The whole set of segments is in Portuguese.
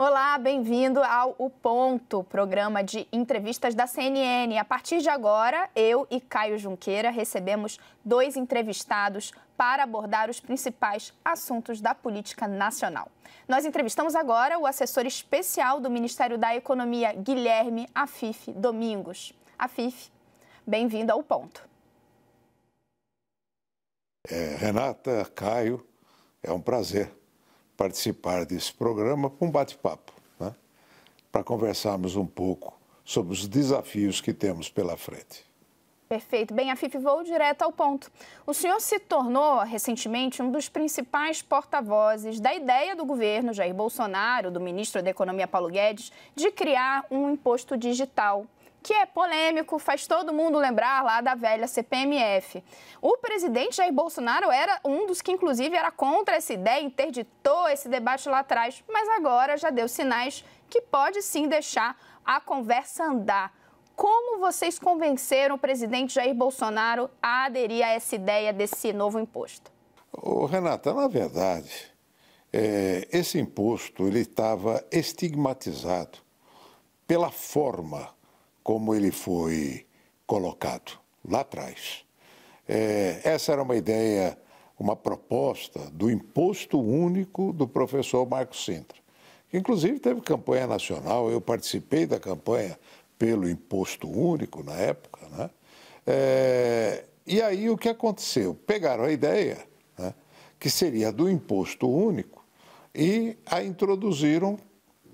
Olá, bem-vindo ao O Ponto, programa de entrevistas da CNN. A partir de agora, eu e Caio Junqueira recebemos dois entrevistados para abordar os principais assuntos da política nacional. Nós entrevistamos agora o assessor especial do Ministério da Economia, Guilherme Afif Domingos. Afif, bem-vindo ao Ponto. É, Renata, Caio, é um prazer participar desse programa para um bate-papo, né? para conversarmos um pouco sobre os desafios que temos pela frente. Perfeito. Bem, a FIP vou direto ao ponto. O senhor se tornou recentemente um dos principais porta-vozes da ideia do governo Jair Bolsonaro, do ministro da Economia Paulo Guedes, de criar um imposto digital que é polêmico, faz todo mundo lembrar lá da velha CPMF. O presidente Jair Bolsonaro era um dos que, inclusive, era contra essa ideia, interditou esse debate lá atrás, mas agora já deu sinais que pode sim deixar a conversa andar. Como vocês convenceram o presidente Jair Bolsonaro a aderir a essa ideia desse novo imposto? Ô, Renata, na verdade, é, esse imposto ele estava estigmatizado pela forma como ele foi colocado lá atrás. É, essa era uma ideia, uma proposta do imposto único do professor Marco Sintra, que inclusive teve campanha nacional, eu participei da campanha pelo imposto único na época. Né? É, e aí o que aconteceu? Pegaram a ideia, né, que seria do imposto único, e a introduziram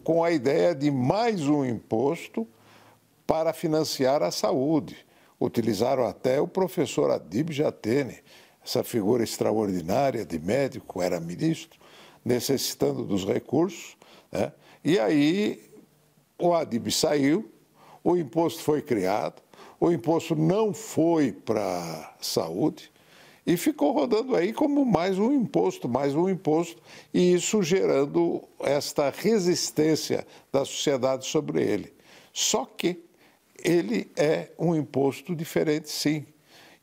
com a ideia de mais um imposto para financiar a saúde. Utilizaram até o professor Adib Jatene, essa figura extraordinária de médico, era ministro, necessitando dos recursos. Né? E aí o Adib saiu, o imposto foi criado, o imposto não foi para saúde e ficou rodando aí como mais um imposto, mais um imposto, e isso gerando esta resistência da sociedade sobre ele. Só que ele é um imposto diferente, sim.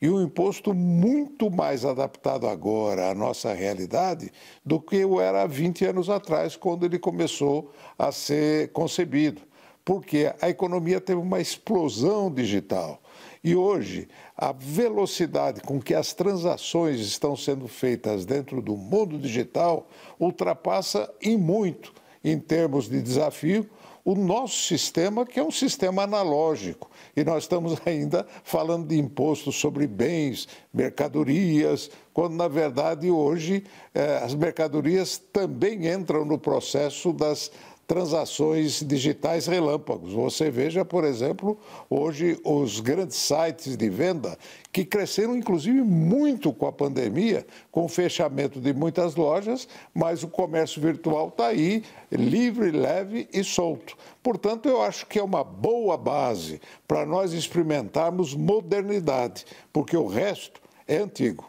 E um imposto muito mais adaptado agora à nossa realidade do que o era 20 anos atrás, quando ele começou a ser concebido. Porque a economia teve uma explosão digital. E hoje, a velocidade com que as transações estão sendo feitas dentro do mundo digital ultrapassa em muito, em termos de desafio, o nosso sistema, que é um sistema analógico. E nós estamos ainda falando de imposto sobre bens, mercadorias, quando, na verdade, hoje eh, as mercadorias também entram no processo das transações digitais relâmpagos. Você veja, por exemplo, hoje os grandes sites de venda que cresceram inclusive muito com a pandemia, com o fechamento de muitas lojas, mas o comércio virtual está aí, livre, leve e solto. Portanto, eu acho que é uma boa base para nós experimentarmos modernidade, porque o resto é antigo.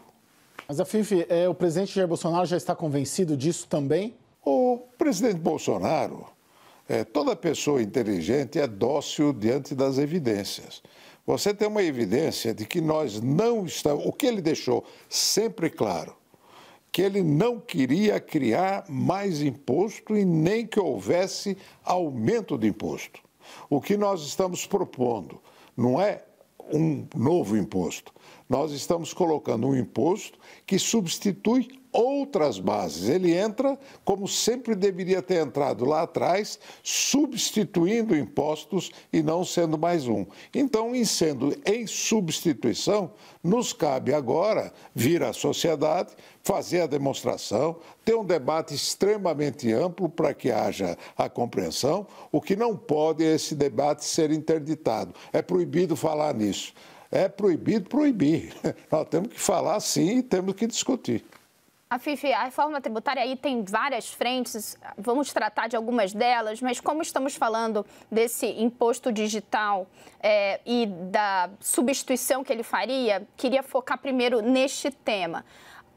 Mas, Afife, é, o presidente Jair Bolsonaro já está convencido disso também? O presidente Bolsonaro é, toda pessoa inteligente é dócil diante das evidências. Você tem uma evidência de que nós não estamos. O que ele deixou sempre claro? Que ele não queria criar mais imposto e nem que houvesse aumento de imposto. O que nós estamos propondo não é um novo imposto. Nós estamos colocando um imposto que substitui outras bases. Ele entra, como sempre deveria ter entrado lá atrás, substituindo impostos e não sendo mais um. Então, em sendo em substituição, nos cabe agora vir à sociedade, fazer a demonstração, ter um debate extremamente amplo para que haja a compreensão. O que não pode é esse debate ser interditado. É proibido falar nisso. É proibido proibir. Nós temos que falar sim e temos que discutir. A Fifi, a reforma tributária aí tem várias frentes, vamos tratar de algumas delas, mas como estamos falando desse imposto digital é, e da substituição que ele faria, queria focar primeiro neste tema.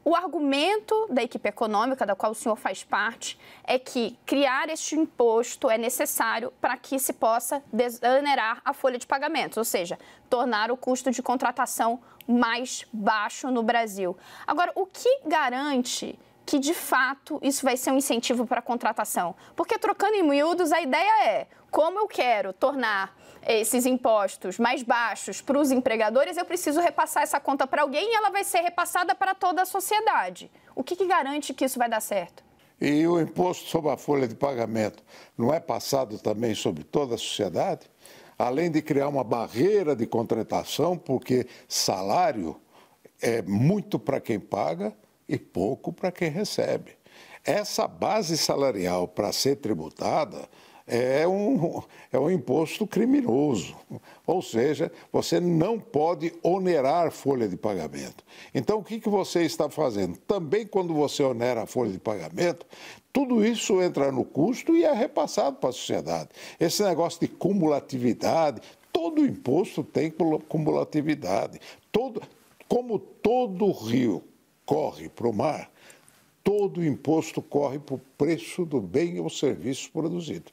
O argumento da equipe econômica, da qual o senhor faz parte, é que criar este imposto é necessário para que se possa desonerar a folha de pagamentos, ou seja, tornar o custo de contratação mais baixo no Brasil. Agora, o que garante que de fato isso vai ser um incentivo para a contratação? Porque trocando em miúdos, a ideia é como eu quero tornar esses impostos mais baixos para os empregadores, eu preciso repassar essa conta para alguém e ela vai ser repassada para toda a sociedade. O que, que garante que isso vai dar certo? E o imposto sobre a folha de pagamento não é passado também sobre toda a sociedade? além de criar uma barreira de contratação, porque salário é muito para quem paga e pouco para quem recebe. Essa base salarial para ser tributada é um, é um imposto criminoso, ou seja, você não pode onerar folha de pagamento. Então, o que, que você está fazendo? Também, quando você onera a folha de pagamento, tudo isso entra no custo e é repassado para a sociedade. Esse negócio de cumulatividade, todo imposto tem cumulatividade. Todo, como todo rio corre para o mar, todo imposto corre para o preço do bem ou serviço produzido.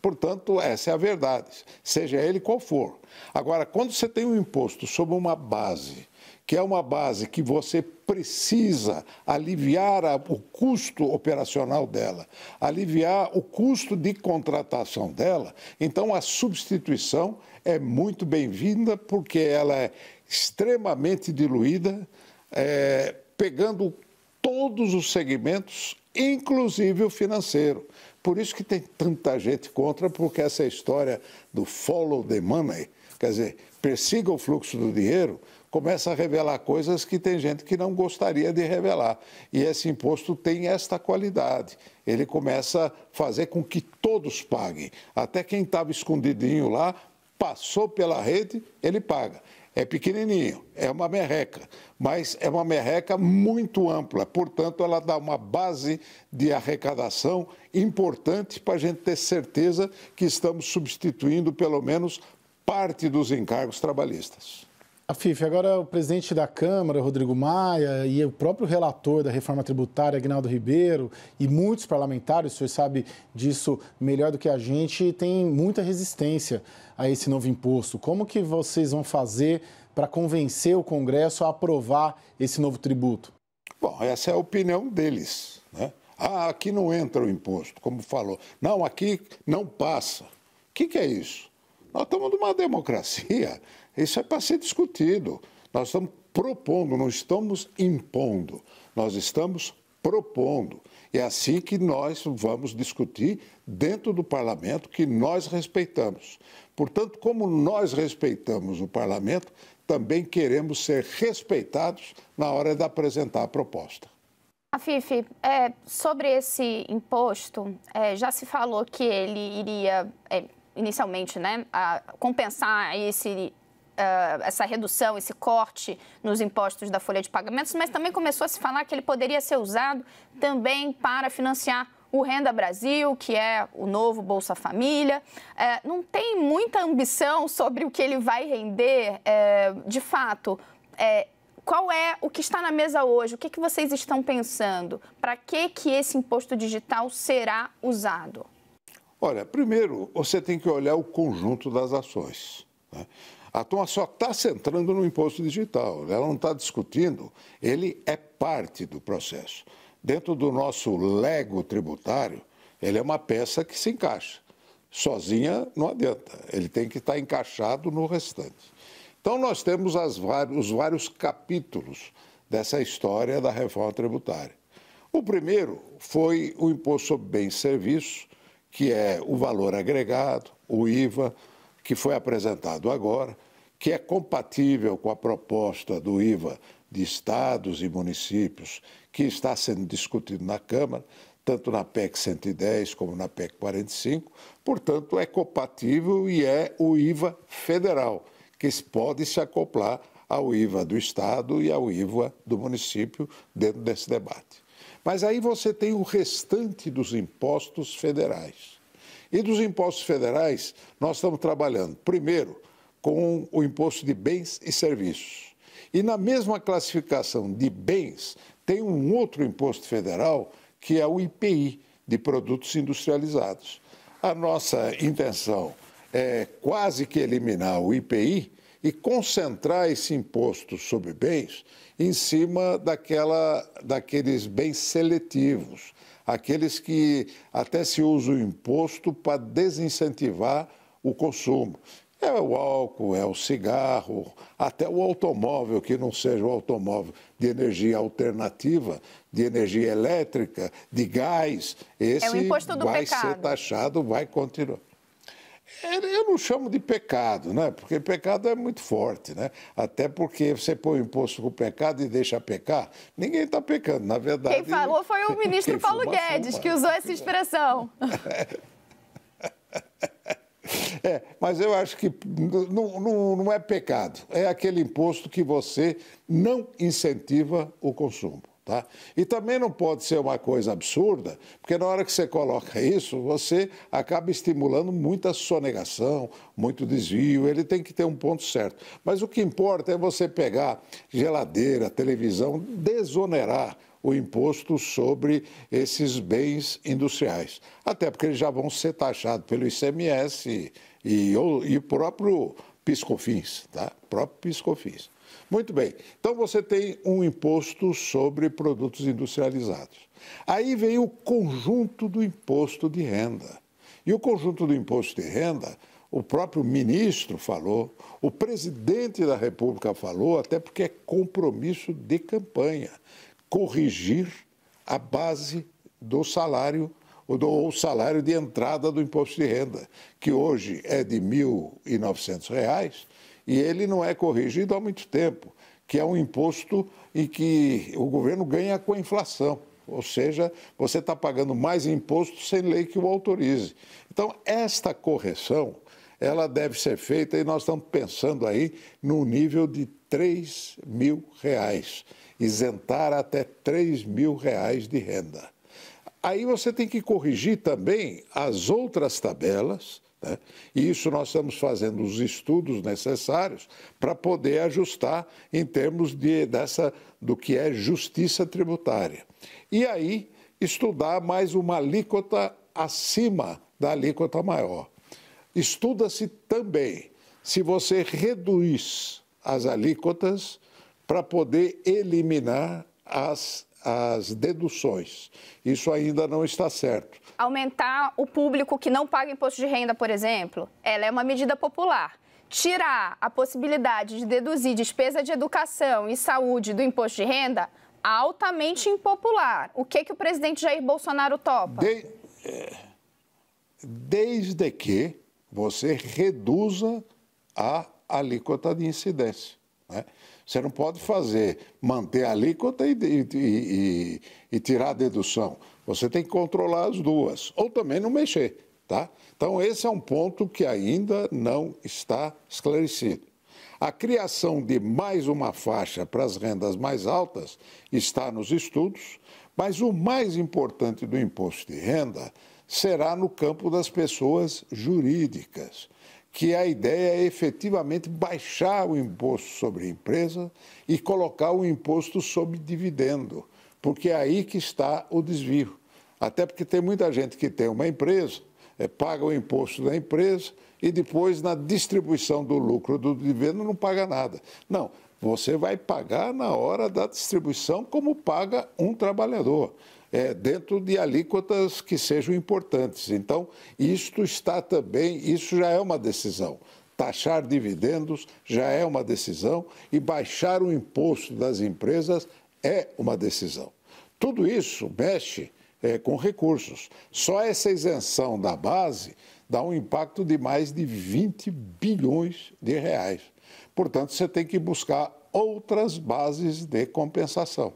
Portanto, essa é a verdade, seja ele qual for. Agora, quando você tem um imposto sobre uma base que é uma base que você precisa aliviar o custo operacional dela, aliviar o custo de contratação dela, então a substituição é muito bem-vinda porque ela é extremamente diluída, é, pegando todos os segmentos, inclusive o financeiro. Por isso que tem tanta gente contra, porque essa é história do follow the money, quer dizer, persiga o fluxo do dinheiro, começa a revelar coisas que tem gente que não gostaria de revelar. E esse imposto tem esta qualidade. Ele começa a fazer com que todos paguem. Até quem estava escondidinho lá, passou pela rede, ele paga. É pequenininho, é uma merreca, mas é uma merreca muito ampla, portanto, ela dá uma base de arrecadação importante para a gente ter certeza que estamos substituindo, pelo menos, parte dos encargos trabalhistas. Afif, agora o presidente da Câmara, Rodrigo Maia, e o próprio relator da reforma tributária, Agnaldo Ribeiro, e muitos parlamentares, o senhor sabe disso melhor do que a gente, tem muita resistência a esse novo imposto. Como que vocês vão fazer para convencer o Congresso a aprovar esse novo tributo? Bom, essa é a opinião deles. Né? Ah, aqui não entra o imposto, como falou. Não, aqui não passa. O que, que é isso? Nós estamos numa democracia. Isso é para ser discutido. Nós estamos propondo, não estamos impondo. Nós estamos propondo. É assim que nós vamos discutir dentro do parlamento que nós respeitamos. Portanto, como nós respeitamos o parlamento, também queremos ser respeitados na hora de apresentar a proposta. Afife, é, sobre esse imposto, é, já se falou que ele iria, é, inicialmente, né, compensar esse uh, essa redução, esse corte nos impostos da folha de pagamentos, mas também começou a se falar que ele poderia ser usado também para financiar o Renda Brasil, que é o novo Bolsa Família. É, não tem muita ambição sobre o que ele vai render é, de fato. É, qual é o que está na mesa hoje? O que, que vocês estão pensando? Para que, que esse imposto digital será usado? Olha, primeiro você tem que olhar o conjunto das ações. Né? A turma só está centrando no imposto digital, né? ela não está discutindo, ele é parte do processo. Dentro do nosso lego tributário, ele é uma peça que se encaixa. Sozinha não adianta, ele tem que estar tá encaixado no restante. Então, nós temos os vários capítulos dessa história da reforma tributária. O primeiro foi o imposto sobre bens e serviços, que é o valor agregado, o IVA, que foi apresentado agora que é compatível com a proposta do IVA de estados e municípios que está sendo discutido na Câmara, tanto na PEC 110 como na PEC 45, portanto, é compatível e é o IVA federal, que pode se acoplar ao IVA do Estado e ao IVA do município dentro desse debate. Mas aí você tem o restante dos impostos federais. E dos impostos federais, nós estamos trabalhando, primeiro, com o imposto de bens e serviços. E na mesma classificação de bens, tem um outro imposto federal, que é o IPI, de produtos industrializados. A nossa intenção é quase que eliminar o IPI e concentrar esse imposto sobre bens em cima daquela, daqueles bens seletivos, aqueles que até se usa o imposto para desincentivar o consumo, é o álcool, é o cigarro, até o automóvel, que não seja o automóvel de energia alternativa, de energia elétrica, de gás. Esse é o imposto do vai pecado. ser taxado, vai continuar. Eu não chamo de pecado, né? Porque pecado é muito forte, né? Até porque você põe o imposto com pecado e deixa pecar, ninguém está pecando, na verdade. Quem falou foi o ministro Paulo fuma, Guedes, fuma. que usou essa expressão. É, mas eu acho que não, não, não é pecado. É aquele imposto que você não incentiva o consumo. Tá? E também não pode ser uma coisa absurda, porque na hora que você coloca isso, você acaba estimulando muita sonegação, muito desvio, ele tem que ter um ponto certo. Mas o que importa é você pegar geladeira, televisão, desonerar o imposto sobre esses bens industriais. Até porque eles já vão ser taxados pelo ICMS e, o próprio Piscofins, tá? O próprio Piscofins. Muito bem, então você tem um imposto sobre produtos industrializados. Aí vem o conjunto do imposto de renda. E o conjunto do imposto de renda, o próprio ministro falou, o presidente da República falou, até porque é compromisso de campanha corrigir a base do salário ou o salário de entrada do imposto de renda, que hoje é de R$ 1.900, e ele não é corrigido há muito tempo, que é um imposto em que o governo ganha com a inflação. Ou seja, você está pagando mais imposto sem lei que o autorize. Então, esta correção, ela deve ser feita e nós estamos pensando aí no nível de R$ mil reais isentar até 3 mil reais de renda. Aí você tem que corrigir também as outras tabelas, né? e isso nós estamos fazendo os estudos necessários para poder ajustar em termos de, dessa, do que é justiça tributária. E aí estudar mais uma alíquota acima da alíquota maior. Estuda-se também se você reduz as alíquotas para poder eliminar as, as deduções. Isso ainda não está certo. Aumentar o público que não paga imposto de renda, por exemplo, ela é uma medida popular tirar a possibilidade de deduzir despesa de educação e saúde do imposto de renda altamente impopular. O que que o presidente Jair Bolsonaro topa? De... É, desde que você reduza a alíquota de incidência. Né? Você não pode fazer, manter a alíquota e, e, e, e tirar a dedução. Você tem que controlar as duas, ou também não mexer. Tá? Então, esse é um ponto que ainda não está esclarecido. A criação de mais uma faixa para as rendas mais altas está nos estudos, mas o mais importante do imposto de renda será no campo das pessoas jurídicas que a ideia é efetivamente baixar o imposto sobre a empresa e colocar o imposto sobre dividendo, porque é aí que está o desvio. Até porque tem muita gente que tem uma empresa, é, paga o imposto da empresa e depois, na distribuição do lucro do dividendo, não paga nada. Não, você vai pagar na hora da distribuição, como paga um trabalhador é, dentro de alíquotas que sejam importantes. Então, isto está também, isso já é uma decisão. Taxar dividendos já é uma decisão e baixar o imposto das empresas é uma decisão. Tudo isso mexe é, com recursos. Só essa isenção da base dá um impacto de mais de 20 bilhões de reais. Portanto, você tem que buscar outras bases de compensação.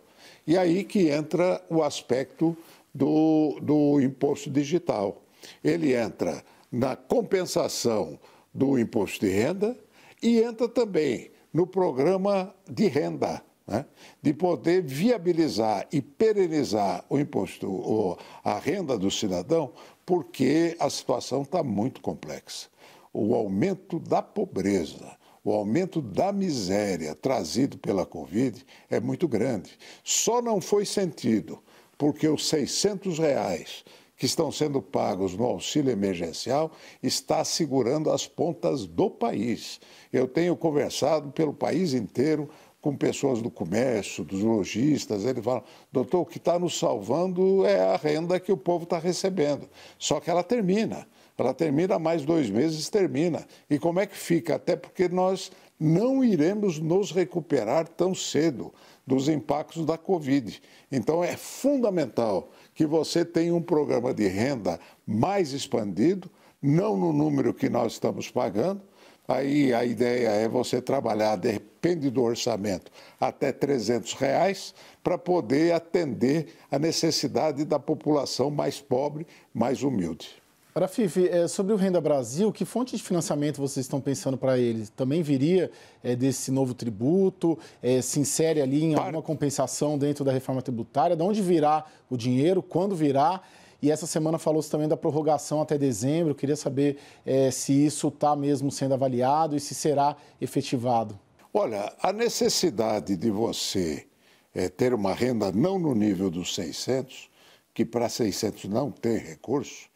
E aí que entra o aspecto do, do imposto digital. Ele entra na compensação do imposto de renda e entra também no programa de renda, né? de poder viabilizar e perenizar o imposto, a renda do cidadão, porque a situação está muito complexa. O aumento da pobreza, o aumento da miséria trazido pela Covid é muito grande. Só não foi sentido porque os 600 reais que estão sendo pagos no auxílio emergencial está segurando as pontas do país. Eu tenho conversado pelo país inteiro com pessoas do comércio, dos lojistas, ele fala, doutor, o que está nos salvando é a renda que o povo está recebendo. Só que ela termina. Ela termina mais dois meses, termina. E como é que fica? Até porque nós não iremos nos recuperar tão cedo dos impactos da Covid. Então, é fundamental que você tenha um programa de renda mais expandido, não no número que nós estamos pagando. Aí a ideia é você trabalhar, depende do orçamento, até 300 reais, para poder atender a necessidade da população mais pobre, mais humilde. Para Fife, é, sobre o Renda Brasil, que fonte de financiamento vocês estão pensando para ele? Também viria é, desse novo tributo? É, se insere ali em alguma compensação dentro da reforma tributária? De onde virá o dinheiro? Quando virá? E essa semana falou-se também da prorrogação até dezembro. Eu queria saber é, se isso está mesmo sendo avaliado e se será efetivado. Olha, a necessidade de você é, ter uma renda não no nível dos 600, que para 600 não tem recurso,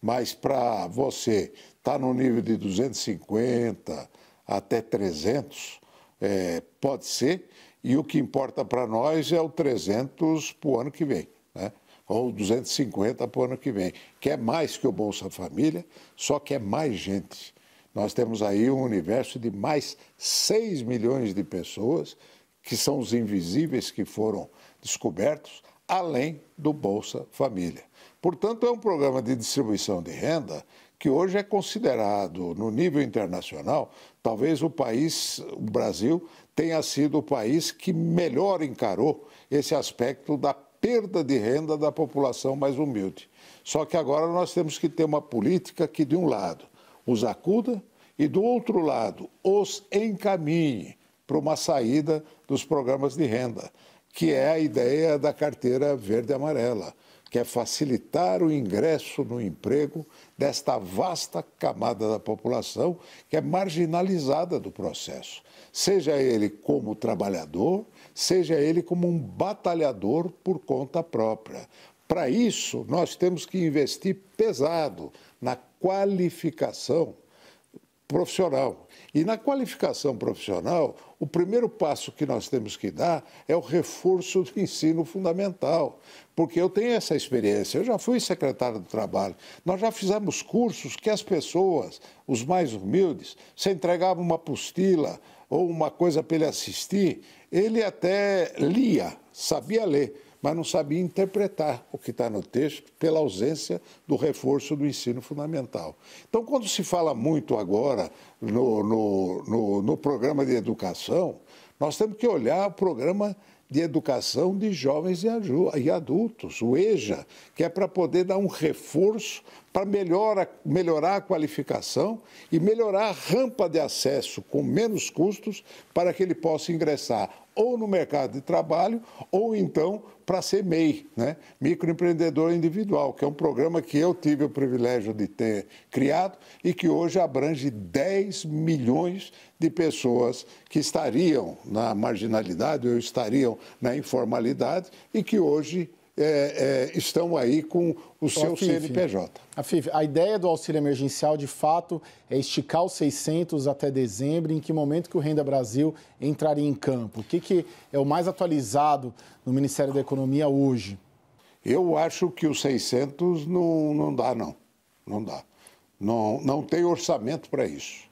mas para você estar tá no nível de 250 até 300, é, pode ser, e o que importa para nós é o 300 para o ano que vem, né? ou 250 para o ano que vem, que é mais que o Bolsa Família, só que é mais gente. Nós temos aí um universo de mais 6 milhões de pessoas, que são os invisíveis que foram descobertos, além do Bolsa Família. Portanto, é um programa de distribuição de renda que hoje é considerado, no nível internacional, talvez o país, o Brasil, tenha sido o país que melhor encarou esse aspecto da perda de renda da população mais humilde. Só que agora nós temos que ter uma política que, de um lado, os acuda e, do outro lado, os encaminhe para uma saída dos programas de renda, que é a ideia da carteira verde-amarela que é facilitar o ingresso no emprego desta vasta camada da população que é marginalizada do processo, seja ele como trabalhador, seja ele como um batalhador por conta própria. Para isso, nós temos que investir pesado na qualificação profissional. E na qualificação profissional, o primeiro passo que nós temos que dar é o reforço do ensino fundamental, porque eu tenho essa experiência. Eu já fui secretário do Trabalho. Nós já fizemos cursos que as pessoas, os mais humildes, se entregavam uma apostila ou uma coisa para ele assistir, ele até lia, sabia ler mas não sabia interpretar o que está no texto pela ausência do reforço do ensino fundamental. Então, quando se fala muito agora no, no, no, no programa de educação, nós temos que olhar o programa de educação de jovens e adultos, o EJA, que é para poder dar um reforço para melhora, melhorar a qualificação e melhorar a rampa de acesso com menos custos para que ele possa ingressar ou no mercado de trabalho ou então para ser MEI, né? microempreendedor individual, que é um programa que eu tive o privilégio de ter criado e que hoje abrange 10 milhões de pessoas que estariam na marginalidade ou estariam na informalidade e que hoje é, é, estão aí com o então, seu a CNPJ. A, a ideia do auxílio emergencial, de fato, é esticar os 600 até dezembro. Em que momento que o Renda Brasil entraria em campo? O que, que é o mais atualizado no Ministério da Economia hoje? Eu acho que os 600 não, não dá, não. Não dá. Não, não tem orçamento para isso.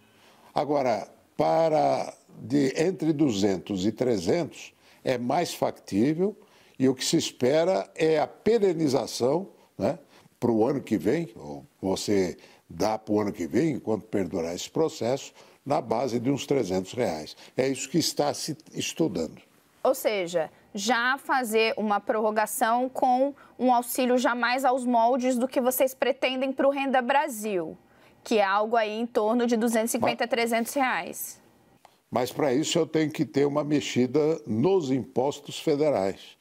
Agora, para de entre 200 e 300 é mais factível e o que se espera é a perenização né, para o ano que vem, ou você dá para o ano que vem, enquanto perdurar esse processo, na base de uns 300 reais. É isso que está se estudando. Ou seja, já fazer uma prorrogação com um auxílio jamais aos moldes do que vocês pretendem para o Renda Brasil, que é algo aí em torno de 250 a 300 reais. Mas para isso eu tenho que ter uma mexida nos impostos federais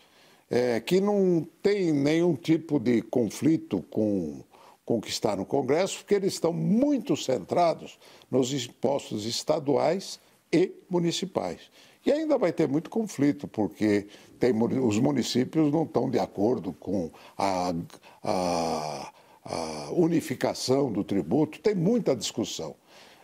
é, que não tem nenhum tipo de conflito com, conquistar o que está no Congresso, porque eles estão muito centrados nos impostos estaduais e municipais. E ainda vai ter muito conflito, porque tem, os municípios não estão de acordo com a, a, a unificação do tributo, tem muita discussão.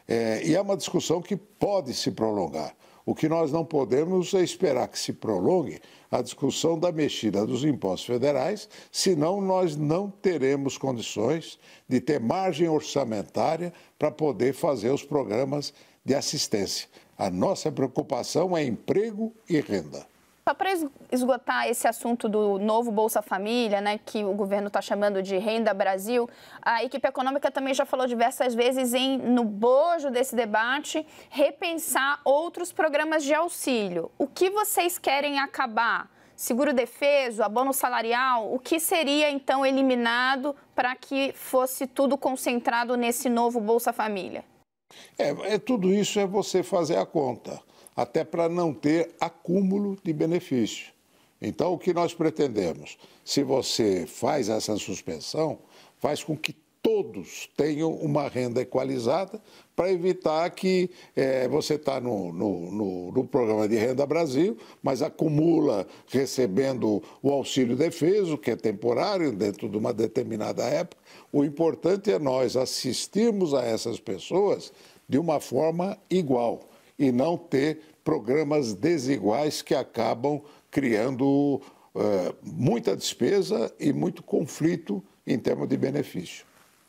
É, e é uma discussão que pode se prolongar. O que nós não podemos é esperar que se prolongue a discussão da mexida dos impostos federais, senão nós não teremos condições de ter margem orçamentária para poder fazer os programas de assistência. A nossa preocupação é emprego e renda. Só para esgotar esse assunto do novo Bolsa Família, né, que o governo está chamando de Renda Brasil, a equipe econômica também já falou diversas vezes em, no bojo desse debate, repensar outros programas de auxílio. O que vocês querem acabar? Seguro defeso, abono salarial, o que seria então eliminado para que fosse tudo concentrado nesse novo Bolsa Família? É, é, tudo isso é você fazer a conta até para não ter acúmulo de benefício. Então, o que nós pretendemos? Se você faz essa suspensão, faz com que todos tenham uma renda equalizada para evitar que é, você está no, no, no, no, programa de Renda Brasil, mas acumula recebendo o auxílio defeso, que é temporário, dentro de uma determinada época. O importante é nós assistirmos a essas pessoas de uma forma igual e não ter programas desiguais que acabam criando eh, muita despesa e muito conflito em termos de benefício.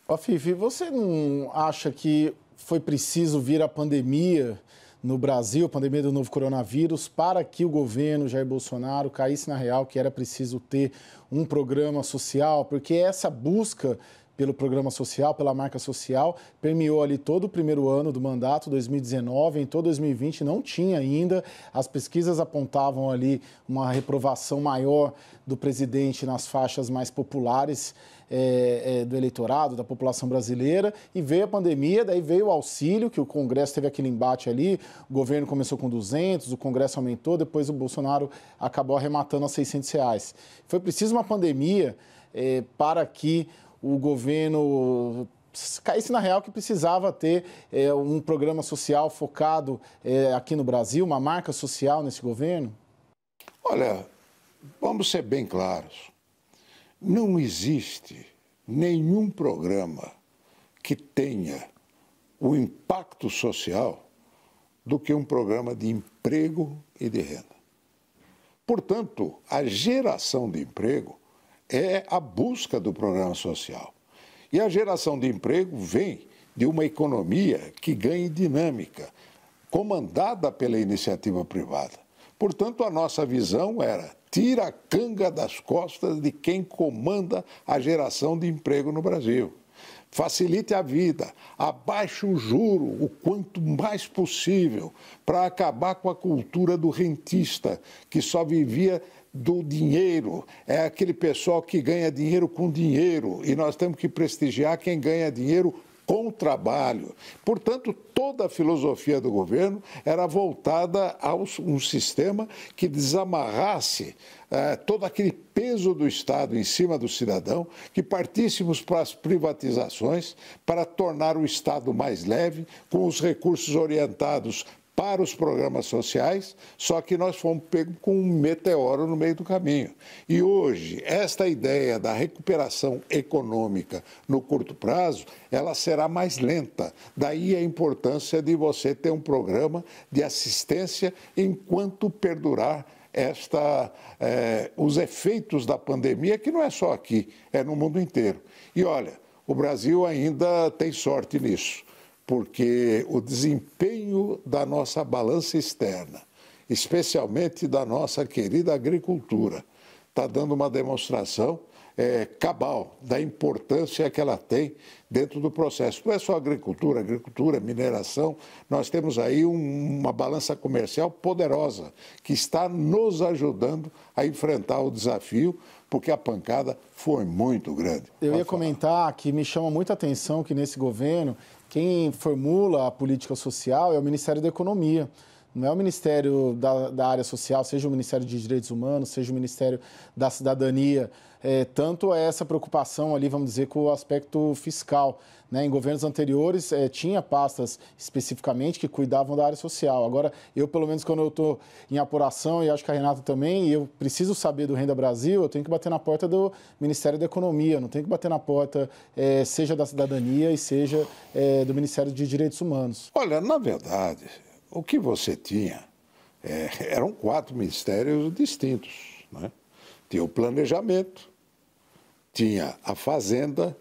Ó, Fifi, você não acha que foi preciso vir a pandemia no Brasil, a pandemia do novo coronavírus, para que o governo Jair Bolsonaro caísse na real que era preciso ter um programa social? Porque essa busca pelo programa social, pela marca social, permeou ali todo o primeiro ano do mandato, 2019, em todo 2020 não tinha ainda. As pesquisas apontavam ali uma reprovação maior do presidente nas faixas mais populares é, é, do eleitorado, da população brasileira, e veio a pandemia, daí veio o auxílio, que o Congresso teve aquele embate ali, o governo começou com 200, o Congresso aumentou, depois o Bolsonaro acabou arrematando a 600 reais. Foi preciso uma pandemia é, para que o governo caísse na real que precisava ter é, um programa social focado é, aqui no Brasil, uma marca social nesse governo? Olha, vamos ser bem claros. Não existe nenhum programa que tenha o impacto social do que um programa de emprego e de renda. Portanto, a geração de emprego é a busca do programa social. E a geração de emprego vem de uma economia que ganhe dinâmica, comandada pela iniciativa privada. Portanto, a nossa visão era tira a canga das costas de quem comanda a geração de emprego no Brasil. Facilite a vida, abaixe o juro o quanto mais possível para acabar com a cultura do rentista que só vivia do dinheiro, é aquele pessoal que ganha dinheiro com dinheiro, e nós temos que prestigiar quem ganha dinheiro com o trabalho. Portanto, toda a filosofia do governo era voltada a um sistema que desamarrasse é, todo aquele peso do Estado em cima do cidadão, que partíssemos para as privatizações, para tornar o Estado mais leve, com os recursos orientados para os programas sociais, só que nós fomos pegos com um meteoro no meio do caminho. E hoje, esta ideia da recuperação econômica no curto prazo, ela será mais lenta. Daí a importância de você ter um programa de assistência enquanto perdurar esta, eh, os efeitos da pandemia, que não é só aqui, é no mundo inteiro. E olha, o Brasil ainda tem sorte nisso porque o desempenho da nossa balança externa, especialmente da nossa querida agricultura, está dando uma demonstração é, cabal da importância que ela tem dentro do processo. Não é só agricultura, agricultura, mineração, nós temos aí um, uma balança comercial poderosa que está nos ajudando a enfrentar o desafio, porque a pancada foi muito grande. Eu ia falar. comentar que me chama muita atenção que nesse governo quem formula a política social é o Ministério da Economia não é o Ministério da, da, área social, seja o Ministério de Direitos Humanos, seja o Ministério da Cidadania, é, tanto é essa preocupação ali, vamos dizer, com o aspecto fiscal. Né? Em governos anteriores, é, tinha pastas especificamente que cuidavam da área social. Agora, eu, pelo menos, quando eu estou em apuração, e acho que a Renata também, eu preciso saber do Renda Brasil, eu tenho que bater na porta do Ministério da Economia, não tenho que bater na porta, é, seja da Cidadania e seja é, do Ministério de Direitos Humanos. Olha, na verdade, o que você tinha eram quatro ministérios distintos. Né? Tinha o planejamento, tinha a fazenda,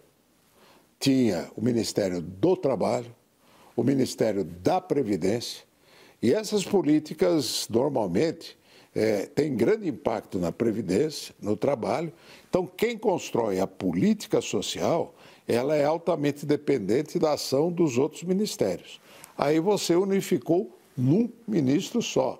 tinha o Ministério do Trabalho, o Ministério da Previdência, e essas políticas normalmente é, têm grande impacto na Previdência, no trabalho. Então, quem constrói a política social, ela é altamente dependente da ação dos outros ministérios. Aí você unificou num ministro só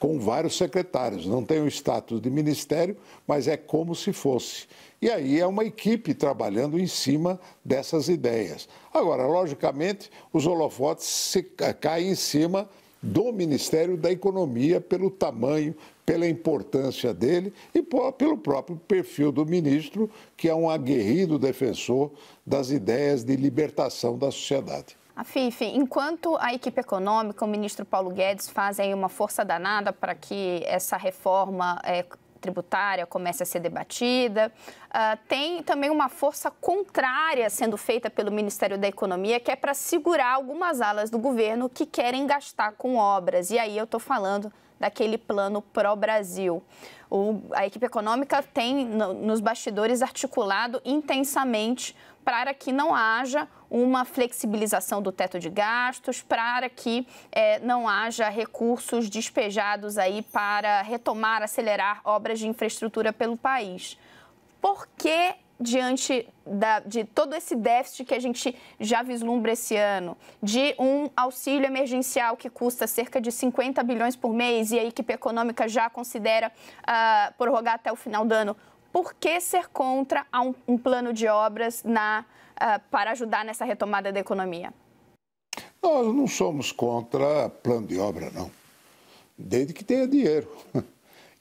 com vários secretários. Não tem o status de ministério, mas é como se fosse. E aí é uma equipe trabalhando em cima dessas ideias. Agora, logicamente, os holofotes se, caem em cima do Ministério da Economia pelo tamanho, pela importância dele e pelo próprio perfil do ministro, que é um aguerrido defensor das ideias de libertação da sociedade. Afife, enquanto a equipe econômica, o ministro Paulo Guedes fazem uma força danada para que essa reforma é, tributária comece a ser debatida. Uh, tem também uma força contrária sendo feita pelo Ministério da Economia, que é para segurar algumas alas do governo que querem gastar com obras. E aí eu estou falando daquele plano pró-Brasil. A equipe econômica tem no, nos bastidores articulado intensamente para que não haja uma flexibilização do teto de gastos para que é, não haja recursos despejados aí para retomar, acelerar obras de infraestrutura pelo país. Por que diante da, de todo esse déficit que a gente já vislumbra esse ano, de um auxílio emergencial que custa cerca de 50 bilhões por mês e a equipe econômica já considera ah, prorrogar até o final do ano. Por que ser contra um, um plano de obras na ah, para ajudar nessa retomada da economia? Nós não somos contra plano de obra, não. Desde que tenha dinheiro.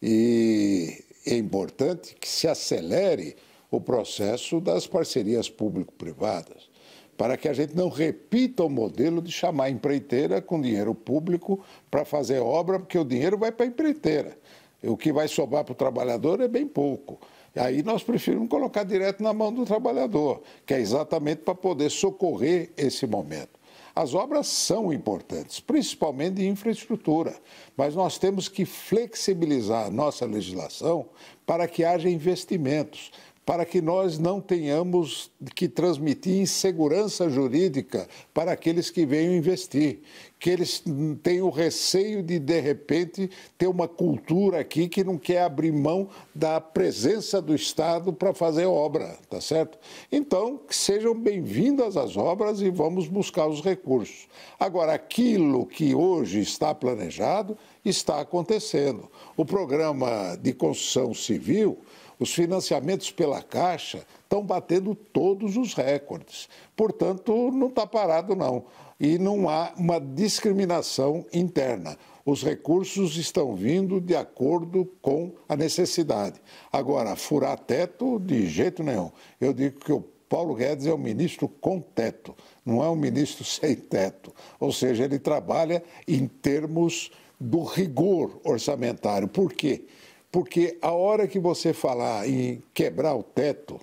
E é importante que se acelere o processo das parcerias público-privadas, para que a gente não repita o modelo de chamar a empreiteira com dinheiro público para fazer obra, porque o dinheiro vai para a empreiteira. O que vai sobrar para o trabalhador é bem pouco. Aí nós preferimos colocar direto na mão do trabalhador, que é exatamente para poder socorrer esse momento. As obras são importantes, principalmente de infraestrutura, mas nós temos que flexibilizar a nossa legislação para que haja investimentos para que nós não tenhamos que transmitir insegurança jurídica para aqueles que venham investir, que eles tenham receio de, de repente, ter uma cultura aqui que não quer abrir mão da presença do Estado para fazer obra, tá certo? Então, que sejam bem-vindas as obras e vamos buscar os recursos. Agora, aquilo que hoje está planejado está acontecendo. O programa de construção civil os financiamentos pela Caixa estão batendo todos os recordes. Portanto, não está parado, não. E não há uma discriminação interna. Os recursos estão vindo de acordo com a necessidade. Agora, furar teto, de jeito nenhum. Eu digo que o Paulo Guedes é um ministro com teto, não é um ministro sem teto. Ou seja, ele trabalha em termos do rigor orçamentário. Por quê? Porque a hora que você falar em quebrar o teto,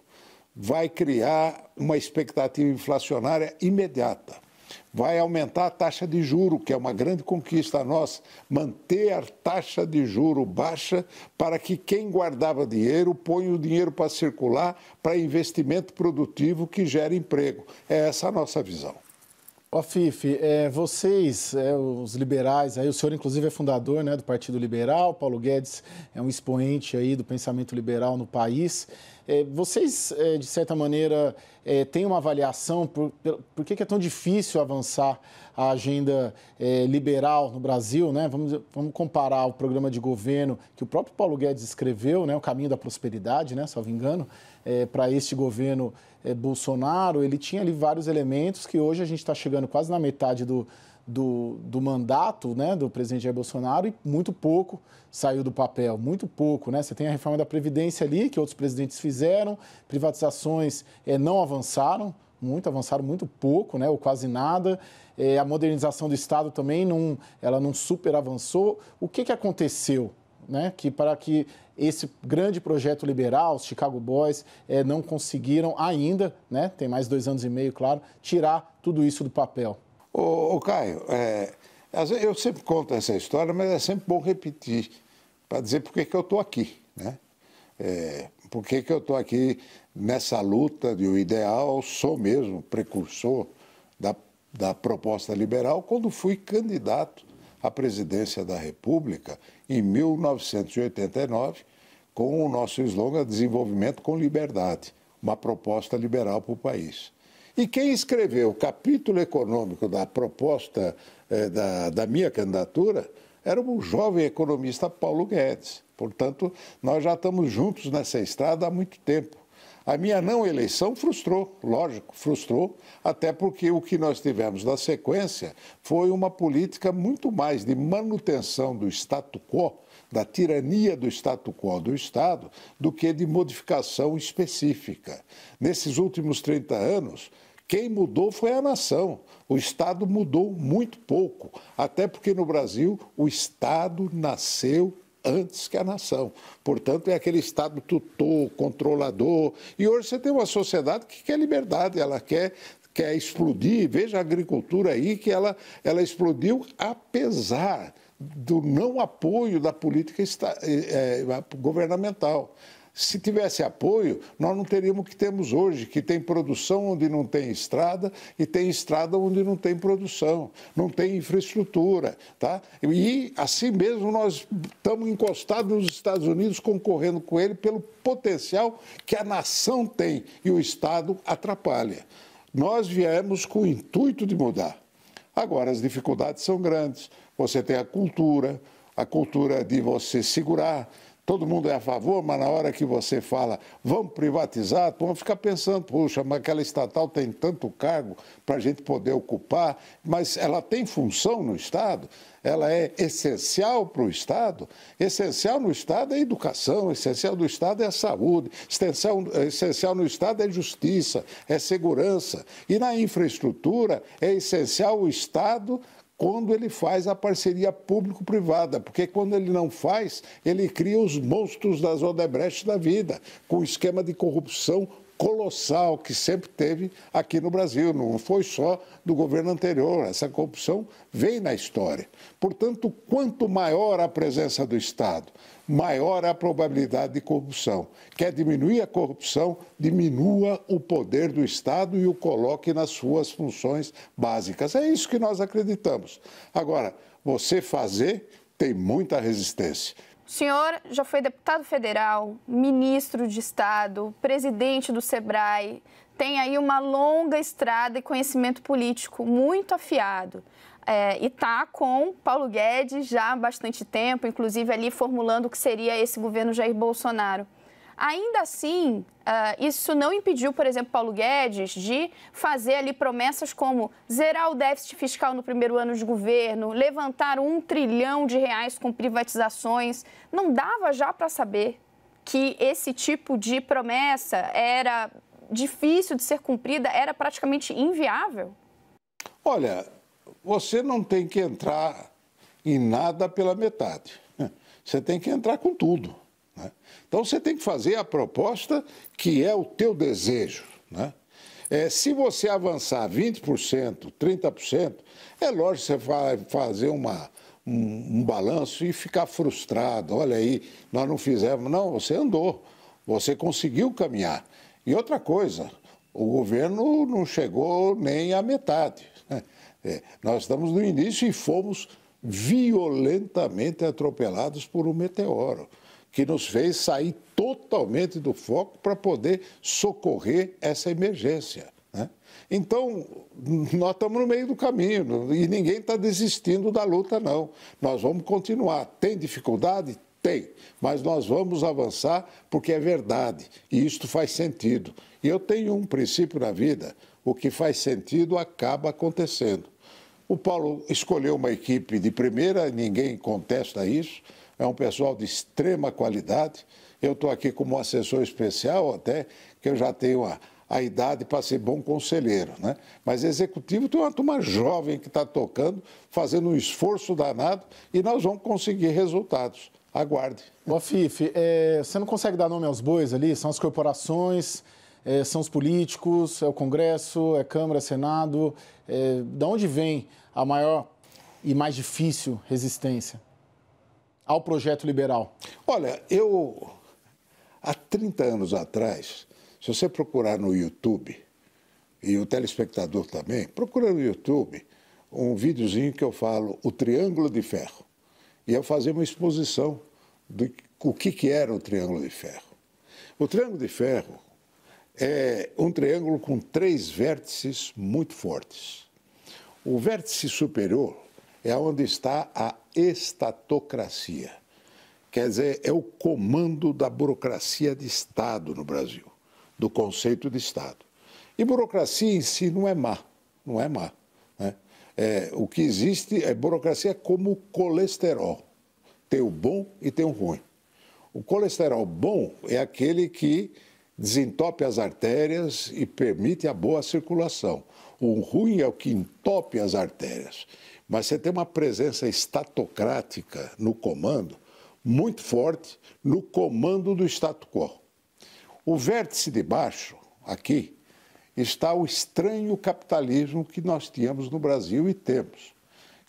vai criar uma expectativa inflacionária imediata. Vai aumentar a taxa de juro, que é uma grande conquista nossa, manter a taxa de juro baixa para que quem guardava dinheiro ponha o dinheiro para circular para investimento produtivo que gera emprego. É essa a nossa visão. Ó, Fife, é, vocês, é, os liberais, aí o senhor inclusive é fundador né, do Partido Liberal, Paulo Guedes é um expoente aí do pensamento liberal no país. É, vocês, é, de certa maneira, é, têm uma avaliação por, por que, que, é tão difícil avançar a agenda é, liberal no Brasil? Né? Vamos, vamos comparar o programa de governo que o próprio Paulo Guedes escreveu, né, o Caminho da Prosperidade, né, salvo engano, é, para este governo é, Bolsonaro, ele tinha ali vários elementos que hoje a gente está chegando quase na metade do, do, do, mandato né, do presidente Jair Bolsonaro e muito pouco saiu do papel, muito pouco. Né? Você tem a reforma da Previdência ali, que outros presidentes fizeram, privatizações é, não avançaram, muito, avançaram muito pouco, né, ou quase nada. É, a modernização do Estado também não, ela não super avançou. O que, que aconteceu? né, que para que esse grande projeto liberal, os Chicago Boys, é, não conseguiram ainda, né, tem mais dois anos e meio, claro, tirar tudo isso do papel. Ô, ô Caio, é, eu sempre conto essa história, mas é sempre bom repetir, para dizer por que eu estou aqui, né? É, por que eu estou aqui nessa luta de um ideal, sou mesmo precursor da, da proposta liberal, quando fui candidato à presidência da República em 1989 com o nosso slogan Desenvolvimento com Liberdade, uma proposta liberal para o país. E quem escreveu o capítulo econômico da proposta eh, da, da minha candidatura era o jovem economista Paulo Guedes. Portanto, nós já estamos juntos nessa estrada há muito tempo. A minha não eleição frustrou, lógico, frustrou, até porque o que nós tivemos na sequência foi uma política muito mais de manutenção do status quo, da tirania do status quo do Estado, do que de modificação específica. Nesses últimos 30 anos, quem mudou foi a nação. O Estado mudou muito pouco, até porque no Brasil o Estado nasceu antes que a nação. Portanto, é aquele Estado tutor, controlador. E hoje você tem uma sociedade que quer liberdade, ela quer quer explodir. Veja a agricultura aí que ela, ela explodiu apesar do não apoio da política eh, eh, governamental. Se tivesse apoio, nós não teríamos o que temos hoje, que tem produção onde não tem estrada e tem estrada onde não tem produção, não tem infraestrutura, tá? E assim mesmo nós estamos encostados nos Estados Unidos concorrendo com ele pelo potencial que a nação tem e o Estado atrapalha. Nós viemos com o intuito de mudar. Agora, as dificuldades são grandes. Você tem a cultura, a cultura de você segurar, todo mundo é a favor, mas na hora que você fala, vamos privatizar, vamos ficar pensando, puxa, mas aquela estatal tem tanto cargo para a gente poder ocupar, mas ela tem função no Estado? Ela é essencial para o Estado? Essencial no Estado é educação, essencial do Estado é a saúde, essencial, essencial no Estado é justiça, é segurança. E na infraestrutura é essencial o Estado quando ele faz a parceria público-privada, porque quando ele não faz, ele cria os monstros das Odebrecht da vida, com esquema de corrupção colossal que sempre teve aqui no Brasil. Não foi só do governo anterior. Essa corrupção vem na história. Portanto, quanto maior a presença do Estado, maior a probabilidade de corrupção. Quer diminuir a corrupção? Diminua o poder do Estado e o coloque nas suas funções básicas. É isso que nós acreditamos. Agora, você fazer tem muita resistência. O senhor já foi deputado federal, ministro de Estado, presidente do SEBRAE, tem aí uma longa estrada e conhecimento político muito afiado. É, e está com Paulo Guedes já há bastante tempo, inclusive ali formulando o que seria esse governo Jair Bolsonaro. Ainda assim, uh, isso não impediu, por exemplo, Paulo Guedes de fazer ali promessas como zerar o déficit fiscal no primeiro ano de governo, levantar um trilhão de reais com privatizações. Não dava já para saber que esse tipo de promessa era difícil de ser cumprida, era praticamente inviável? Olha, você não tem que entrar em nada pela metade. Você tem que entrar com tudo. Então você tem que fazer a proposta que é o teu desejo. Né? É, se você avançar 20%, 30%, é lógico que você vai fazer uma, um, um balanço e ficar frustrado. Olha aí, nós não fizemos. Não, você andou, você conseguiu caminhar. E outra coisa, o governo não chegou nem à metade. Né? É, nós estamos no início e fomos violentamente atropelados por um meteoro que nos fez sair totalmente do foco para poder socorrer essa emergência. Né? Então, nós estamos no meio do caminho e ninguém está desistindo da luta, não. Nós vamos continuar. Tem dificuldade? Tem, mas nós vamos avançar porque é verdade e isto faz sentido. E eu tenho um princípio na vida: o que faz sentido acaba acontecendo. O Paulo escolheu uma equipe de primeira, ninguém contesta isso é um pessoal de extrema qualidade. Eu estou aqui como assessor especial, até que eu já tenho a, a idade para ser bom conselheiro. Né? Mas executivo tem uma turma jovem que está tocando, fazendo um esforço danado e nós vamos conseguir resultados. Aguarde. Ó, Fife, é, você não consegue dar nome aos bois ali? São as corporações, é, são os políticos, é o Congresso, é Câmara, é Senado. É, onde vem a maior e mais difícil resistência? ao projeto liberal? Olha, eu. Há 30 anos atrás, se você procurar no YouTube, e o telespectador também, procura no YouTube um videozinho que eu falo, O Triângulo de Ferro. E eu fazia uma exposição do o que, que era o Triângulo de Ferro. O Triângulo de Ferro é um triângulo com três vértices muito fortes. O vértice superior é onde está a estatocracia. Quer dizer, é o comando da burocracia de Estado no Brasil, do conceito de Estado. E burocracia em si não é má, não é má. Né? É, o que existe é burocracia como colesterol. Tem o bom e tem o ruim. O colesterol bom é aquele que desentope as artérias e permite a boa circulação. O ruim é o que entope as artérias mas você tem uma presença estatocrática no comando muito forte no comando do status quo. O vértice de baixo, aqui, está o estranho capitalismo que nós tínhamos no Brasil e temos,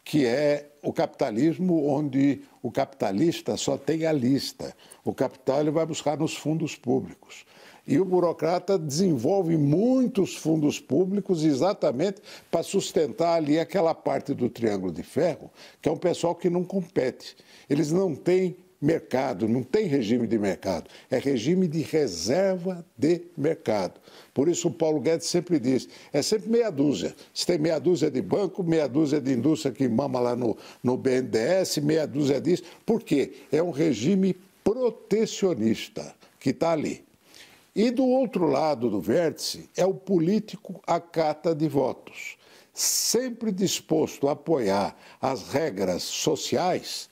que é o capitalismo onde o capitalista só tem a lista. O capital ele vai buscar nos fundos públicos. E o burocrata desenvolve muitos fundos públicos exatamente para sustentar ali aquela parte do Triângulo de Ferro, que é um pessoal que não compete. Eles não têm mercado, não tem regime de mercado, é regime de reserva de mercado. Por isso o Paulo Guedes sempre diz, é sempre meia dúzia. Se tem meia dúzia de banco, meia dúzia de indústria que mama lá no, no BNDES, meia dúzia disso. Por quê? É um regime protecionista que está ali. E do outro lado do vértice é o político à cata de votos. Sempre disposto a apoiar as regras sociais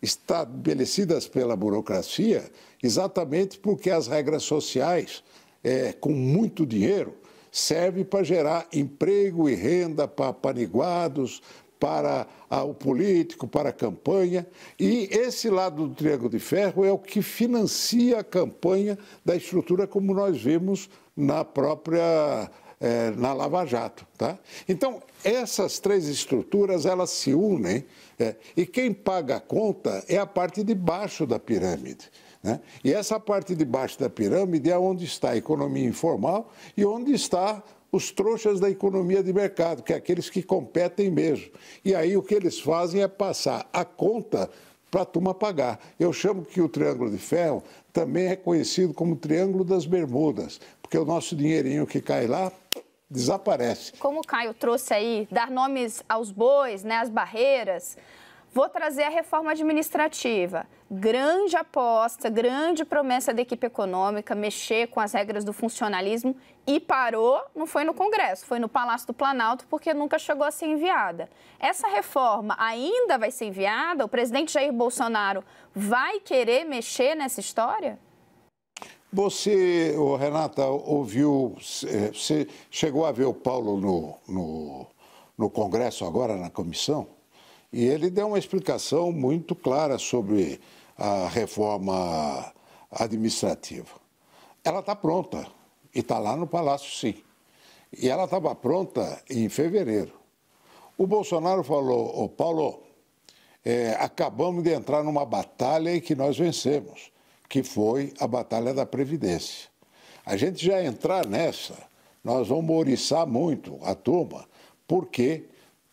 estabelecidas pela burocracia, exatamente porque as regras sociais, é, com muito dinheiro, servem para gerar emprego e renda para paniguados, para a, o político, para a campanha. E esse lado do Triângulo de Ferro é o que financia a campanha da estrutura, como nós vimos na própria. É, na Lava Jato, tá? Então essas três estruturas elas se unem é, e quem paga a conta é a parte de baixo da pirâmide. Né? E essa parte de baixo da pirâmide é onde está a economia informal e onde está os trouxas da economia de mercado, que é aqueles que competem mesmo. E aí o que eles fazem é passar a conta para a turma pagar. Eu chamo que o Triângulo de Ferro também é conhecido como Triângulo das Bermudas, porque o nosso dinheirinho que cai lá desaparece. Como o Caio trouxe aí, dar nomes aos bois, né, às barreiras, Vou trazer a reforma administrativa. Grande aposta, grande promessa da equipe econômica, mexer com as regras do funcionalismo e parou, não foi no Congresso, foi no Palácio do Planalto, porque nunca chegou a ser enviada. Essa reforma ainda vai ser enviada? O presidente Jair Bolsonaro vai querer mexer nessa história? Você, Renata, ouviu, você chegou a ver o Paulo no, no, no Congresso agora, na comissão? E ele deu uma explicação muito clara sobre a reforma administrativa. Ela está pronta e está lá no Palácio, sim. E ela estava pronta em fevereiro. O Bolsonaro falou: "O Paulo, é, acabamos de entrar numa batalha que nós vencemos, que foi a Batalha da Previdência. A gente já entrar nessa, nós vamos oriçar muito a turma, porque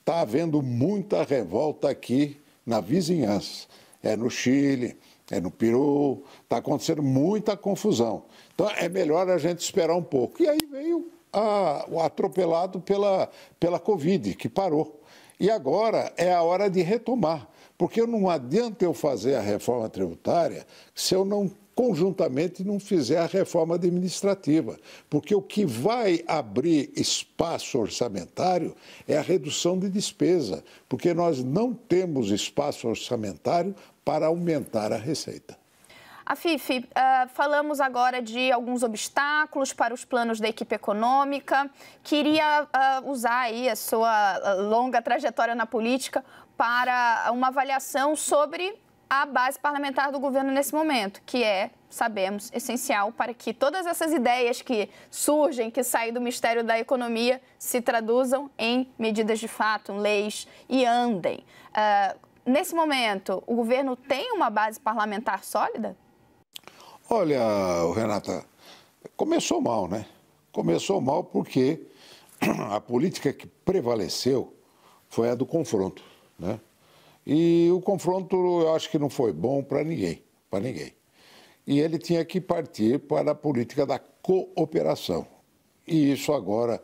Está havendo muita revolta aqui na vizinhança. É no Chile, é no Peru, está acontecendo muita confusão. Então é melhor a gente esperar um pouco. E aí veio a, o atropelado pela, pela Covid, que parou. E agora é a hora de retomar, porque não adianta eu fazer a reforma tributária se eu não conjuntamente não fizer a reforma administrativa, porque o que vai abrir espaço orçamentário é a redução de despesa, porque nós não temos espaço orçamentário para aumentar a receita. A Fifi, uh, eh, falamos agora de alguns obstáculos para os planos da equipe econômica. Queria uh, usar aí a sua eh, longa trajetória na política para uma avaliação sobre a base parlamentar do governo nesse momento, que é, sabemos, essencial para que todas essas ideias que surgem, que saem do Ministério da Economia, se traduzam em medidas de fato, leis e andem. Uh, nesse momento, o governo tem uma base parlamentar sólida? Olha, Renata, começou mal, né? Começou mal porque a política que prevaleceu foi a do confronto, né? E o confronto eu acho que não foi bom para ninguém, para ninguém. E ele tinha que partir para a política da cooperação. E isso agora,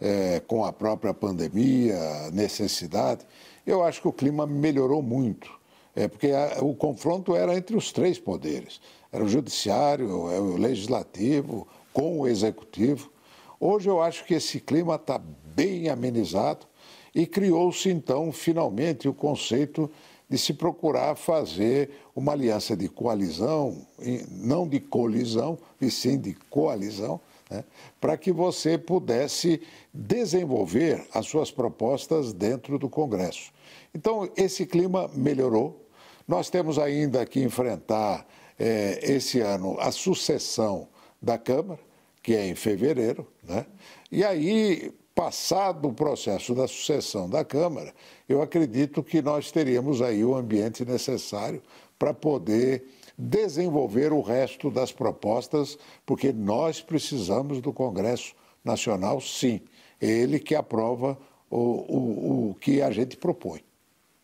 é, com a própria pandemia, necessidade, eu acho que o clima melhorou muito. É porque a, o confronto era entre os três poderes. Era o judiciário, é, o legislativo, com o executivo. Hoje eu acho que esse clima está bem amenizado e criou-se então, finalmente, o conceito de se procurar fazer uma aliança de coalizão, não de colisão, e sim de coalizão, né, para que você pudesse desenvolver as suas propostas dentro do Congresso. Então, esse clima melhorou. Nós temos ainda que enfrentar eh, esse ano a sucessão da Câmara, que é em fevereiro, né? E aí Passado o processo da sucessão da Câmara, eu acredito que nós teríamos aí o ambiente necessário para poder desenvolver o resto das propostas, porque nós precisamos do Congresso Nacional, sim. É ele que aprova o, o, o que a gente propõe.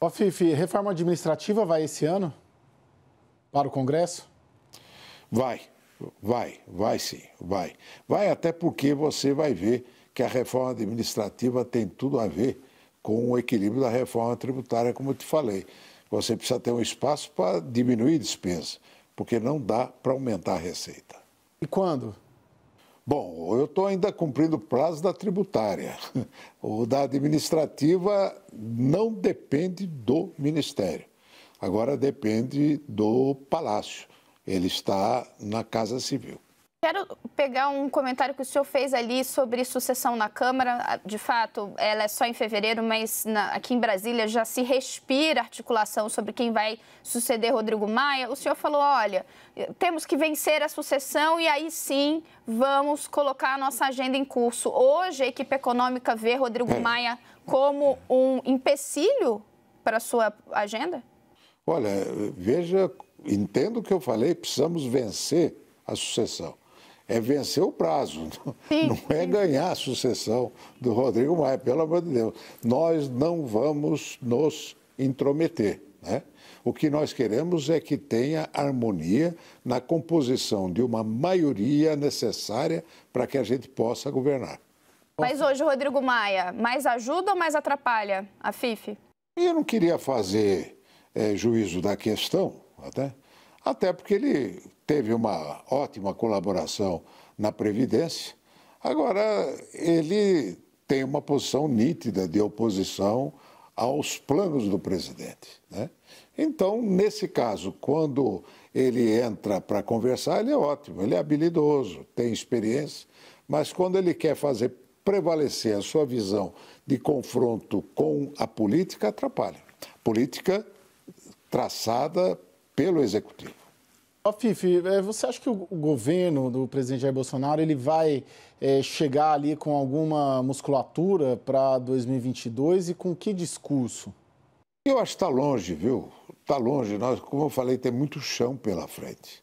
Ó, Fifi, reforma administrativa vai esse ano para o Congresso? Vai, vai, vai sim, vai. Vai até porque você vai ver que a reforma administrativa tem tudo a ver com o equilíbrio da reforma tributária, como eu te falei. Você precisa ter um espaço para diminuir despesa, porque não dá para aumentar a receita. E quando? Bom, eu estou ainda cumprindo o prazo da tributária. O da administrativa não depende do Ministério. Agora depende do Palácio. Ele está na Casa Civil. Quero pegar um comentário que o senhor fez ali sobre sucessão na Câmara. Ah, de fato, ela é só em fevereiro, mas na, aqui em Brasília já se respira articulação sobre quem vai suceder Rodrigo Maia. O senhor falou: olha, temos que vencer a sucessão e aí sim vamos colocar a nossa agenda em curso. Hoje, a equipe econômica vê Rodrigo é. Maia como um empecilho para a sua agenda? Olha, veja, entendo o que eu falei, precisamos vencer a sucessão é vencer o prazo, sim, não é sim. ganhar a sucessão do Rodrigo Maia, pelo amor de Deus. Nós não vamos nos intrometer. Né? O que nós queremos é que tenha harmonia na composição de uma maioria necessária para que a gente possa governar. Mas hoje, Rodrigo Maia, mais ajuda ou mais atrapalha a FIF? Eu não queria fazer é, juízo da questão, até, até porque ele teve uma ótima colaboração na Previdência. Agora, ele tem uma posição nítida de oposição aos planos do presidente. Né? Então, nesse caso, quando ele entra para conversar, ele é ótimo, ele é habilidoso, tem experiência, mas quando ele quer fazer prevalecer a sua visão de confronto com a política, atrapalha. Política traçada pelo executivo. Ó, oh, Fifi, é, você acha que o governo do presidente Jair Bolsonaro ele vai é, chegar ali com alguma musculatura para 2022 e com que discurso? Eu acho que está longe, viu? Está longe. Nós, como eu falei, tem muito chão pela frente.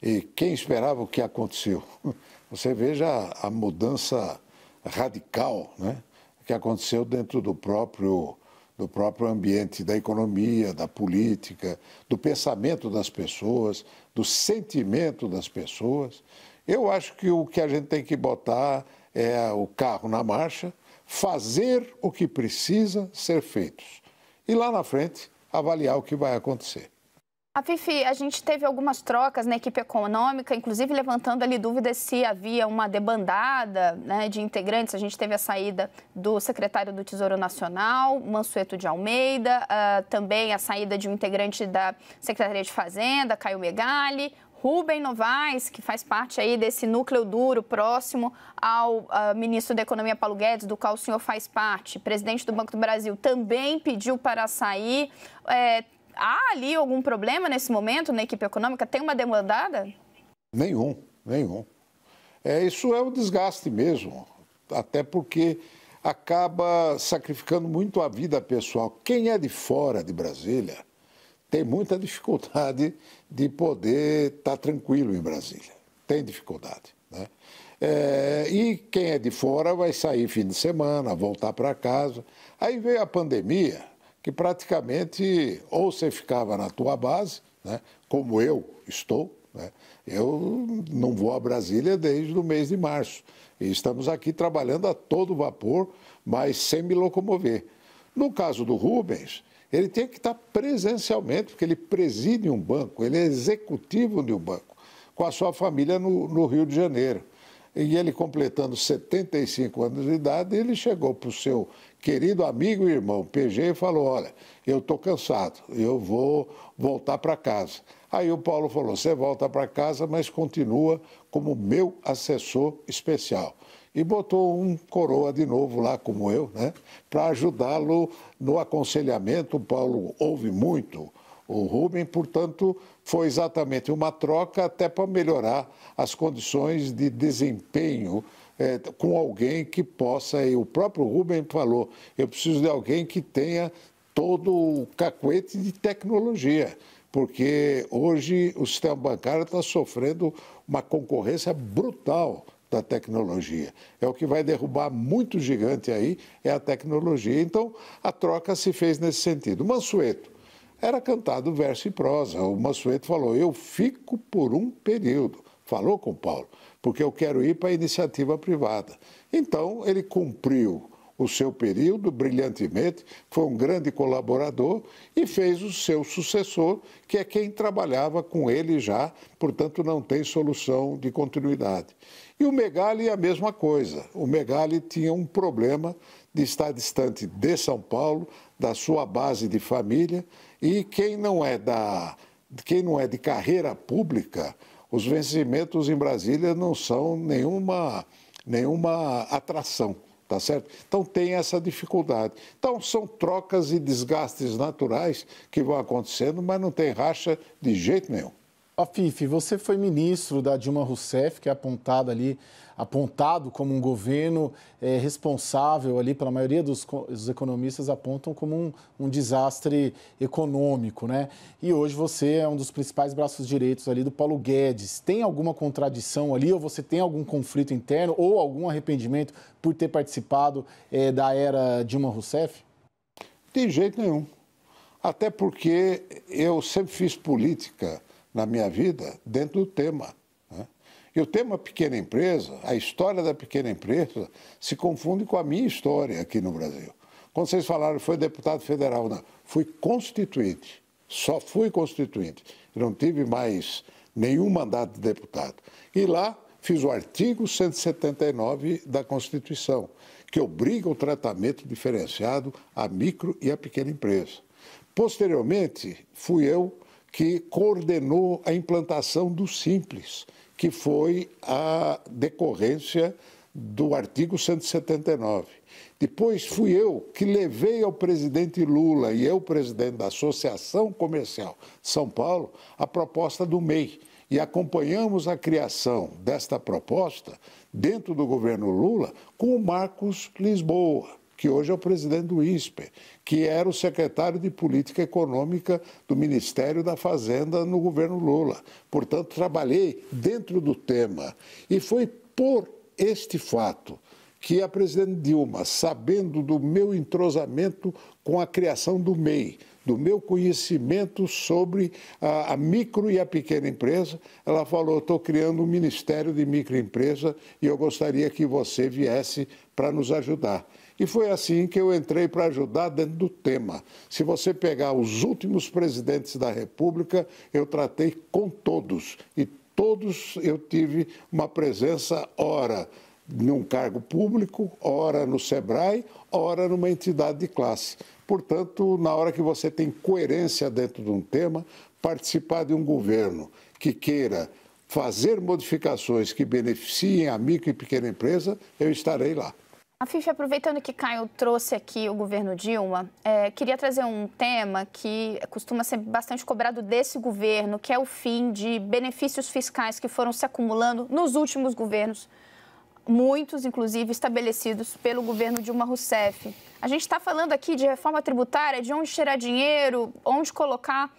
E quem esperava o que aconteceu? Você veja a mudança radical né? que aconteceu dentro do próprio do próprio ambiente da economia, da política, do pensamento das pessoas do sentimento das pessoas. Eu acho que o que a gente tem que botar é o carro na marcha, fazer o que precisa ser feito e lá na frente avaliar o que vai acontecer. A Fifi, a gente teve algumas trocas na equipe econômica, inclusive levantando ali dúvidas se havia uma debandada né, de integrantes. A gente teve a saída do secretário do Tesouro Nacional, Mansueto de Almeida, uh, também a saída de um integrante da Secretaria de Fazenda, Caio Megali, Rubem Novaes, que faz parte aí desse núcleo duro próximo ao uh, ministro da Economia Paulo Guedes, do qual o senhor faz parte, presidente do Banco do Brasil, também pediu para sair. É, há ali algum problema nesse momento na equipe econômica? Tem uma demandada? Nenhum, nenhum. É, isso é o um desgaste mesmo, até porque acaba sacrificando muito a vida pessoal. Quem é de fora de Brasília tem muita dificuldade de poder estar tá tranquilo em Brasília. Tem dificuldade. Né? É, e quem é de fora vai sair fim de semana, voltar para casa. Aí veio a pandemia, que praticamente ou você ficava na tua base, né, como eu estou, né, eu não vou a Brasília desde o mês de março. E estamos aqui trabalhando a todo vapor, mas sem me locomover. No caso do Rubens, ele tem que estar presencialmente, porque ele preside um banco, ele é executivo de um banco, com a sua família no, no Rio de Janeiro. E ele, completando 75 anos de idade, ele chegou para o seu querido amigo e irmão PG e falou: Olha, eu estou cansado, eu vou voltar para casa. Aí o Paulo falou: Você volta para casa, mas continua como meu assessor especial. E botou um coroa de novo lá, como eu, né, para ajudá-lo no aconselhamento. O Paulo ouve muito o Rubem, portanto, foi exatamente uma troca até para melhorar as condições de desempenho é, com alguém que possa, e o próprio Rubem falou, eu preciso de alguém que tenha todo o cacuete de tecnologia, porque hoje o sistema bancário está sofrendo uma concorrência brutal da tecnologia. É o que vai derrubar muito gigante aí, é a tecnologia. Então, a troca se fez nesse sentido. Mansueto, era cantado verso e prosa. O Mansueto falou: Eu fico por um período. Falou com o Paulo, porque eu quero ir para a iniciativa privada. Então, ele cumpriu o seu período brilhantemente, foi um grande colaborador e fez o seu sucessor, que é quem trabalhava com ele já, portanto não tem solução de continuidade. E o Megali é a mesma coisa. O Megali tinha um problema de estar distante de São Paulo, da sua base de família, e quem não é da quem não é de carreira pública, os vencimentos em Brasília não são nenhuma nenhuma atração tá certo? Então tem essa dificuldade. Então são trocas e desgastes naturais que vão acontecendo, mas não tem racha de jeito nenhum. Afife você foi ministro da Dilma Rousseff, que é apontada ali apontado como um governo é, responsável ali pela maioria dos, dos economistas apontam como um, um, desastre econômico, né? E hoje você é um dos principais braços direitos ali do Paulo Guedes. Tem alguma contradição ali ou você tem algum conflito interno ou algum arrependimento por ter participado é, da era Dilma Rousseff? De jeito nenhum. Até porque eu sempre fiz política na minha vida dentro do tema. Eu tenho uma pequena empresa, a história da pequena empresa se confunde com a minha história aqui no Brasil. Quando vocês falaram foi deputado federal, não, fui constituinte, só fui constituinte, não tive mais nenhum mandato de deputado. E lá fiz o artigo 179 da Constituição, que obriga o tratamento diferenciado à micro e à pequena empresa. Posteriormente, fui eu que coordenou a implantação do Simples, que foi a decorrência do artigo 179. Depois fui eu que levei ao presidente Lula e eu, presidente da Associação Comercial São Paulo, a proposta do MEI. E acompanhamos a criação desta proposta dentro do governo Lula com o Marcos Lisboa que hoje é o presidente do INSPE, que era o secretário de Política Econômica do Ministério da Fazenda no governo Lula. Portanto, trabalhei dentro do tema. E foi por este fato que a presidente Dilma, sabendo do meu entrosamento com a criação do MEI, do meu conhecimento sobre a, a micro e a pequena empresa, ela falou: estou criando um Ministério de Microempresa e eu gostaria que você viesse para nos ajudar. E foi assim que eu entrei para ajudar dentro do tema. Se você pegar os últimos presidentes da República, eu tratei com todos. E todos eu tive uma presença, ora num cargo público, ora no SEBRAE, ora numa entidade de classe. Portanto, na hora que você tem coerência dentro de um tema, participar de um governo que queira fazer modificações que beneficiem a micro e pequena empresa, eu estarei lá. A Fifi, aproveitando que Caio trouxe aqui o governo Dilma, é, queria trazer um tema que costuma ser bastante cobrado desse governo, que é o fim de benefícios fiscais que foram se acumulando nos últimos governos, muitos, inclusive, estabelecidos pelo governo Dilma Rousseff. A gente está falando aqui de reforma tributária, de onde tirar dinheiro, onde colocar.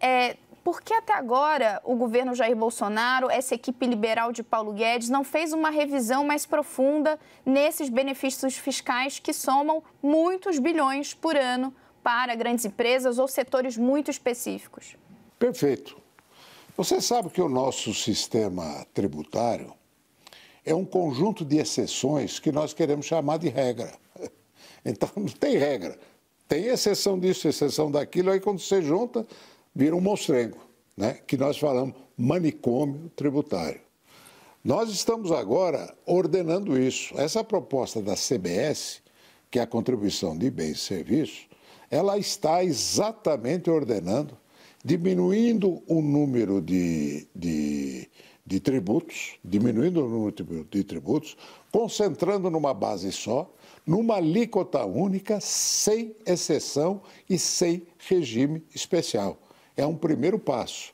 É, por que até agora o governo Jair Bolsonaro, essa equipe liberal de Paulo Guedes, não fez uma revisão mais profunda nesses benefícios fiscais que somam muitos bilhões por ano para grandes empresas ou setores muito específicos? Perfeito. Você sabe que o nosso sistema tributário é um conjunto de exceções que nós queremos chamar de regra. Então, não tem regra. Tem exceção disso, exceção daquilo, aí quando você junta, vira um mostrengo, né? que nós falamos manicômio tributário. Nós estamos agora ordenando isso. Essa proposta da CBS, que é a contribuição de bens e serviços, ela está exatamente ordenando, diminuindo o número de, de, de tributos, diminuindo o número de tributos, concentrando numa base só, numa alíquota única, sem exceção e sem regime especial é um primeiro passo.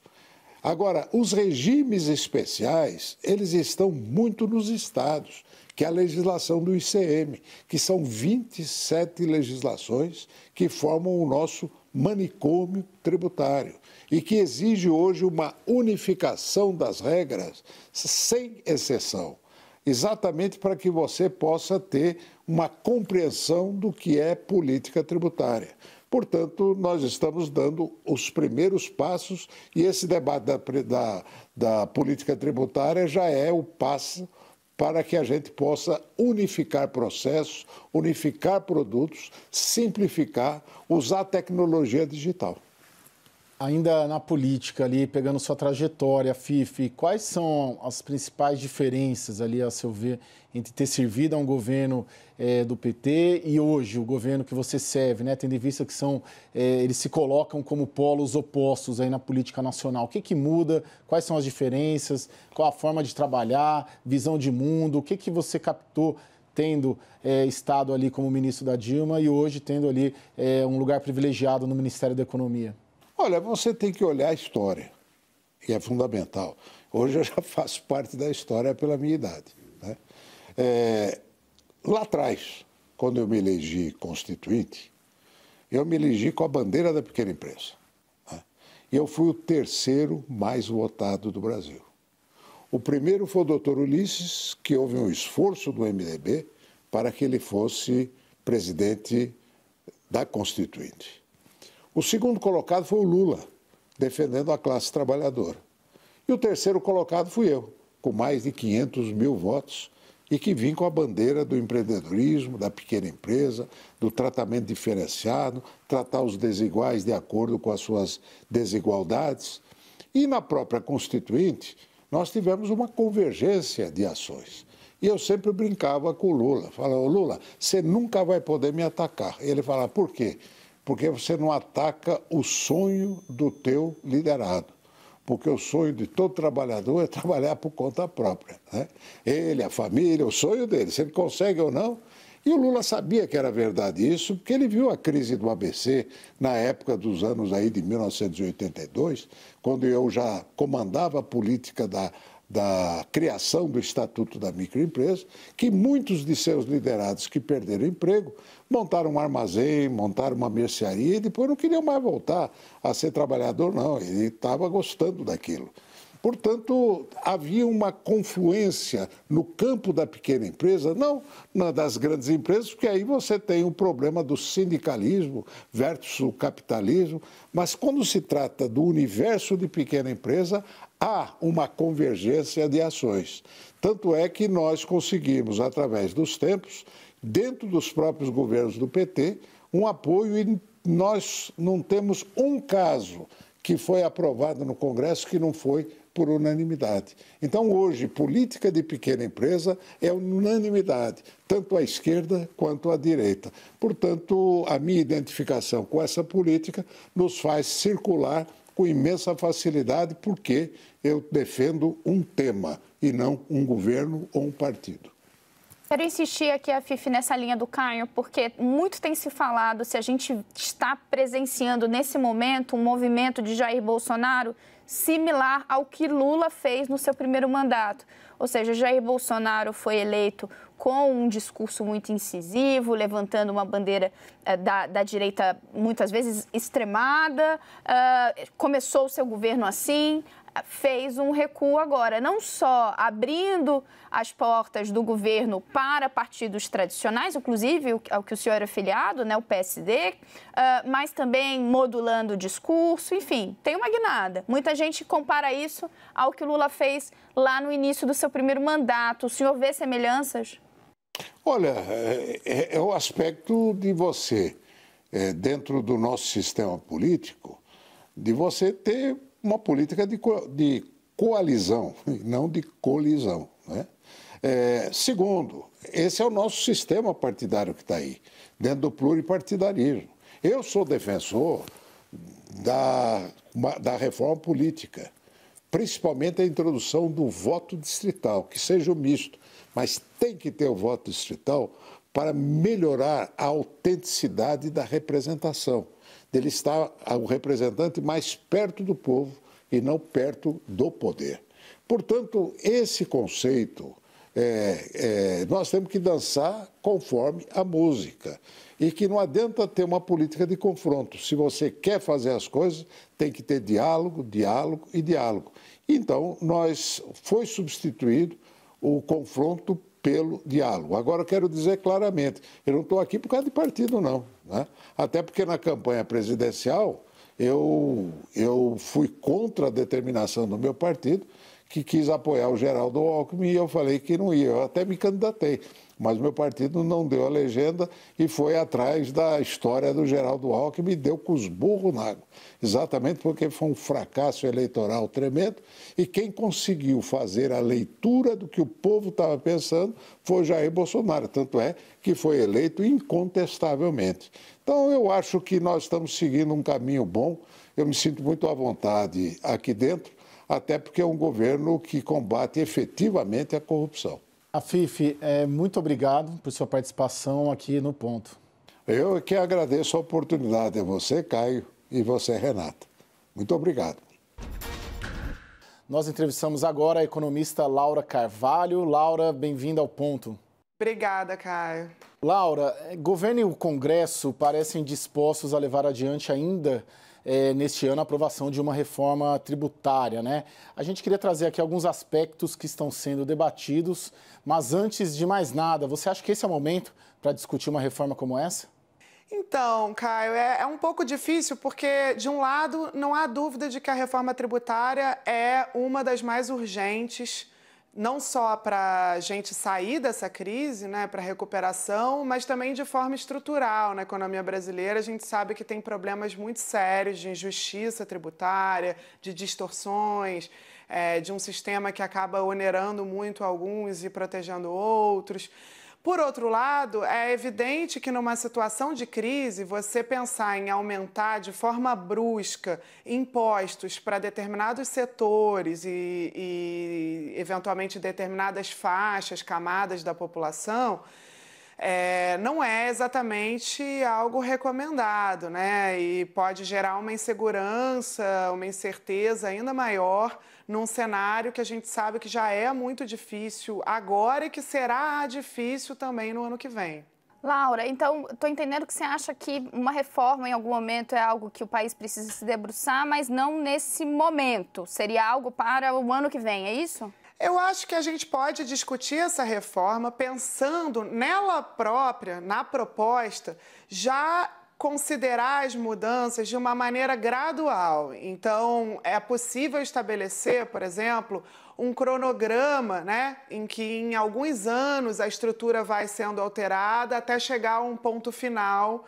Agora, os regimes especiais, eles estão muito nos estados, que é a legislação do ICM, que são 27 legislações que formam o nosso manicômio tributário e que exige hoje uma unificação das regras, sem exceção, exatamente para que você possa ter uma compreensão do que é política tributária. Portanto, nós estamos dando os primeiros passos e esse debate da, da, da política tributária já é o passo para que a gente possa unificar processos, unificar produtos, simplificar, usar tecnologia digital. Ainda na política ali, pegando sua trajetória, Fife, quais são as principais diferenças ali, a seu ver, entre ter servido a um governo é, do PT e hoje o governo que você serve, né? Tendo em vista que são, é, eles se colocam como polos opostos aí na política nacional. O que, que muda? Quais são as diferenças? Qual a forma de trabalhar? Visão de mundo? O que, que você captou tendo é, estado ali como ministro da Dilma e hoje tendo ali é, um lugar privilegiado no Ministério da Economia? Olha, você tem que olhar a história, que é fundamental. Hoje eu já faço parte da história pela minha idade. É, lá atrás, quando eu me elegi constituinte, eu me elegi com a bandeira da pequena empresa. Né? E eu fui o terceiro mais votado do Brasil. O primeiro foi o doutor Ulisses, que houve um esforço do MDB para que ele fosse presidente da Constituinte. O segundo colocado foi o Lula, defendendo a classe trabalhadora. E o terceiro colocado fui eu, com mais de 500 mil votos, e que vim com a bandeira do empreendedorismo, da pequena empresa, do tratamento diferenciado, tratar os desiguais de acordo com as suas desigualdades. E na própria Constituinte, nós tivemos uma convergência de ações. E eu sempre brincava com o Lula. Falava, Lula, você nunca vai poder me atacar. E ele falava, por quê? Porque você não ataca o sonho do teu liderado porque o sonho de todo trabalhador é trabalhar por conta própria. Né? Ele, a família, o sonho dele, se ele consegue ou não. E o Lula sabia que era verdade isso, porque ele viu a crise do ABC na época dos anos aí de 1982, quando eu já comandava a política da, da criação do Estatuto da Microempresa, que muitos de seus liderados que perderam emprego montaram um armazém, montaram uma mercearia e depois não queriam mais voltar a ser trabalhador, não. Ele estava gostando daquilo. Portanto, havia uma confluência no campo da pequena empresa, não na das grandes empresas, porque aí você tem o problema do sindicalismo versus o capitalismo, mas quando se trata do universo de pequena empresa, há uma convergência de ações. Tanto é que nós conseguimos, através dos tempos, dentro dos próprios governos do PT, um apoio e nós não temos um caso que foi aprovado no Congresso que não foi por unanimidade. Então, hoje, política de pequena empresa é unanimidade, tanto à esquerda quanto à direita. Portanto, a minha identificação com essa política nos faz circular com imensa facilidade, porque eu defendo um tema e não um governo ou um partido. Quero insistir aqui, a Fifi, nessa linha do Caio, porque muito tem se falado se a gente está presenciando nesse momento um movimento de Jair Bolsonaro similar ao que Lula fez no seu primeiro mandato. Ou seja, Jair Bolsonaro foi eleito com um discurso muito incisivo, levantando uma bandeira eh, da, da, direita muitas vezes extremada. Uh, começou o seu governo assim, fez um recuo agora, não só abrindo as portas do governo para partidos tradicionais, inclusive ao que o senhor é filiado, né, o PSD, ah, mas também modulando o discurso, enfim, tem uma guinada. Muita gente compara isso ao que o Lula fez lá no início do seu primeiro mandato. O senhor vê semelhanças? Olha, é, é, é o aspecto de você, é, dentro do nosso sistema político, de você ter uma política de, co de coalizão, não de colisão. Né? É, segundo, esse é o nosso sistema partidário que está aí, dentro do pluripartidarismo. Eu sou defensor da, da reforma política, principalmente a introdução do voto distrital, que seja o misto, mas tem que ter o voto distrital para melhorar a autenticidade da representação dele estar o representante mais perto do povo e não perto do poder. Portanto, esse conceito, é, é, nós temos que dançar conforme a música. E que não adianta ter uma política de confronto. Se você quer fazer as coisas, tem que ter diálogo, diálogo e diálogo. Então, nós foi substituído o confronto pelo diálogo. Agora, eu quero dizer claramente, eu não estou aqui por causa de partido, não. Né? Até porque na campanha presidencial eu, eu fui contra a determinação do meu partido, que quis apoiar o Geraldo Alckmin, e eu falei que não ia. Eu até me candidatei. Mas meu partido não deu a legenda e foi atrás da história do Geraldo Alckmin e deu com os burros na água. Exatamente porque foi um fracasso eleitoral tremendo e quem conseguiu fazer a leitura do que o povo estava pensando foi Jair Bolsonaro. Tanto é que foi eleito incontestavelmente. Então, eu acho que nós estamos seguindo um caminho bom. Eu me sinto muito à vontade aqui dentro, até porque é um governo que combate efetivamente a corrupção. Afife, é, muito obrigado por sua participação aqui no Ponto. Eu é que agradeço a oportunidade é você, Caio, e você, Renata. Muito obrigado. Nós entrevistamos agora a economista Laura Carvalho. Laura, bem-vinda ao Ponto. Obrigada, Caio. Laura, é, governo e o Congresso parecem dispostos a levar adiante ainda é, neste ano a aprovação de uma reforma tributária. Né? A gente queria trazer aqui alguns aspectos que estão sendo debatidos, mas antes de mais nada, você acha que esse é o momento para discutir uma reforma como essa? Então, Caio, é, é, um pouco difícil porque, de um lado, não há dúvida de que a reforma tributária é uma das mais urgentes não só para a gente sair dessa crise, né, para recuperação, mas também de forma estrutural na economia brasileira. A gente sabe que tem problemas muito sérios de injustiça tributária, de distorções, é, de um sistema que acaba onerando muito alguns e protegendo outros. Por outro lado, é evidente que numa situação de crise, você pensar em aumentar de forma brusca impostos para determinados setores e, e, eventualmente determinadas faixas, camadas da população é, não é exatamente algo recomendado, né? E pode gerar uma insegurança, uma incerteza ainda maior num cenário que a gente sabe que já é muito difícil agora e que será difícil também no ano que vem. Laura, então estou entendendo que você acha que uma reforma em algum momento é algo que o país precisa se debruçar, mas não nesse momento. Seria algo para o ano que vem, é isso? Eu acho que a gente pode discutir essa reforma pensando nela própria, na proposta, já considerar as mudanças de uma maneira gradual. Então, é possível estabelecer, por exemplo, um cronograma, né, em que em alguns anos a estrutura vai sendo alterada até chegar a um ponto final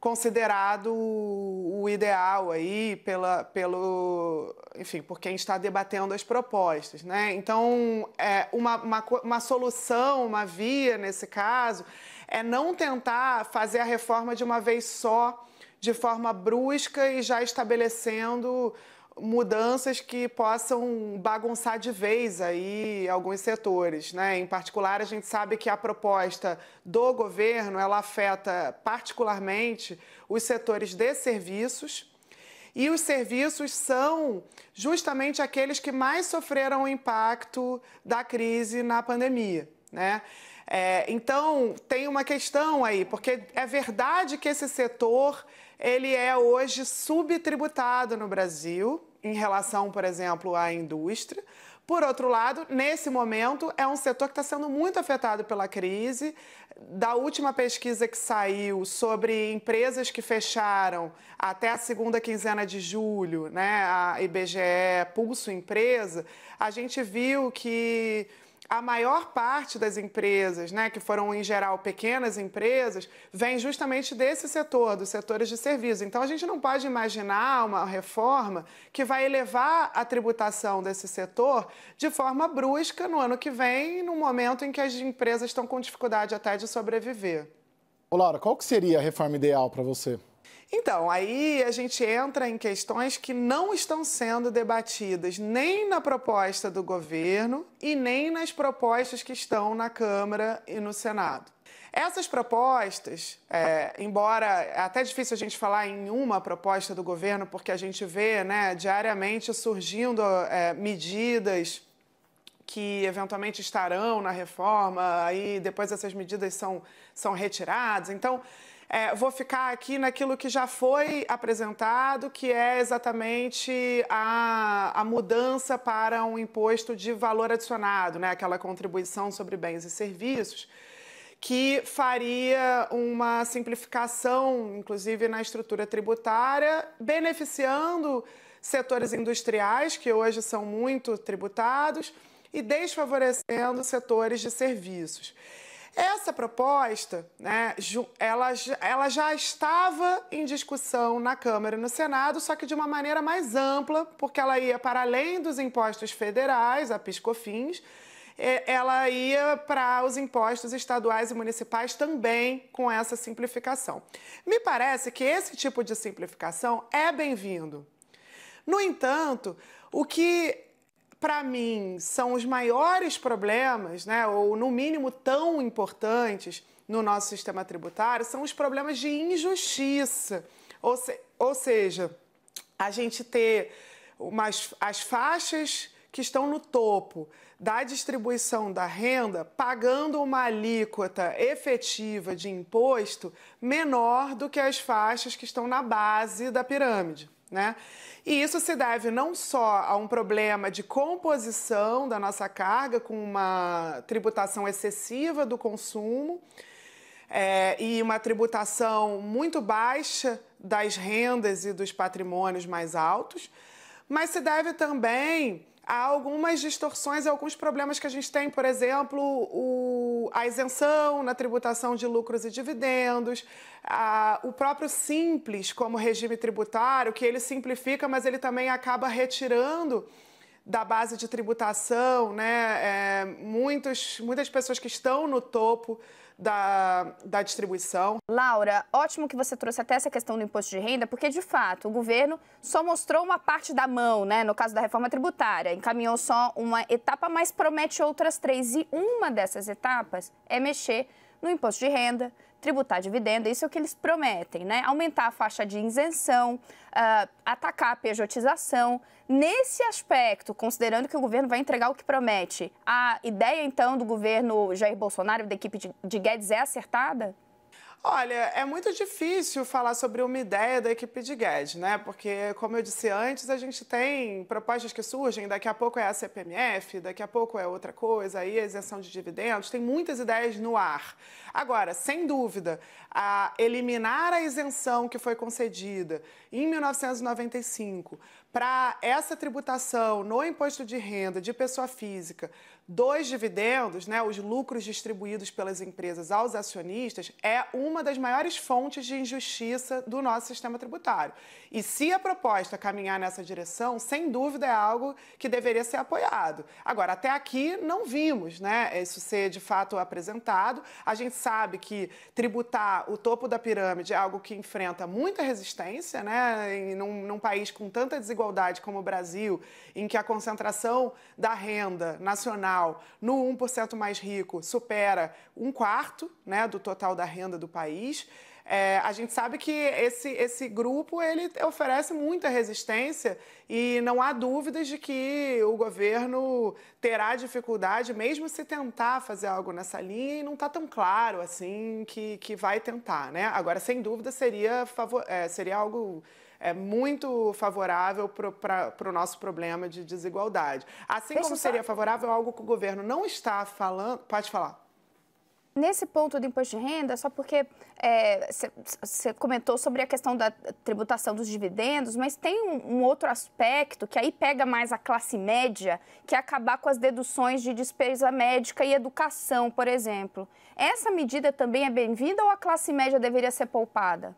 considerado o ideal aí pela, pelo, enfim, por quem está debatendo as propostas, né? Então, é, uma, uma, uma solução, uma via nesse caso, é não tentar fazer a reforma de uma vez só, de forma brusca e já estabelecendo mudanças que possam bagunçar de vez aí alguns setores, né? Em particular, a gente sabe que a proposta do governo, ela afeta particularmente os setores de serviços, e os serviços são justamente aqueles que mais sofreram o impacto da crise na pandemia, né? É, então, tem uma questão aí, porque é verdade que esse setor ele é hoje subtributado no Brasil, em relação, por exemplo, à indústria. Por outro lado, nesse momento, é um setor que está sendo muito afetado pela crise. Da última pesquisa que saiu sobre empresas que fecharam até a segunda quinzena de julho, né, a IBGE Pulso Empresa, a gente viu que a maior parte das empresas, né, que foram em geral pequenas empresas, vem justamente desse setor, dos setores de serviço. Então a gente não pode imaginar uma reforma que vai elevar a tributação desse setor de forma brusca no ano que vem, no momento em que as empresas estão com dificuldade até de sobreviver. Ô Laura, qual que seria a reforma ideal para você? Então, aí a gente entra em questões que não estão sendo debatidas nem na proposta do governo e nem nas propostas que estão na Câmara e no Senado. Essas propostas, é, embora é até difícil a gente falar em uma proposta do governo, porque a gente vê né, diariamente surgindo é, medidas que eventualmente estarão na reforma, aí depois essas medidas são, são retiradas. Então, é, vou ficar aqui naquilo que já foi apresentado, que é exatamente a, a mudança para um imposto de valor adicionado, né? aquela contribuição sobre bens e serviços, que faria uma simplificação, inclusive na estrutura tributária, beneficiando setores industriais que hoje são muito tributados e desfavorecendo setores de serviços. Essa proposta, né, ela, ela já estava em discussão na Câmara e no Senado, só que de uma maneira mais ampla, porque ela ia para além dos impostos federais, a PiscoFins, ela ia para os impostos estaduais e municipais também com essa simplificação. Me parece que esse tipo de simplificação é bem-vindo. No entanto, o que para mim, são os maiores problemas, né, ou no mínimo tão importantes no nosso sistema tributário, são os problemas de injustiça. Ou, se, ou seja, a gente ter umas, as faixas que estão no topo da distribuição da renda pagando uma alíquota efetiva de imposto menor do que as faixas que estão na base da pirâmide. Né? E isso se deve não só a um problema de composição da nossa carga, com uma tributação excessiva do consumo é, e uma tributação muito baixa das rendas e dos patrimônios mais altos, mas se deve também há algumas distorções e alguns problemas que a gente tem, por exemplo, o, a isenção na tributação de lucros e dividendos, a, o próprio simples como regime tributário, que ele simplifica, mas ele também acaba retirando da base de tributação, né? É, muitos, muitas pessoas que estão no topo da, da distribuição. Laura, ótimo que você trouxe até essa questão do imposto de renda, porque, de fato, o governo só mostrou uma parte da mão, né? No caso da reforma tributária, encaminhou só uma etapa, mas promete outras três. E uma dessas etapas é mexer no imposto de renda, tributar dividendo, isso é o que eles prometem, né? Aumentar a faixa de isenção, uh, atacar a pejotização. Nesse aspecto, considerando que o governo vai entregar o que promete, a ideia então do governo Jair Bolsonaro e da equipe de, de Guedes é acertada? Olha, é muito difícil falar sobre uma ideia da equipe de GED, né? Porque, como eu disse antes, a gente tem propostas que surgem, daqui a pouco é a CPMF, daqui a pouco é outra coisa, aí a isenção de dividendos, tem muitas ideias no ar. Agora, sem dúvida, a eliminar a isenção que foi concedida em 1995 para essa tributação no imposto de renda de pessoa física dos dividendos, né, os lucros distribuídos pelas empresas aos acionistas, é uma das maiores fontes de injustiça do nosso sistema tributário. E se a proposta caminhar nessa direção, sem dúvida é algo que deveria ser apoiado. Agora, até aqui não vimos né, isso ser de fato apresentado. A gente sabe que tributar o topo da pirâmide é algo que enfrenta muita resistência, né? Em, num, num país com tanta desigualdade como o Brasil, em que a concentração da renda nacional no 1% mais rico supera um quarto né, do total da renda do país. É, a gente sabe que esse, esse grupo ele oferece muita resistência e não há dúvidas de que o governo terá dificuldade, mesmo se tentar fazer algo nessa linha, e não está tão claro assim que, que vai tentar. Né? Agora, sem dúvida, seria, é, seria algo é muito favorável para o pro nosso problema de desigualdade. Assim Deixa como seria favorável algo que o governo não está falando. Pode falar. Nesse ponto do imposto de renda, só porque você é, comentou sobre a questão da tributação dos dividendos, mas tem um, um, outro aspecto que aí pega mais a classe média, que é acabar com as deduções de despesa médica e educação, por exemplo. Essa medida também é bem-vinda ou a classe média deveria ser poupada?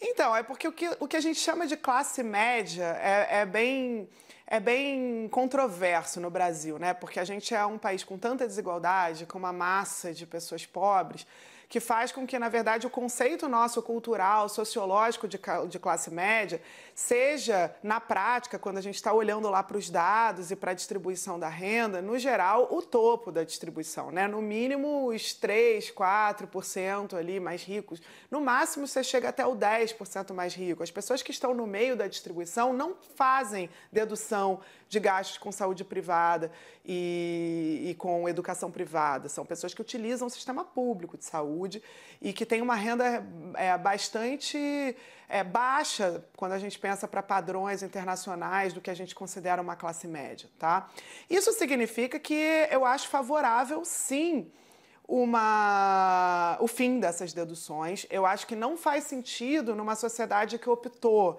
Então, é porque o que, o que a gente chama de classe média é, é bem é bem controverso no Brasil, né? Porque a gente é um país com tanta desigualdade, com uma massa de pessoas pobres, que faz com que, na verdade, o conceito nosso cultural, sociológico de, de classe média seja na prática, quando a gente está olhando lá para os dados e para a distribuição da renda, no geral, o topo da distribuição, né? No mínimo, os 3, 4% ali mais ricos. No máximo, você chega até o 10% mais rico. As pessoas que estão no meio da distribuição não fazem dedução de gastos com saúde privada e, e com educação privada. São pessoas que utilizam o sistema público de saúde e que têm uma renda é, bastante é, baixa quando a gente pensa para padrões internacionais do que a gente considera uma classe média, tá? Isso significa que eu acho favorável, sim, uma, o fim dessas deduções. Eu acho que não faz sentido numa sociedade que optou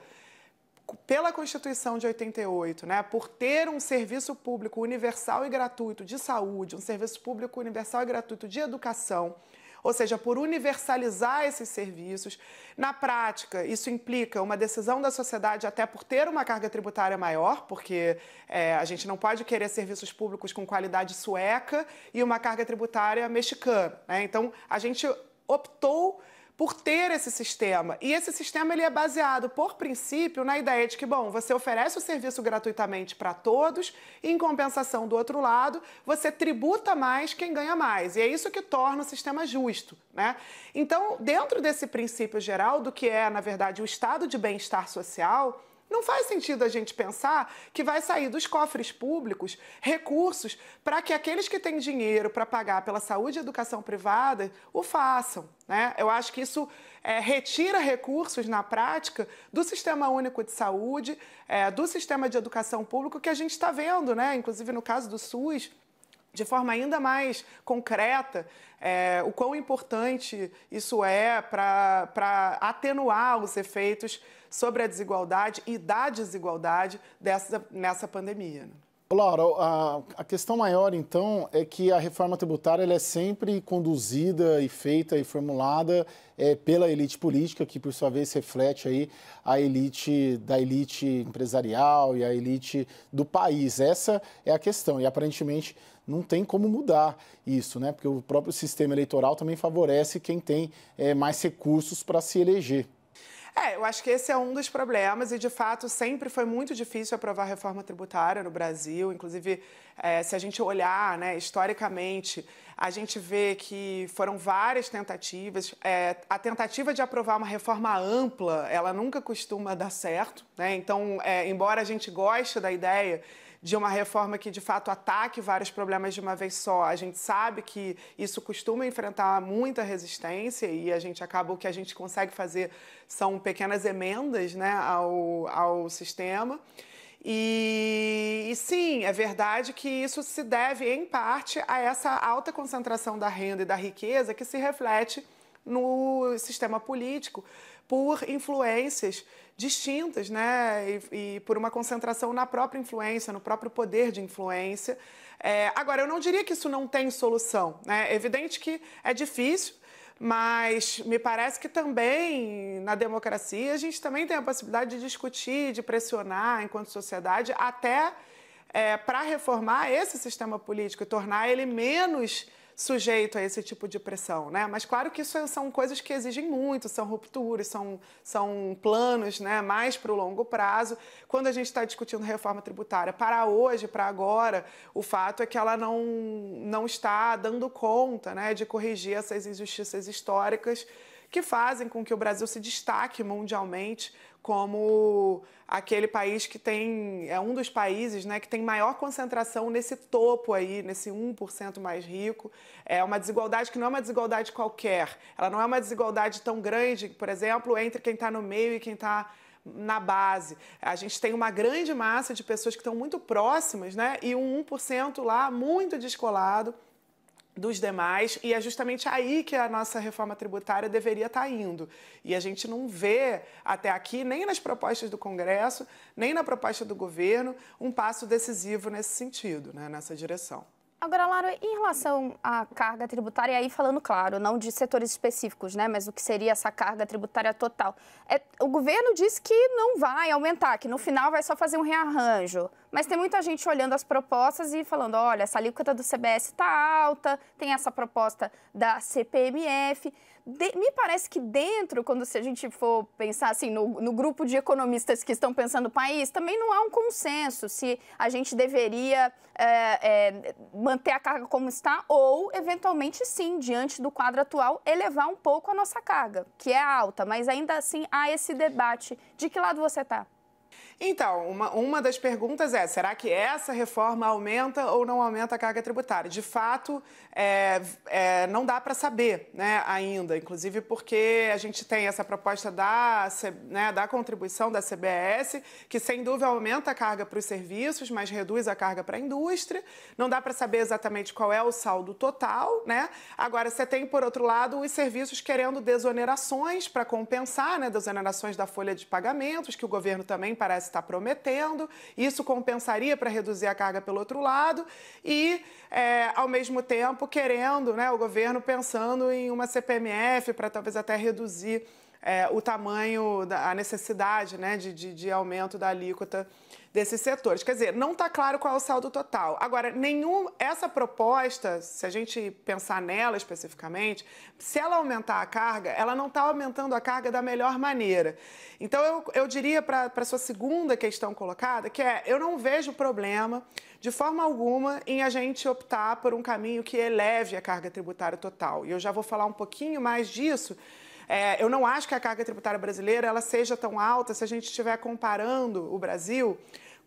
pela Constituição de 88, né, por ter um serviço público universal e gratuito de saúde, um serviço público universal e gratuito de educação, ou seja, por universalizar esses serviços, na prática, isso implica uma decisão da sociedade até por ter uma carga tributária maior, porque é, a gente não pode querer serviços públicos com qualidade sueca e uma carga tributária mexicana. Né? Então, a gente optou por ter esse sistema. E esse sistema ele é baseado, por princípio, na ideia de que, bom, você oferece o serviço gratuitamente para todos, e em compensação do outro lado, você tributa mais quem ganha mais. E é isso que torna o sistema justo. Né? Então, dentro desse princípio geral do que é, na verdade, o estado de bem-estar social, não faz sentido a gente pensar que vai sair dos cofres públicos recursos para que aqueles que têm dinheiro para pagar pela saúde e educação privada o façam. Né? Eu acho que isso é, retira recursos na prática do sistema único de saúde, é, do sistema de educação pública que a gente está vendo, né? inclusive no caso do SUS de forma ainda mais concreta é, o quão importante isso é para atenuar os efeitos sobre a desigualdade e da desigualdade dessa, nessa pandemia. Né? Laura, a, a, questão maior, então, é que a reforma tributária ela é sempre conduzida e feita e formulada é, pela elite política, que, por sua vez, reflete aí a elite da elite empresarial e a elite do país. Essa é a questão. E, aparentemente, não tem como mudar isso, né? Porque o próprio sistema eleitoral também favorece quem tem é, mais recursos para se eleger. É, eu acho que esse é um dos problemas e, de fato, sempre foi muito difícil aprovar reforma tributária no Brasil. Inclusive, é, se a gente olhar né, historicamente, a gente vê que foram várias tentativas. É, a tentativa de aprovar uma reforma ampla, ela nunca costuma dar certo. Né? Então, é, embora a gente goste da ideia de uma reforma que de fato ataque vários problemas de uma vez só. A gente sabe que isso costuma enfrentar muita resistência e a gente acaba o que a gente consegue fazer são pequenas emendas né, ao, ao sistema. E, e, sim, é verdade que isso se deve, em parte, a essa alta concentração da renda e da riqueza que se reflete no sistema político por influências distintas, né? E, e, por uma concentração na própria influência, no próprio poder de influência. É, agora, eu não diria que isso não tem solução. Né? É evidente que é difícil, mas me parece que também na democracia a gente também tem a possibilidade de discutir, de pressionar enquanto sociedade, até é, para reformar esse sistema político e tornar ele menos sujeito a esse tipo de pressão, né? Mas claro que isso é, são coisas que exigem muito, são rupturas, são, são planos, né? Mais para o longo prazo. Quando a gente está discutindo reforma tributária para hoje, para agora, o fato é que ela não, não está dando conta, né? De corrigir essas injustiças históricas que fazem com que o Brasil se destaque mundialmente como aquele país que tem, é um dos países né, que tem maior concentração nesse topo aí, nesse 1% mais rico. É uma desigualdade que não é uma desigualdade qualquer, ela não é uma desigualdade tão grande, por exemplo, entre quem está no meio e quem está na base. A gente tem uma grande massa de pessoas que estão muito próximas, né? E um 1% lá muito descolado dos demais, e é justamente aí que a nossa reforma tributária deveria estar tá indo. E a gente não vê até aqui, nem nas propostas do Congresso, nem na proposta do governo, um passo decisivo nesse sentido, né, nessa direção. Agora, Lara, em relação à carga tributária, aí falando, claro, não de setores específicos, né, mas o que seria essa carga tributária total? É, o governo diz que não vai aumentar, que no final vai só fazer um rearranjo. Mas tem muita gente olhando as propostas e falando: olha, essa alíquota do CBS está alta, tem essa proposta da CPMF de, me parece que dentro, quando se a gente for pensar assim, no, no, grupo de economistas que estão pensando o país, também não há um consenso se a gente deveria é, é, manter a carga como está ou, eventualmente, sim, diante do quadro atual, elevar um pouco a nossa carga, que é alta, mas ainda assim há esse debate. De que lado você está? Então, uma, uma das perguntas é: será que essa reforma aumenta ou não aumenta a carga tributária? De fato, é, é, não dá para saber né, ainda, inclusive porque a gente tem essa proposta da, né, da contribuição da CBS, que sem dúvida aumenta a carga para os serviços, mas reduz a carga para a indústria. Não dá para saber exatamente qual é o saldo total. Né? Agora, você tem, por outro lado, os serviços querendo desonerações para compensar né, desonerações da folha de pagamentos, que o governo também parece está prometendo, isso compensaria para reduzir a carga pelo outro lado, e, é, ao mesmo tempo, querendo, né, o governo pensando em uma CPMF para talvez até reduzir é, o tamanho, da, a necessidade né, de, de, de aumento da alíquota desses setores. Quer dizer, não está claro qual é o saldo total. Agora, nenhum essa proposta, se a gente pensar nela especificamente, se ela aumentar a carga, ela não está aumentando a carga da melhor maneira. Então, eu, eu diria para a sua segunda questão colocada, que é, eu não vejo problema, de forma alguma, em a gente optar por um caminho que eleve a carga tributária total. E eu já vou falar um pouquinho mais disso, é, eu não acho que a carga tributária brasileira ela seja tão alta se a gente estiver comparando o Brasil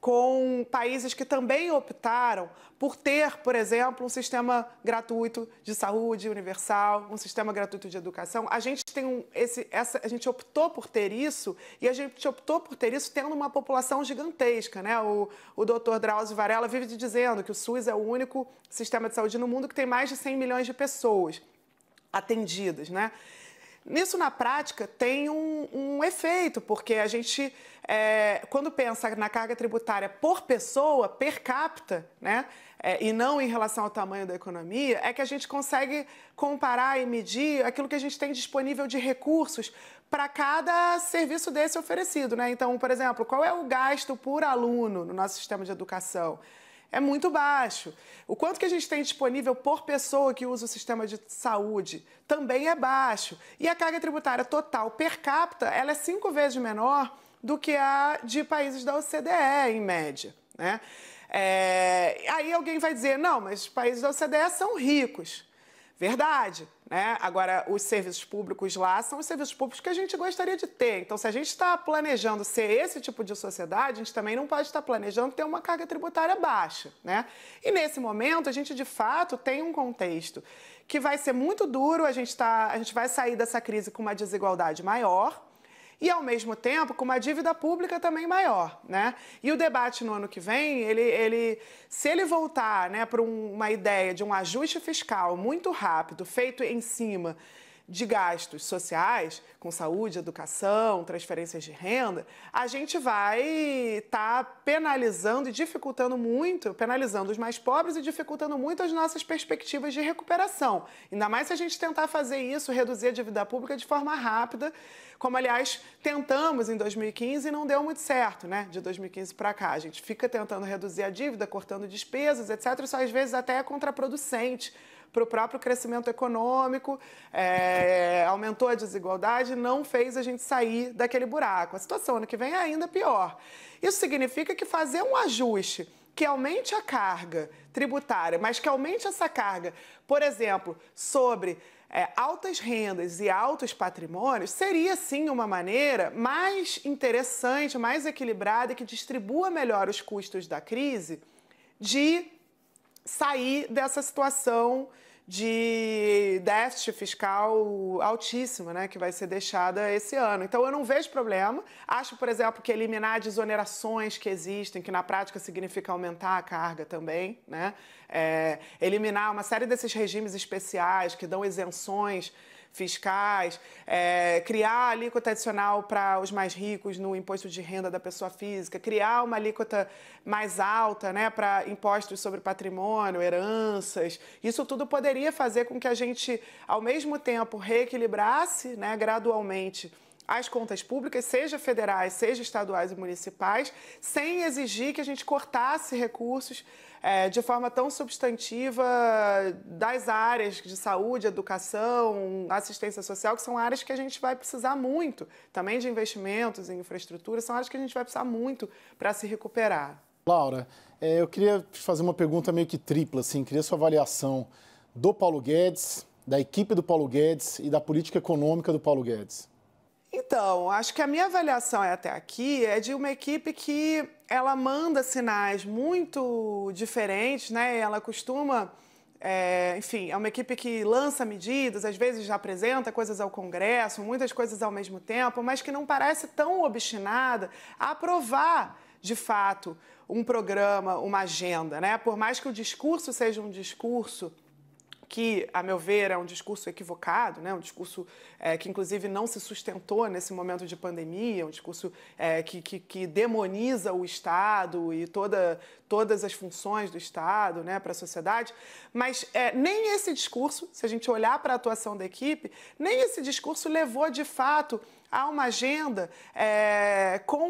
com países que também optaram por ter, por exemplo, um sistema gratuito de saúde universal, um sistema gratuito de educação. A gente tem um, esse, essa, a gente optou por ter isso e a gente optou por ter isso tendo uma população gigantesca, né? O, o Dr. Drauzio Varela vive dizendo que o SUS é o único sistema de saúde no mundo que tem mais de 100 milhões de pessoas atendidas, né? Nisso, na prática, tem um, um efeito, porque a gente, é, quando pensa na carga tributária por pessoa, per capita, né, é, e não em relação ao tamanho da economia, é que a gente consegue comparar e medir aquilo que a gente tem disponível de recursos para cada serviço desse oferecido. Né? Então, por exemplo, qual é o gasto por aluno no nosso sistema de educação? é muito baixo. O quanto que a gente tem disponível por pessoa que usa o sistema de saúde também é baixo. E a carga tributária total per capita ela é cinco vezes menor do que a de países da OCDE, em média. Né? É... Aí alguém vai dizer: não, mas os países da OCDE são ricos. Verdade. Né? Agora, os serviços públicos lá são os serviços públicos que a gente gostaria de ter. Então, se a gente está planejando ser esse tipo de sociedade, a gente também não pode estar tá planejando ter uma carga tributária baixa. Né? E nesse momento, a gente de fato tem um contexto que vai ser muito duro, a gente, tá, a gente vai sair dessa crise com uma desigualdade maior e, ao mesmo tempo, com uma dívida pública também maior. Né? E o debate no ano que vem, ele, ele, se ele voltar né, para um, uma ideia de um ajuste fiscal muito rápido, feito em cima de gastos sociais, com saúde, educação, transferências de renda, a gente vai estar tá penalizando e dificultando muito, penalizando os mais pobres e dificultando muito as nossas perspectivas de recuperação. Ainda mais se a gente tentar fazer isso, reduzir a dívida pública de forma rápida, como aliás tentamos em 2015 e não deu muito certo, né? De 2015 para cá, a gente fica tentando reduzir a dívida, cortando despesas, etc. Isso às vezes até é contraproducente para o próprio crescimento econômico, é, aumentou a desigualdade, não fez a gente sair daquele buraco. A situação ano que vem é ainda pior. Isso significa que fazer um ajuste que aumente a carga tributária, mas que aumente essa carga, por exemplo, sobre é, altas rendas e altos patrimônios, seria sim uma maneira mais interessante, mais equilibrada e que distribua melhor os custos da crise de sair dessa situação de déficit fiscal altíssimo, né, que vai ser deixada esse ano. Então eu não vejo problema. Acho, por exemplo, que eliminar desonerações que existem, que na prática significa aumentar a carga também, né, é, eliminar uma série desses regimes especiais que dão isenções fiscais, é, criar alíquota adicional para os mais ricos no imposto de renda da pessoa física, criar uma alíquota mais alta né, para impostos sobre patrimônio, heranças. Isso tudo poderia fazer com que a gente, ao mesmo tempo, reequilibrasse né, gradualmente as contas públicas, seja federais, seja estaduais e municipais, sem exigir que a gente cortasse recursos é, de forma tão substantiva das áreas de saúde, educação, assistência social, que são áreas que a gente vai precisar muito, também de investimentos em infraestrutura, são áreas que a gente vai precisar muito para se recuperar. Laura, é, eu queria te fazer uma pergunta meio que tripla, assim, queria sua avaliação do Paulo Guedes, da equipe do Paulo Guedes e da política econômica do Paulo Guedes. Então, acho que a minha avaliação até aqui é de uma equipe que ela manda sinais muito diferentes, né? Ela costuma, é, enfim, é uma equipe que lança medidas, às vezes já apresenta coisas ao Congresso, muitas coisas ao mesmo tempo, mas que não parece tão obstinada a aprovar de fato um programa, uma agenda, né? Por mais que o discurso seja um discurso que, a meu ver, é um discurso equivocado, né? um discurso é, que, inclusive, não se sustentou nesse momento de pandemia, um discurso é, que, que, que, demoniza o Estado e toda, todas as funções do Estado, né, para a sociedade, mas é, nem esse discurso, se a gente olhar para a atuação da equipe, nem esse discurso levou de fato a uma agenda é, com,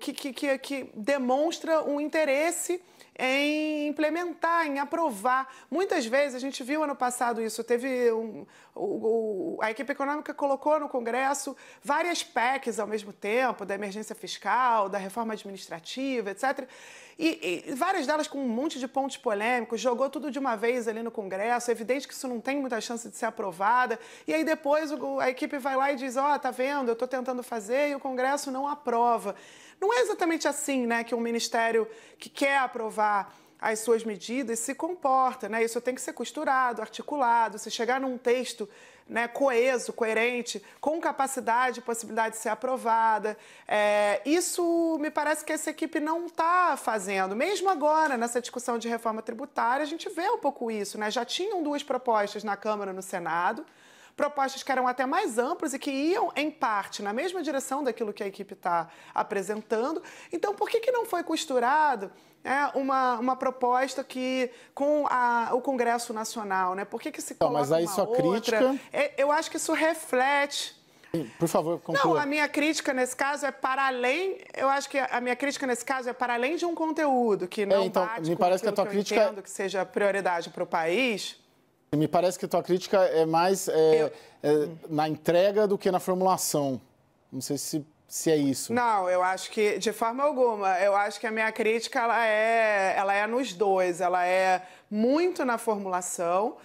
que, que, que demonstra um interesse em implementar, em aprovar. Muitas vezes, a gente viu ano passado isso, teve um, o, a equipe econômica colocou no Congresso várias PECs ao mesmo tempo, da emergência fiscal, da reforma administrativa, etc. E, e, várias delas com um monte de pontos polêmicos, jogou tudo de uma vez ali no Congresso, é evidente que isso não tem muita chance de ser aprovada. E aí depois o, a equipe vai lá e diz: Ó, oh, tá vendo, eu estou tentando fazer e o Congresso não aprova. Não é exatamente assim né, que um ministério que quer aprovar as suas medidas se comporta, né? Isso tem que ser costurado, articulado. Se chegar num texto né, coeso, coerente, com capacidade e possibilidade de ser aprovada, é, isso me parece que essa equipe não está fazendo. Mesmo agora, nessa discussão de reforma tributária, a gente vê um pouco isso, né? Já tinham duas propostas na Câmara e no Senado propostas que eram até mais amplas e que iam, em parte, na mesma direção daquilo que a equipe está apresentando. Então, por que, que não foi costurado? Né, uma, uma proposta que com a, o Congresso Nacional, né? Por que, que se coloca não, mas aí sua outra? Crítica... É, eu acho que isso reflete por favor, conclua. Não, a minha crítica nesse caso é para além, eu acho que a minha crítica nesse caso é para além de um conteúdo que é, não é, então, me parece que a tua que crítica é entendo que seja prioridade para o país. Me parece que a tua crítica é mais é, é, na entrega do que na formulação. Não sei se, se é isso. Não, eu acho que de forma alguma. Eu acho que a minha crítica ela é, ela é nos dois. Ela é muito na formulação.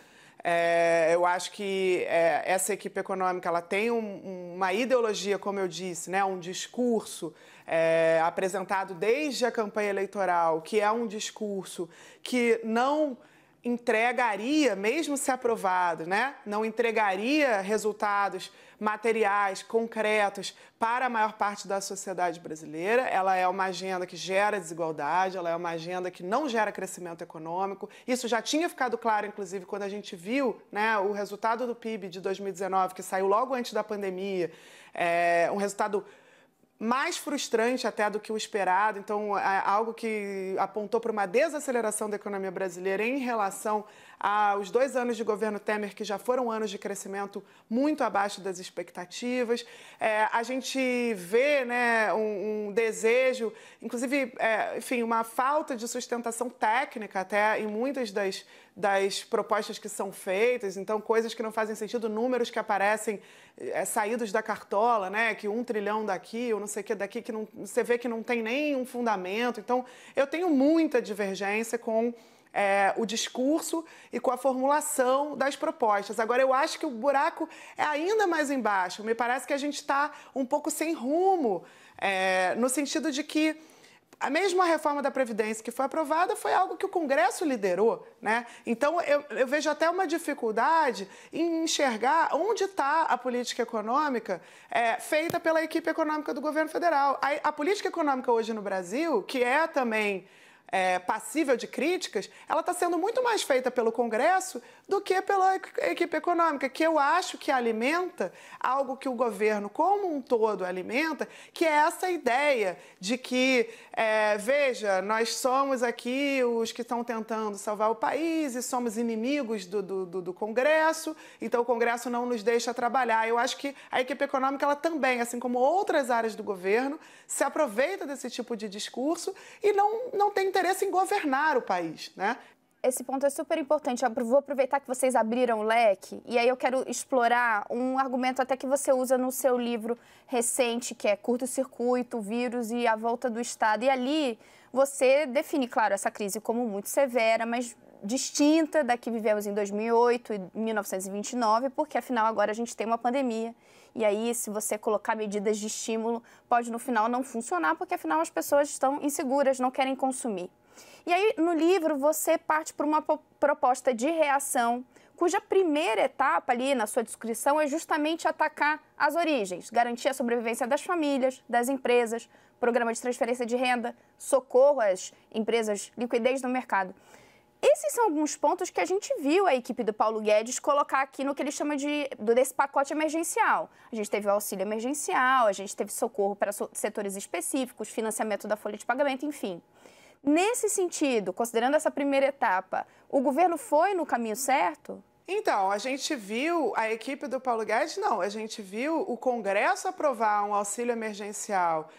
É, eu acho que é, essa equipe econômica ela tem um, uma ideologia, como eu disse, né, um discurso é, apresentado desde a campanha eleitoral, que é um discurso que não entregaria, mesmo se aprovado, né? não entregaria resultados materiais, concretos, para a maior parte da sociedade brasileira. Ela é uma agenda que gera desigualdade, ela é uma agenda que não gera crescimento econômico. Isso já tinha ficado claro, inclusive, quando a gente viu né, o resultado do PIB de 2019, que saiu logo antes da pandemia, é, um resultado mais frustrante até do que o esperado. Então, é algo que apontou para uma desaceleração da economia brasileira em relação aos dois anos de governo Temer, que já foram anos de crescimento muito abaixo das expectativas. É, a gente vê né, um, um desejo, inclusive, é, enfim, uma falta de sustentação técnica até em muitas das das propostas que são feitas, então coisas que não fazem sentido, números que aparecem é, saídos da cartola, né? Que um trilhão daqui, ou não sei o que daqui, que não, você vê que não tem nenhum fundamento. Então, eu tenho muita divergência com é, o discurso e com a formulação das propostas. Agora, eu acho que o buraco é ainda mais embaixo. Me parece que a gente está um pouco sem rumo, é, no sentido de que a mesma reforma da Previdência que foi aprovada foi algo que o Congresso liderou. Né? Então, eu, eu vejo até uma dificuldade em enxergar onde está a política econômica é, feita pela equipe econômica do governo federal. A, a política econômica hoje no Brasil, que é também é, passível de críticas, ela está sendo muito mais feita pelo Congresso do que pela equipe econômica, que eu acho que alimenta algo que o governo como um todo alimenta, que é essa ideia de que, é, veja, nós somos aqui os que estão tentando salvar o país e somos inimigos do, do, do, do Congresso, então o Congresso não nos deixa trabalhar. Eu acho que a equipe econômica, ela também, assim como outras áreas do governo, se aproveita desse tipo de discurso e não, não tem interesse em governar o país, né? Esse ponto é super importante. Eu vou aproveitar que vocês abriram o leque e aí eu quero explorar um argumento até que você usa no seu livro recente, que é Curto-circuito, Vírus e a Volta do Estado. E ali você define, claro, essa crise como muito severa, mas distinta da que vivemos em 2008 e 1929, porque afinal agora a gente tem uma pandemia e aí, se você colocar medidas de estímulo, pode no final não funcionar, porque afinal as pessoas estão inseguras, não querem consumir. E aí, no livro, você parte por uma proposta de reação, cuja primeira etapa ali na sua descrição é justamente atacar as origens, garantir a sobrevivência das famílias, das empresas, programa de transferência de renda, socorro às empresas, liquidez no mercado. Esses são alguns pontos que a gente viu a equipe do Paulo Guedes colocar aqui no que ele chama de desse pacote emergencial. A gente teve o auxílio emergencial, a gente teve socorro para setores específicos, financiamento da folha de pagamento, enfim. Nesse sentido, considerando essa primeira etapa, o governo foi no caminho certo? Então, a gente viu a equipe do Paulo Guedes, não, a gente viu o Congresso aprovar um auxílio emergencial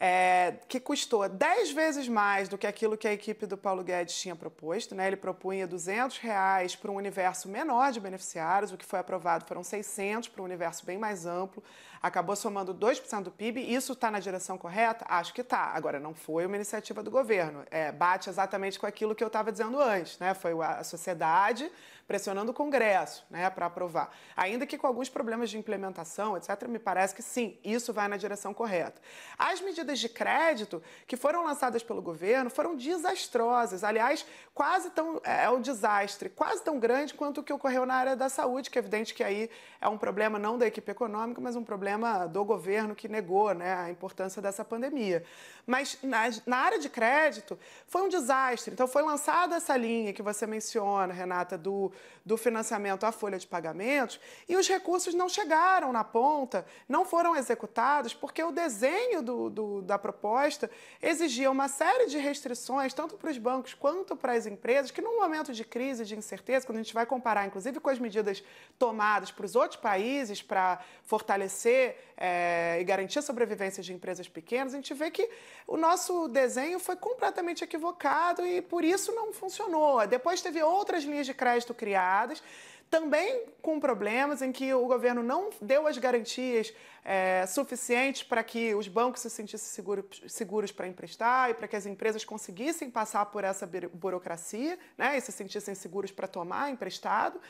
é, que custou 10 vezes mais do que aquilo que a equipe do Paulo Guedes tinha proposto. Né? Ele propunha 200 reais para um universo menor de beneficiários, o que foi aprovado foram 600 para um universo bem mais amplo, acabou somando 2% do PIB. Isso está na direção correta? Acho que está. Agora, não foi uma iniciativa do governo, é, bate exatamente com aquilo que eu estava dizendo antes. Né? Foi a sociedade pressionando o Congresso né, para aprovar. Ainda que com alguns problemas de implementação, etc., me parece que sim, isso vai na direção correta. As medidas de crédito que foram lançadas pelo governo foram desastrosas. Aliás, quase tão. É, é um desastre, quase tão grande quanto o que ocorreu na área da saúde, que é evidente que aí é um problema não da equipe econômica, mas um problema do governo que negou né, a importância dessa pandemia. Mas na, na área de crédito, foi um desastre. Então, foi lançada essa linha que você menciona, Renata, do do financiamento à folha de pagamentos e os recursos não chegaram na ponta, não foram executados, porque o desenho do, do, da proposta exigia uma série de restrições, tanto para os bancos quanto para as empresas, que num momento de crise, de incerteza, quando a gente vai comparar, inclusive, com as medidas tomadas para os outros países para fortalecer é, e garantir a sobrevivência de empresas pequenas, a gente vê que o nosso desenho foi completamente equivocado e por isso não funcionou. Depois teve outras linhas de crédito criadas também com problemas em que o governo não deu as garantias é, suficientes para que os bancos se sentissem seguro, seguros para emprestar e para que as empresas conseguissem passar por essa burocracia né, e se sentissem seguros para tomar emprestado.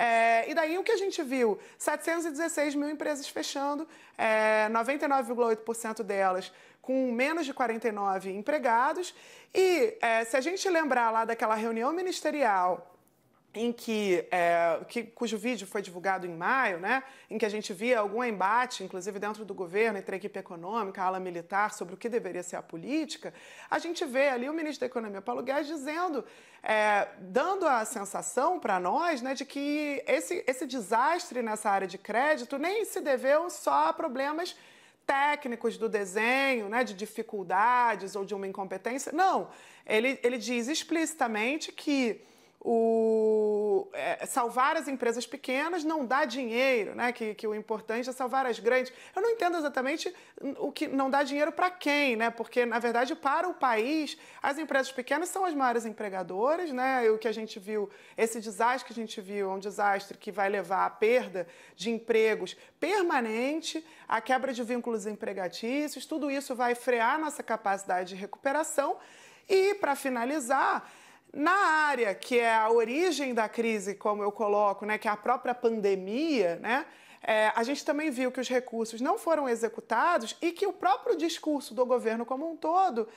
É, e daí o que a gente viu? 716 mil empresas fechando, é, 99,8% delas com menos de 49 empregados. E é, se a gente lembrar lá daquela reunião ministerial em que, é, que, cujo vídeo foi divulgado em maio, né, em que a gente via algum embate, inclusive dentro do governo, entre a equipe econômica, a ala militar, sobre o que deveria ser a política, a gente vê ali o ministro da Economia, Paulo Guedes, dizendo, é, dando a sensação para nós né, de que esse, esse desastre nessa área de crédito nem se deveu só a problemas técnicos do desenho, né, de dificuldades ou de uma incompetência. Não, ele, ele diz explicitamente que o, é, salvar as empresas pequenas não dá dinheiro, né? Que, que o importante é salvar as grandes. Eu não entendo exatamente o que não dá dinheiro para quem, né? Porque, na verdade, para o país, as empresas pequenas são as maiores empregadoras, né? O que a gente viu, esse desastre que a gente viu, é um desastre que vai levar à perda de empregos permanente, à quebra de vínculos empregatícios, tudo isso vai frear nossa capacidade de recuperação. E, para finalizar, na área que é a origem da crise, como eu coloco, né, que é a própria pandemia, né, é, a gente também viu que os recursos não foram executados e que o próprio discurso do governo como um todo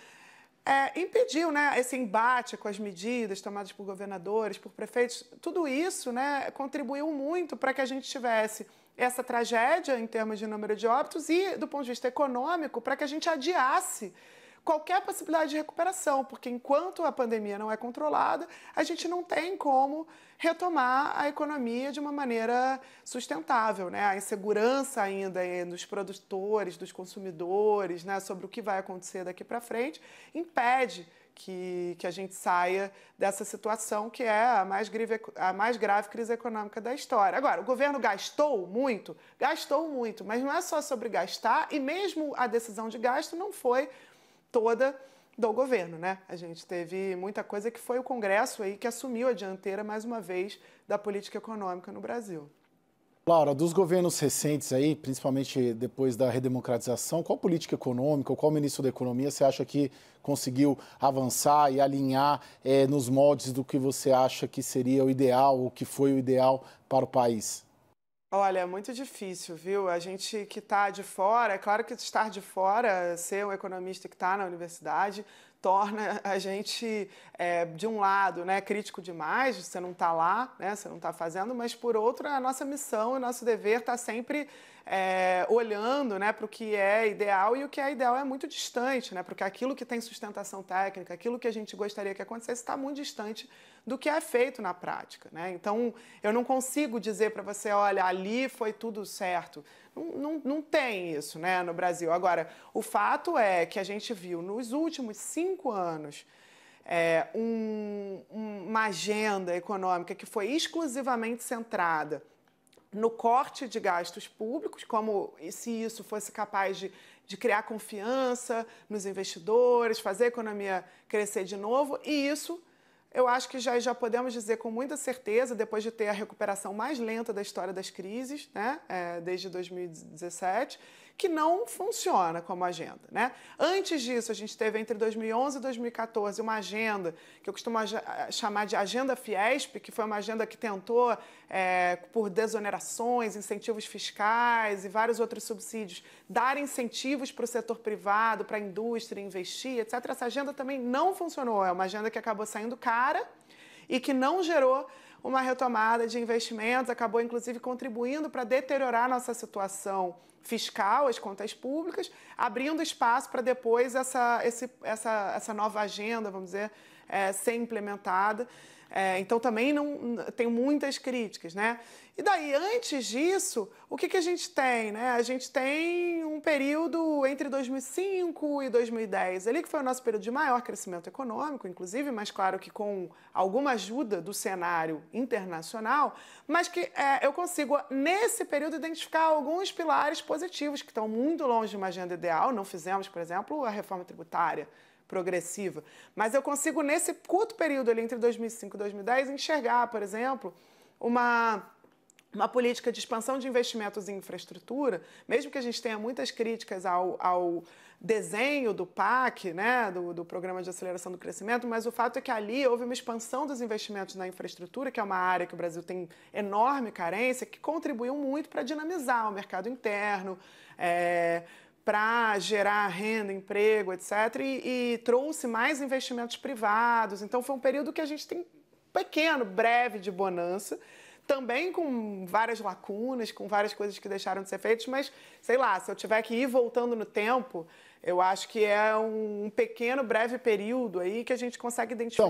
é, impediu né, esse embate com as medidas tomadas por governadores, por prefeitos. Tudo isso né, contribuiu muito para que a gente tivesse essa tragédia em termos de número de óbitos e, do ponto de vista econômico, para que a gente adiasse qualquer possibilidade de recuperação, porque enquanto a pandemia não é controlada, a gente não tem como retomar a economia de uma maneira sustentável. Né? A insegurança ainda é dos produtores, dos consumidores, né, sobre o que vai acontecer daqui para frente, impede que, que, a gente saia dessa situação que é a mais, grave a mais grave crise econômica da história. Agora, o governo gastou muito? Gastou muito, mas não é só sobre gastar, e mesmo a decisão de gasto não foi toda do governo, né? A gente teve muita coisa que foi o Congresso aí que assumiu a dianteira mais uma vez da política econômica no Brasil. Laura, dos governos recentes aí, principalmente depois da redemocratização, qual política econômica, qual ministro da Economia você acha que conseguiu avançar e alinhar é, nos moldes do que você acha que seria o ideal, ou que foi o ideal para o país? Olha, é muito difícil, viu? A gente que está de fora, é claro que estar de fora, ser um economista que está na universidade, torna a gente, é, de um lado, né, crítico demais, você não está lá, né, você não está fazendo, mas por outro, é a nossa missão o nosso dever está sempre é, olhando né, para o que é ideal e o que é ideal é muito distante, né, porque aquilo que tem sustentação técnica, aquilo que a gente gostaria que acontecesse, está muito distante do que é feito na prática. Né? Então, eu não consigo dizer para você, olha, ali foi tudo certo. Não, não, não tem isso né, no Brasil. Agora, o fato é que a gente viu nos últimos cinco anos. É, um, uma agenda econômica que foi exclusivamente centrada no corte de gastos públicos, como se isso fosse capaz de, de, criar confiança nos investidores, fazer a economia crescer de novo, e isso eu acho que já, já podemos dizer com muita certeza, depois de ter a recuperação mais lenta da história das crises, né, é, desde 2017, que não funciona como agenda. Né? Antes disso, a gente teve entre 2011 e 2014 uma agenda que eu costumo chamar de Agenda Fiesp, que foi uma agenda que tentou, é, por desonerações, incentivos fiscais e vários outros subsídios, dar incentivos para o setor privado, para a indústria investir, etc. Essa agenda também não funcionou. É uma agenda que acabou saindo cara e que não gerou uma retomada de investimentos, acabou inclusive contribuindo para deteriorar nossa situação fiscal, as contas públicas, abrindo espaço para depois essa, esse, essa, essa nova agenda, vamos dizer, é, ser implementada. É, então também não tem muitas críticas, né? E daí, antes disso, o que, que a gente tem? Né? A gente tem um período entre 2005 e 2010, ali que foi o nosso período de maior crescimento econômico, inclusive, mas claro que com alguma ajuda do cenário internacional, mas que é, eu consigo, nesse período, identificar alguns pilares positivos que estão muito longe de uma agenda ideal. Não fizemos, por exemplo, a reforma tributária progressiva. Mas eu consigo, nesse curto período ali, entre 2005 e 2010, enxergar, por exemplo, uma uma política de expansão de investimentos em infraestrutura, mesmo que a gente tenha muitas críticas ao, ao desenho do PAC, né, do, do, Programa de Aceleração do Crescimento, mas o fato é que ali houve uma expansão dos investimentos na infraestrutura, que é uma área que o Brasil tem enorme carência, que contribuiu muito para dinamizar o mercado interno, é, para gerar renda, emprego, etc., e, e, trouxe mais investimentos privados. Então, foi um período que a gente tem um pequeno, breve de bonança, também com várias lacunas, com várias coisas que deixaram de ser feitas, mas sei lá, se eu tiver que ir voltando no tempo, eu acho que é um pequeno, breve período aí que a gente consegue então, identificar então,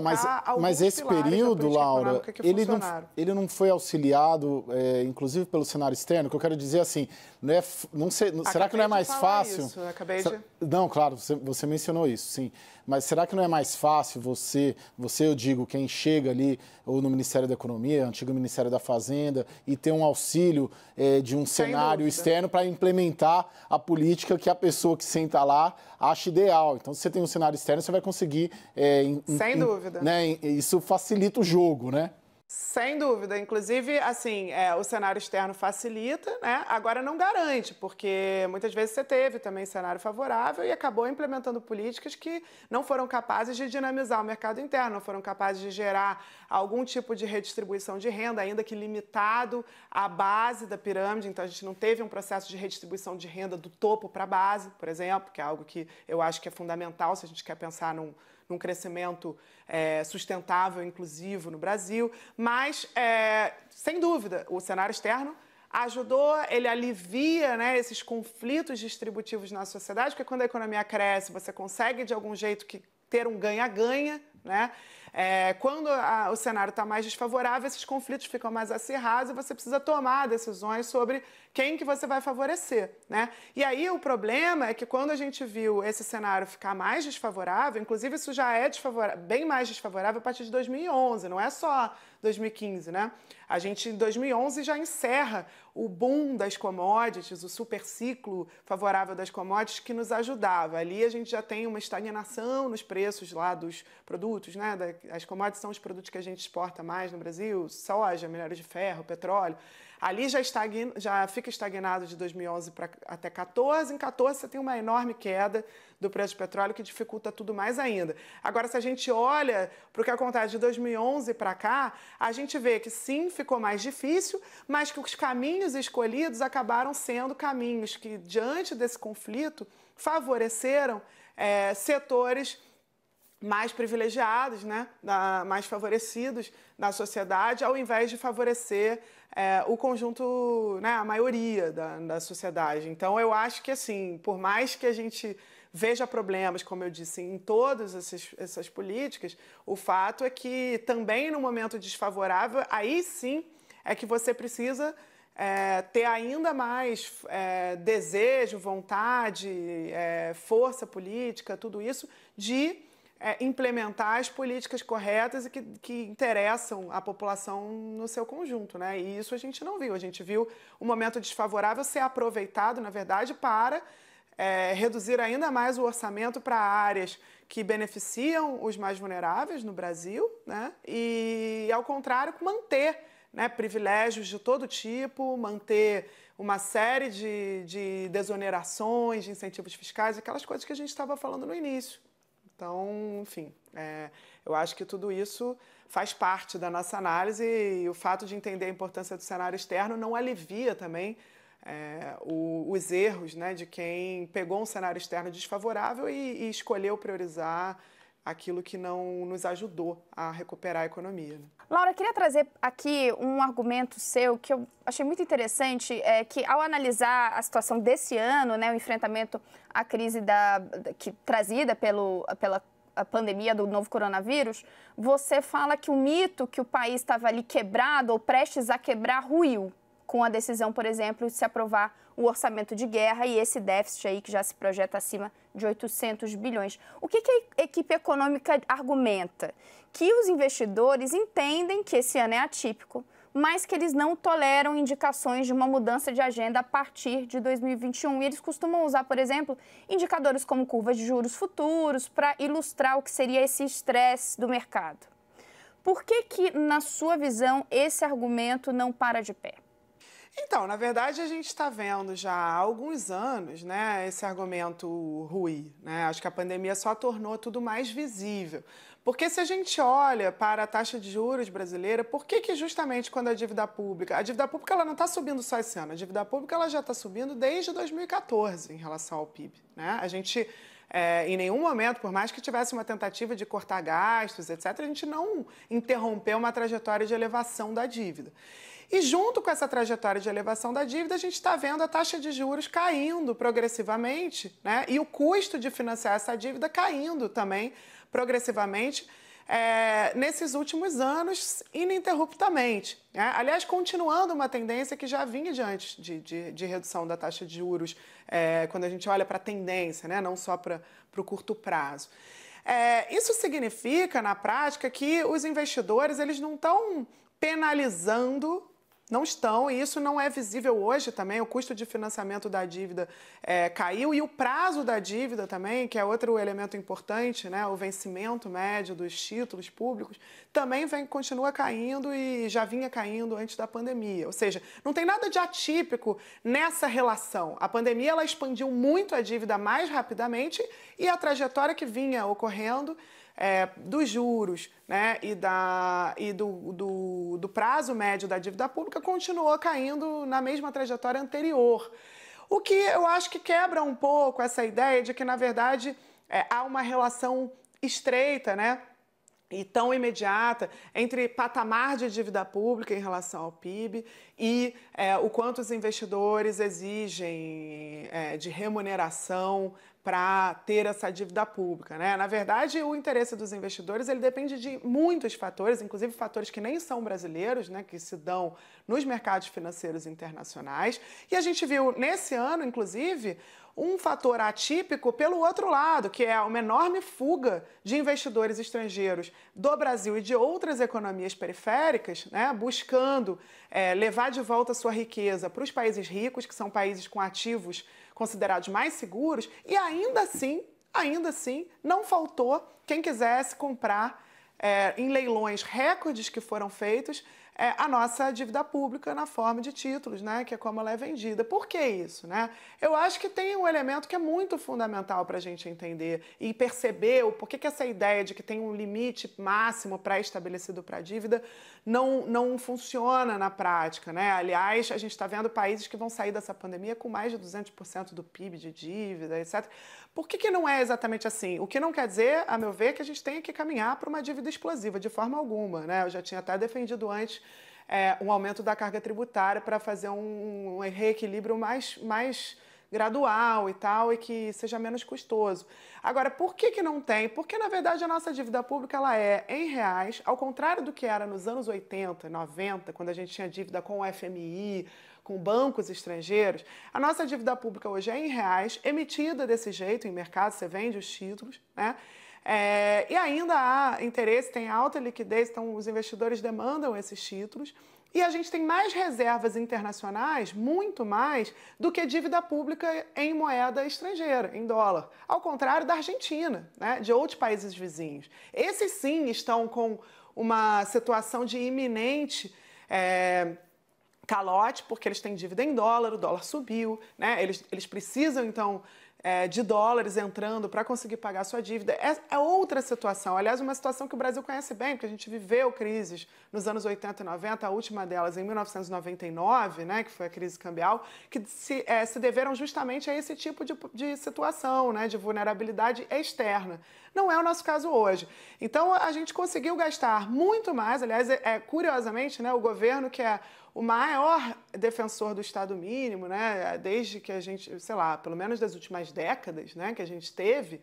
mas, mas esse período, Laura, ele não, ele não foi auxiliado, é, inclusive pelo cenário externo, que eu quero dizer assim, não, é, não sei, será que não é mais fácil? Isso, acabei de... Não, claro, você, você mencionou isso, sim. Mas será que não é mais fácil você, você eu digo, quem chega ali ou no Ministério da Economia, antigo Ministério da Fazenda, e ter um auxílio é, de um Sem tá cenário dúvida. externo para implementar a política que a pessoa que senta lá acha ideal? Então, se você tem um cenário externo, você vai conseguir. É, in, Sem in, dúvida. Né, isso facilita o jogo, né? Sem dúvida. Inclusive, assim, é, o cenário externo facilita, né? Agora não garante, porque muitas vezes você teve também cenário favorável e acabou implementando políticas que não foram capazes de dinamizar o mercado interno, não foram capazes de gerar algum tipo de redistribuição de renda, ainda que limitado à base da pirâmide. Então, a gente não teve um processo de redistribuição de renda do topo para a base, por exemplo, que é algo que eu acho que é fundamental se a gente quer pensar num num crescimento é, sustentável, inclusivo no Brasil. Mas, é, sem dúvida, o cenário externo ajudou, ele alivia né, esses conflitos distributivos na sociedade, porque quando a economia cresce, você consegue de algum jeito que ter um ganha-ganha, né? É, quando a, o cenário está mais desfavorável, esses conflitos ficam mais acirrados e você precisa tomar decisões sobre quem que você vai favorecer, né? E aí o problema é que quando a gente viu esse cenário ficar mais desfavorável, inclusive isso já é bem mais desfavorável a partir de 2011, não é só 2015, né? A gente em 2011 já encerra o boom das commodities, o super ciclo favorável das commodities que nos ajudava. Ali a gente já tem uma estagnação nos preços lá dos produtos, né, da, as commodities são os produtos que a gente exporta mais no Brasil, soja, minério de ferro, petróleo. Ali já, estagna, já fica estagnado de 2011 para até 14. Em 14 você tem uma enorme queda do preço do petróleo que dificulta tudo mais ainda. Agora, se a gente olha para o que acontece de 2011 para cá, a gente vê que sim, ficou mais difícil, mas que os caminhos escolhidos acabaram sendo caminhos que, diante desse conflito, favoreceram é, setores mais privilegiados, né, da, mais favorecidos da sociedade, ao invés de favorecer é, o conjunto, né, a maioria da, da sociedade. Então, eu acho que, assim, por mais que a gente veja problemas, como eu disse, em todas essas, essas políticas, o fato é que também no momento desfavorável, aí sim é que você precisa é, ter ainda mais é, desejo, vontade, é, força política, tudo isso, de é, implementar as políticas corretas e que, que interessam a população no seu conjunto, né? E isso a gente não viu. A gente viu o um momento desfavorável ser aproveitado, na verdade, para é, reduzir ainda mais o orçamento para áreas que beneficiam os mais vulneráveis no Brasil, né? E, ao contrário, manter né, privilégios de todo tipo, manter uma série de, de desonerações, de incentivos fiscais, aquelas coisas que a gente estava falando no início. Então, enfim, é, eu acho que tudo isso faz parte da nossa análise e o fato de entender a importância do cenário externo não alivia também é, o, os erros né, de quem pegou um cenário externo desfavorável e, e escolheu priorizar aquilo que não nos ajudou a recuperar a economia. Laura, queria trazer aqui um argumento seu que eu achei muito interessante, é que ao analisar a situação desse ano, né, o enfrentamento à crise da, que, trazida pelo, pela a pandemia do novo coronavírus, você fala que o mito que o país estava ali quebrado ou prestes a quebrar ruiu com a decisão, por exemplo, de se aprovar o orçamento de guerra e esse déficit aí que já se projeta acima de 800 bilhões. O que, que a equipe econômica argumenta? Que os investidores entendem que esse ano é atípico, mas que eles não toleram indicações de uma mudança de agenda a partir de 2021. E eles costumam usar, por exemplo, indicadores como curvas de juros futuros para ilustrar o que seria esse estresse do mercado. Por que, que, na sua visão, esse argumento não para de pé? Então, na verdade, a gente está vendo já há alguns anos né, esse argumento ruim. Né? Acho que a pandemia só tornou tudo mais visível. Porque se a gente olha para a taxa de juros brasileira, por que, que justamente quando a dívida pública... A dívida pública ela não está subindo só esse ano, a dívida pública ela já está subindo desde 2014 em relação ao PIB. Né? A gente é, em nenhum momento, por mais que tivesse uma tentativa de cortar gastos, etc., a gente não interrompeu uma trajetória de elevação da dívida. E junto com essa trajetória de elevação da dívida, a gente está vendo a taxa de juros caindo progressivamente, né? E o custo de financiar essa dívida caindo também progressivamente é, nesses últimos anos ininterruptamente. Né? Aliás, continuando uma tendência que já vinha diante de, de, de redução da taxa de juros, é, quando a gente olha para a tendência, né? não só para o curto prazo. É, isso significa, na prática, que os investidores eles não estão penalizando não estão, e isso não é visível hoje também. O custo de financiamento da dívida é, caiu e o prazo da dívida também, que é outro elemento importante, né? o vencimento médio dos títulos públicos, também vem, continua caindo e já vinha caindo antes da pandemia. Ou seja, não tem nada de atípico nessa relação. A pandemia ela expandiu muito a dívida mais rapidamente e a trajetória que vinha ocorrendo é, dos juros né, e, da, e do, do, do prazo médio da dívida pública continuou caindo na mesma trajetória anterior. O que eu acho que quebra um pouco essa ideia de que, na verdade, é, há uma relação estreita, né? E tão imediata entre patamar de dívida pública em relação ao PIB e é, o quanto os investidores exigem é, de remuneração para ter essa dívida pública. Né? Na verdade, o interesse dos investidores ele depende de muitos fatores, inclusive fatores que nem são brasileiros, né, que se dão nos mercados financeiros internacionais. E a gente viu nesse ano, inclusive, um fator atípico pelo outro lado, que é uma enorme fuga de investidores estrangeiros do Brasil e de outras economias periféricas, né, buscando é, levar de volta sua riqueza para os países ricos, que são países com ativos considerados mais seguros, e ainda assim, ainda assim, não faltou quem quisesse comprar é, em leilões recordes que foram feitos é, a nossa dívida pública na forma de títulos, né, que é como ela é vendida. Por que isso? Né? Eu acho que tem um elemento que é muito fundamental para a gente entender e perceber o porquê que essa ideia de que tem um limite máximo pré-estabelecido para a dívida não, não funciona na prática. Né? Aliás, a gente está vendo países que vão sair dessa pandemia com mais de 200% do PIB de dívida, etc. Por que, que não é exatamente assim? O que não quer dizer, a meu ver, que a gente tenha que caminhar para uma dívida explosiva, de forma alguma. Né? Eu já tinha até defendido antes é, um aumento da carga tributária para fazer um, um reequilíbrio mais. mais gradual e tal, e que seja menos custoso. Agora, por que, que não tem? Porque, na verdade, a nossa dívida pública ela é em reais, ao contrário do que era nos anos 80, 90, quando a gente tinha dívida com o FMI, com bancos estrangeiros, a nossa dívida pública hoje é em reais, emitida desse jeito em mercado, você vende os títulos, né? É, e ainda há interesse, tem alta liquidez, então os investidores demandam esses títulos e a gente tem mais reservas internacionais, muito mais, do que dívida pública em moeda estrangeira, em dólar. Ao contrário da Argentina, né, de outros países vizinhos. Esses sim estão com uma situação de iminente. É, calote, porque eles têm dívida em dólar, o dólar subiu, né? eles, eles precisam então é, de dólares entrando para conseguir pagar sua dívida. É, é, outra situação. Aliás, uma situação que o Brasil conhece bem, porque a gente viveu crises nos anos 80 e 90, a última delas em 1999, né, que foi a crise cambial, que se, é, se deveram justamente a esse tipo de, de situação, né, de vulnerabilidade externa. Não é o nosso caso hoje. Então, a gente conseguiu gastar muito mais. Aliás, é, é curiosamente, né, o governo que é o maior defensor do Estado mínimo, né, desde que a gente, sei lá, pelo menos das últimas décadas né, que a gente teve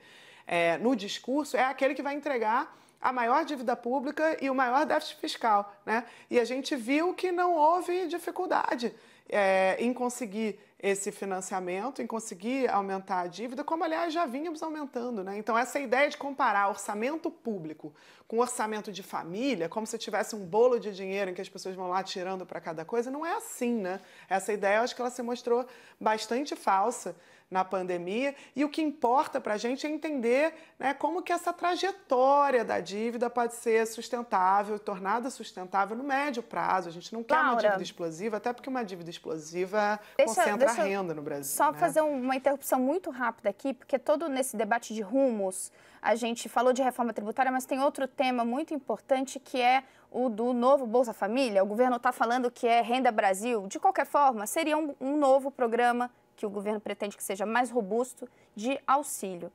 é, no discurso, é aquele que vai entregar a maior dívida pública e o maior déficit fiscal. Né? E a gente viu que não houve dificuldade é, em conseguir esse financiamento, em conseguir aumentar a dívida, como aliás já vínhamos aumentando, né? Então essa ideia de comparar orçamento público com orçamento de família, como se tivesse um bolo de dinheiro em que as pessoas vão lá tirando para cada coisa, não é assim, né? Essa ideia, eu acho que ela se mostrou bastante falsa na pandemia. E o que importa para a gente é entender né, como que essa trajetória da dívida pode ser sustentável, tornada sustentável no médio prazo. A gente não quer Laura, uma dívida explosiva, até porque uma dívida explosiva deixa, concentra deixa a renda no Brasil. Só né? fazer uma interrupção muito rápida aqui, porque todo nesse debate de rumos, a gente falou de reforma tributária, mas tem outro tema muito importante que é o do novo Bolsa Família. O governo está falando que é Renda Brasil. De qualquer forma, seria um, um novo programa que o governo pretende que seja mais robusto de auxílio.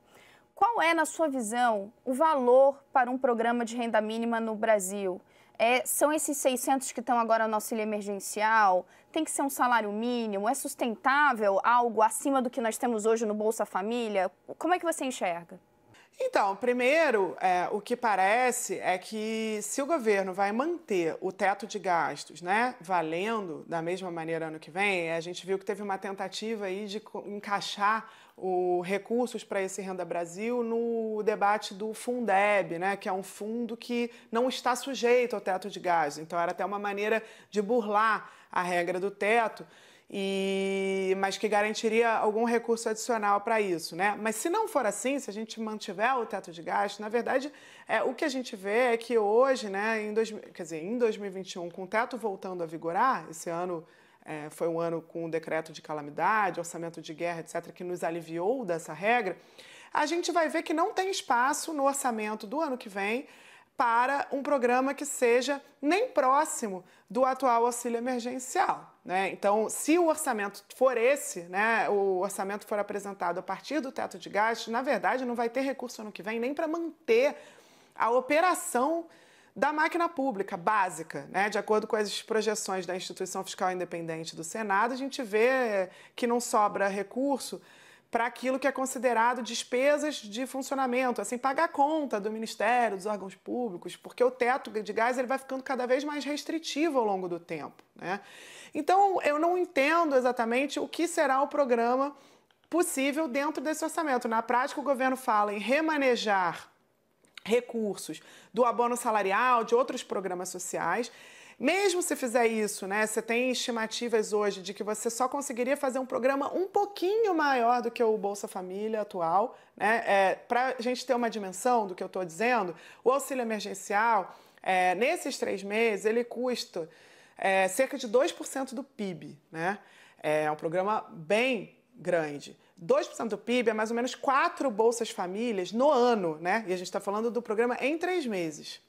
Qual é, na sua visão, o valor para um programa de renda mínima no Brasil? É, são esses 600 que estão agora no auxílio emergencial? Tem que ser um salário mínimo? É sustentável algo acima do que nós temos hoje no Bolsa Família? Como é que você enxerga? Então, primeiro, é, o que parece é que se o governo vai manter o teto de gastos, né, valendo da mesma maneira ano que vem, a gente viu que teve uma tentativa aí de encaixar o recursos para esse Renda Brasil no debate do Fundeb, né, que é um fundo que não está sujeito ao teto de gastos. Então, era até uma maneira de burlar a regra do teto e mas que garantiria algum recurso adicional para isso, né? Mas se não for assim, se a gente mantiver o teto de gasto, na verdade, é, o que a gente vê é que hoje, né, em dois, quer dizer, em 2021, com o teto voltando a vigorar, esse ano é, foi um ano com o decreto de calamidade, orçamento de guerra, etc., que nos aliviou dessa regra, a gente vai ver que não tem espaço no orçamento do ano que vem para um programa que seja nem próximo do atual auxílio emergencial. Né? Então, se o orçamento for esse, né, o orçamento for apresentado a partir do teto de gastos, na verdade não vai ter recurso ano que vem nem para manter a operação da máquina pública básica, né? De acordo com as projeções da Instituição Fiscal Independente do Senado, a gente vê que não sobra recurso para aquilo que é considerado despesas de funcionamento, assim, pagar a conta do Ministério, dos órgãos públicos, porque o teto de gás ele vai ficando cada vez mais restritivo ao longo do tempo. Né? Então, eu não entendo exatamente o que será o programa possível dentro desse orçamento. Na prática, o governo fala em remanejar recursos do abono salarial, de outros programas sociais mesmo se fizer isso, né? Você tem estimativas hoje de que você só conseguiria fazer um programa um pouquinho maior do que o Bolsa Família atual, né? É, Para a gente ter uma dimensão do que eu estou dizendo, o auxílio emergencial, é, nesses três meses, ele custa é, cerca de 2% do PIB, né? É um programa bem grande. 2% do PIB é mais ou menos quatro Bolsas Famílias no ano, né? E a gente está falando do programa em três meses.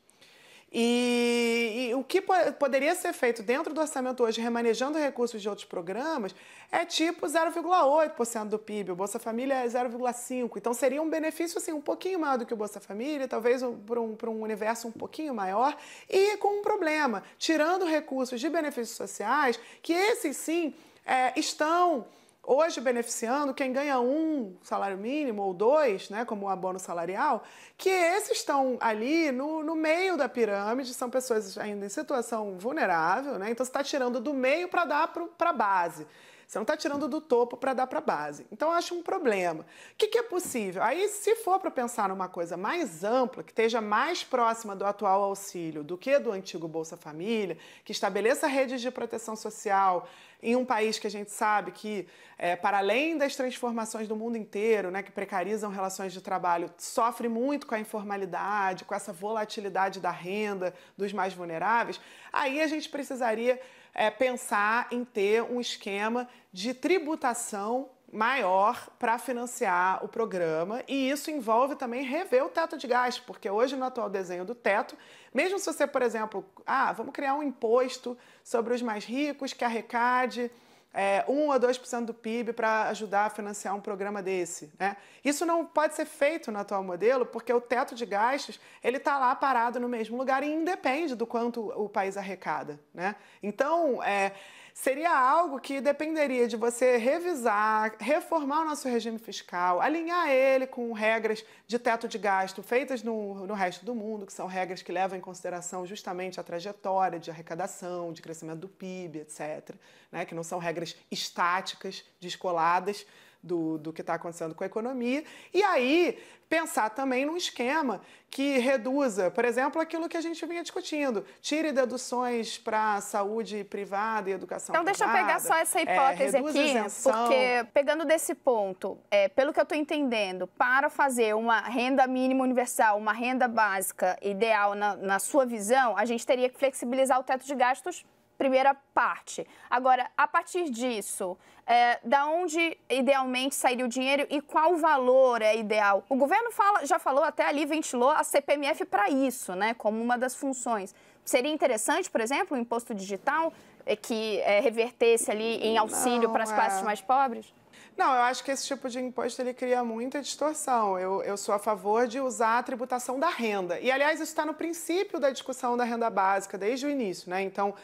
E, e, o que po poderia ser feito dentro do orçamento hoje, remanejando recursos de outros programas, é tipo 0,8% do PIB, o Bolsa Família é 0,5%. Então seria um benefício assim, um pouquinho maior do que o Bolsa Família, talvez um, para um, um, universo um pouquinho maior, e com um problema, tirando recursos de benefícios sociais, que esses sim é, estão hoje beneficiando quem ganha um salário mínimo ou dois, né, como um abono salarial, que esses estão ali no, no meio da pirâmide, são pessoas ainda em situação vulnerável, né? Então você está tirando do meio para dar para a base. Você não está tirando do topo para dar para a base. Então, eu acho um problema. O que, que é possível? Aí, se for para pensar numa coisa mais ampla, que esteja mais próxima do atual auxílio do que do antigo Bolsa Família, que estabeleça redes de proteção social em um país que a gente sabe que, é, para além das transformações do mundo inteiro, né, que precarizam relações de trabalho, sofre muito com a informalidade, com essa volatilidade da renda dos mais vulneráveis, aí a gente precisaria é, pensar em ter um esquema de tributação maior para financiar o programa e isso envolve também rever o teto de gastos porque hoje no atual desenho do teto, mesmo se você, por exemplo, ah, vamos criar um imposto sobre os mais ricos que arrecade é, 1 ou 2% do PIB para ajudar a financiar um programa desse. Né? Isso não pode ser feito no atual modelo, porque o teto de gastos ele está lá parado no mesmo lugar e independe do quanto o país arrecada. Né? Então, é, seria algo que dependeria de você revisar, reformar o nosso regime fiscal, alinhar ele com regras de teto de gasto feitas no, no resto do mundo, que são regras que levam em consideração justamente a trajetória de arrecadação, de crescimento do PIB, etc., né? que não são regras estáticas, descoladas do, do que está acontecendo com a economia. E aí pensar também num esquema que reduza, por exemplo, aquilo que a gente vinha discutindo, tire deduções para saúde privada e educação então, privada. Então deixa eu pegar só essa é, hipótese é, aqui, isenção. porque pegando desse ponto, é, pelo que eu estou entendendo, para fazer uma renda mínima universal, uma renda básica ideal na, na sua visão, a gente teria que flexibilizar o teto de gastos primeira parte. Agora, a partir disso, é, da onde idealmente sairia o dinheiro e qual valor é ideal? O governo fala, já falou até ali, ventilou a CPMF para isso, né? Como uma das funções. Seria interessante, por exemplo, o imposto digital é, que é, revertesse ali em auxílio para as é. classes mais pobres? Não, eu acho que esse tipo de imposto ele cria muita distorção. Eu, eu sou a favor de usar a tributação da renda. E, aliás, isso está no princípio da discussão da renda básica, desde o início, né? Então,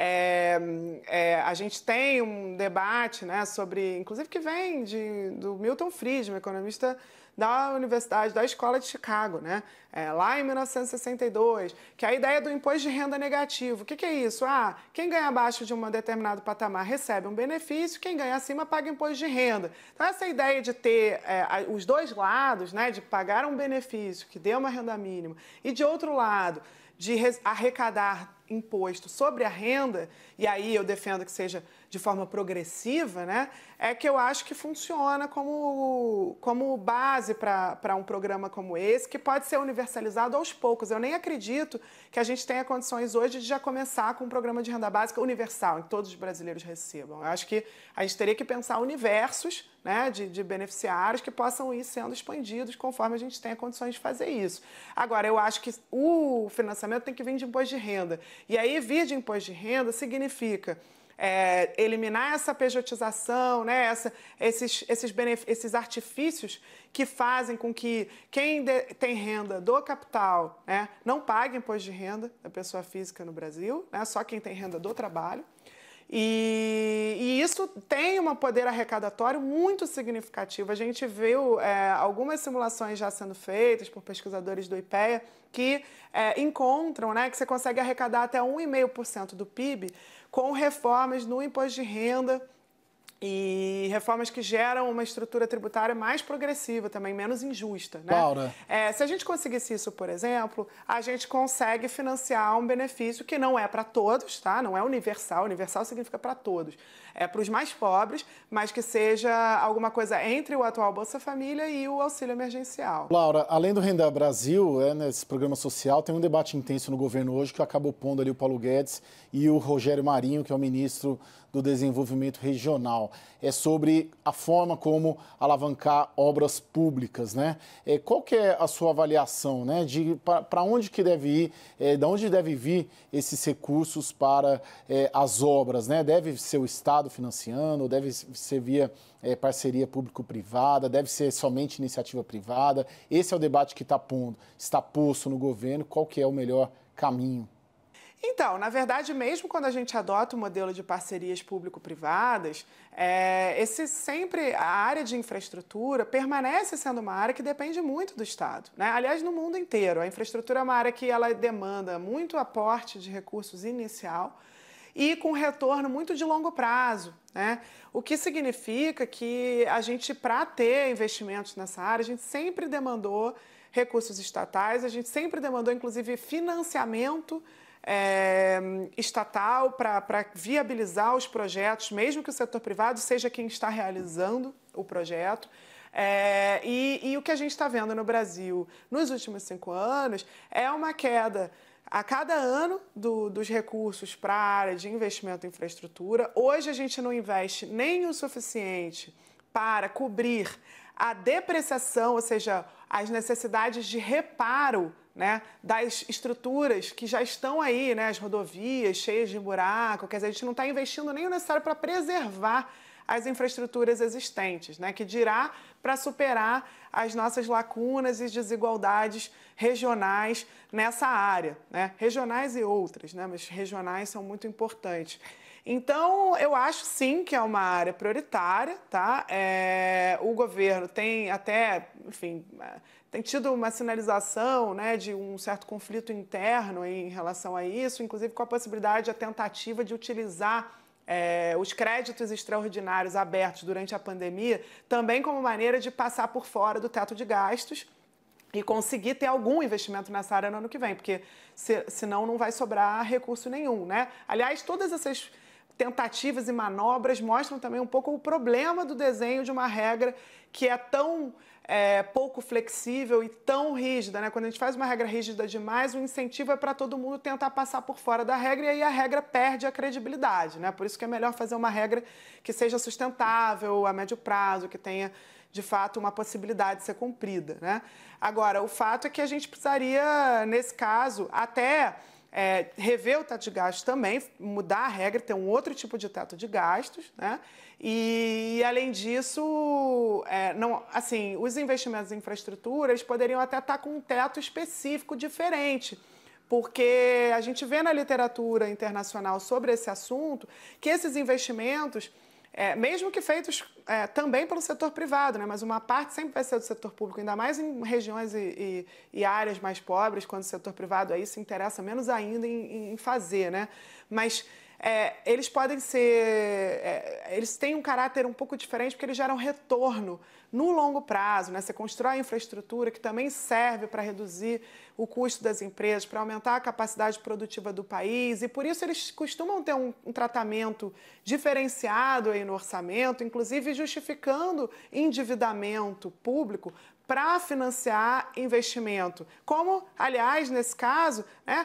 é, é, a gente tem um debate né, sobre, inclusive que vem de, do Milton Friedman, economista da Universidade, da Escola de Chicago, né? É, lá em 1962, que é a ideia do imposto de renda negativo. O que, que, é isso? Ah, quem ganha abaixo de um determinado patamar recebe um benefício, quem ganha acima paga imposto de renda. Então, essa ideia de ter é, os dois lados, né, de pagar um benefício que dê uma renda mínima, e de outro lado, de arrecadar imposto sobre a renda, e aí eu defendo que seja de forma progressiva, né, é que eu acho que funciona como, como base para um programa como esse, que pode ser universalizado aos poucos. Eu nem acredito que a gente tenha condições hoje de já começar com um programa de renda básica universal, em que todos os brasileiros recebam. Eu acho que a gente teria que pensar universos né, de, de, beneficiários que possam ir sendo expandidos conforme a gente tenha condições de fazer isso. Agora, eu acho que o financiamento tem que vir de imposto de renda. E aí, vir de imposto de renda significa é, eliminar essa pejotização, né, essa, esses, esses, esses artifícios que fazem com que quem de, tem renda do capital né, não pague imposto de renda da pessoa física no Brasil, né, só quem tem renda do trabalho. E, e, isso tem um poder arrecadatório muito significativo. A gente viu é, algumas simulações já sendo feitas por pesquisadores do IPEA que é, encontram né, que você consegue arrecadar até 1,5% do PIB com reformas no imposto de renda e reformas que geram uma estrutura tributária mais progressiva também, menos injusta. Né? Laura. É, se a gente conseguisse isso, por exemplo, a gente consegue financiar um benefício que não é para todos, tá? não é universal, universal significa para todos, é, para os mais pobres, mas que seja alguma coisa entre o atual Bolsa Família e o auxílio emergencial. Laura, além do Renda Brasil, é, nesse programa social, tem um debate intenso no governo hoje que acabou pondo ali o Paulo Guedes e o Rogério Marinho, que é o ministro do Desenvolvimento Regional. É sobre a forma como alavancar obras públicas, né? É, qual que é a sua avaliação, né? De para onde que deve ir, é, de onde deve vir esses recursos para é, as obras, né? Deve ser o Estado Estado financiando, deve ser via é, parceria público-privada, deve ser somente iniciativa privada. Esse é o debate que está pondo, está posto no governo, qual que é o melhor caminho? Então, na verdade, mesmo quando a gente adota o modelo de parcerias público-privadas, é, esse sempre a área de infraestrutura permanece sendo uma área que depende muito do Estado. Né? Aliás, no mundo inteiro, a infraestrutura é uma área que ela demanda muito aporte de recursos inicial e com retorno muito de longo prazo. Né? O que significa que a gente, para ter investimentos nessa área, a gente sempre demandou recursos estatais, a gente sempre demandou, inclusive, financiamento é, estatal para viabilizar os projetos, mesmo que o setor privado seja quem está realizando o projeto. É, e, e o que a gente está vendo no Brasil nos últimos cinco anos é uma queda a cada ano do, dos recursos para a área de investimento em infraestrutura. Hoje a gente não investe nem o suficiente para cobrir a depreciação, ou seja, as necessidades de reparo né, das estruturas que já estão aí, né, as rodovias cheias de buraco, quer dizer, a gente não está investindo nem o necessário para preservar as infraestruturas existentes, né, que dirá para superar as nossas lacunas e desigualdades regionais nessa área, né? regionais e outras, né? mas regionais são muito importantes. Então, eu acho sim que é uma área prioritária, tá? É, o governo tem até, enfim, é, tem tido uma sinalização né, de um certo conflito interno em relação a isso, inclusive com a possibilidade, a tentativa de utilizar é, os créditos extraordinários abertos durante a pandemia, também como maneira de passar por fora do teto de gastos e conseguir ter algum investimento nessa área no ano que vem, porque se, senão não vai sobrar recurso nenhum, né? Aliás, todas essas tentativas e manobras mostram também um pouco o problema do desenho de uma regra que é tão é, pouco flexível e tão rígida. Né? Quando a gente faz uma regra rígida demais, o incentivo é para todo mundo tentar passar por fora da regra e aí a regra perde a credibilidade. Né? Por isso que é melhor fazer uma regra que seja sustentável, a médio prazo, que tenha de fato uma possibilidade de ser cumprida. Né? Agora, o fato é que a gente precisaria, nesse caso, até é, rever o teto de gastos também, mudar a regra, ter um outro tipo de teto de gastos, né? E, além disso, é, não, assim, os investimentos em infraestruturas poderiam até estar com um teto específico diferente porque a gente vê na literatura internacional sobre esse assunto que esses investimentos é, mesmo que feitos é, também pelo setor privado, né? mas uma parte sempre vai ser do setor público, ainda mais em regiões e, e, e áreas mais pobres, quando o setor privado aí se interessa menos ainda em, em fazer. Né? Mas é, eles podem ser. É, eles têm um caráter um pouco diferente porque eles geram retorno no longo prazo, né, você constrói infraestrutura que também serve para reduzir o custo das empresas, para aumentar a capacidade produtiva do país, e por isso eles costumam ter um, um tratamento diferenciado aí no orçamento, inclusive justificando endividamento público para financiar investimento. Como, aliás, nesse caso, né,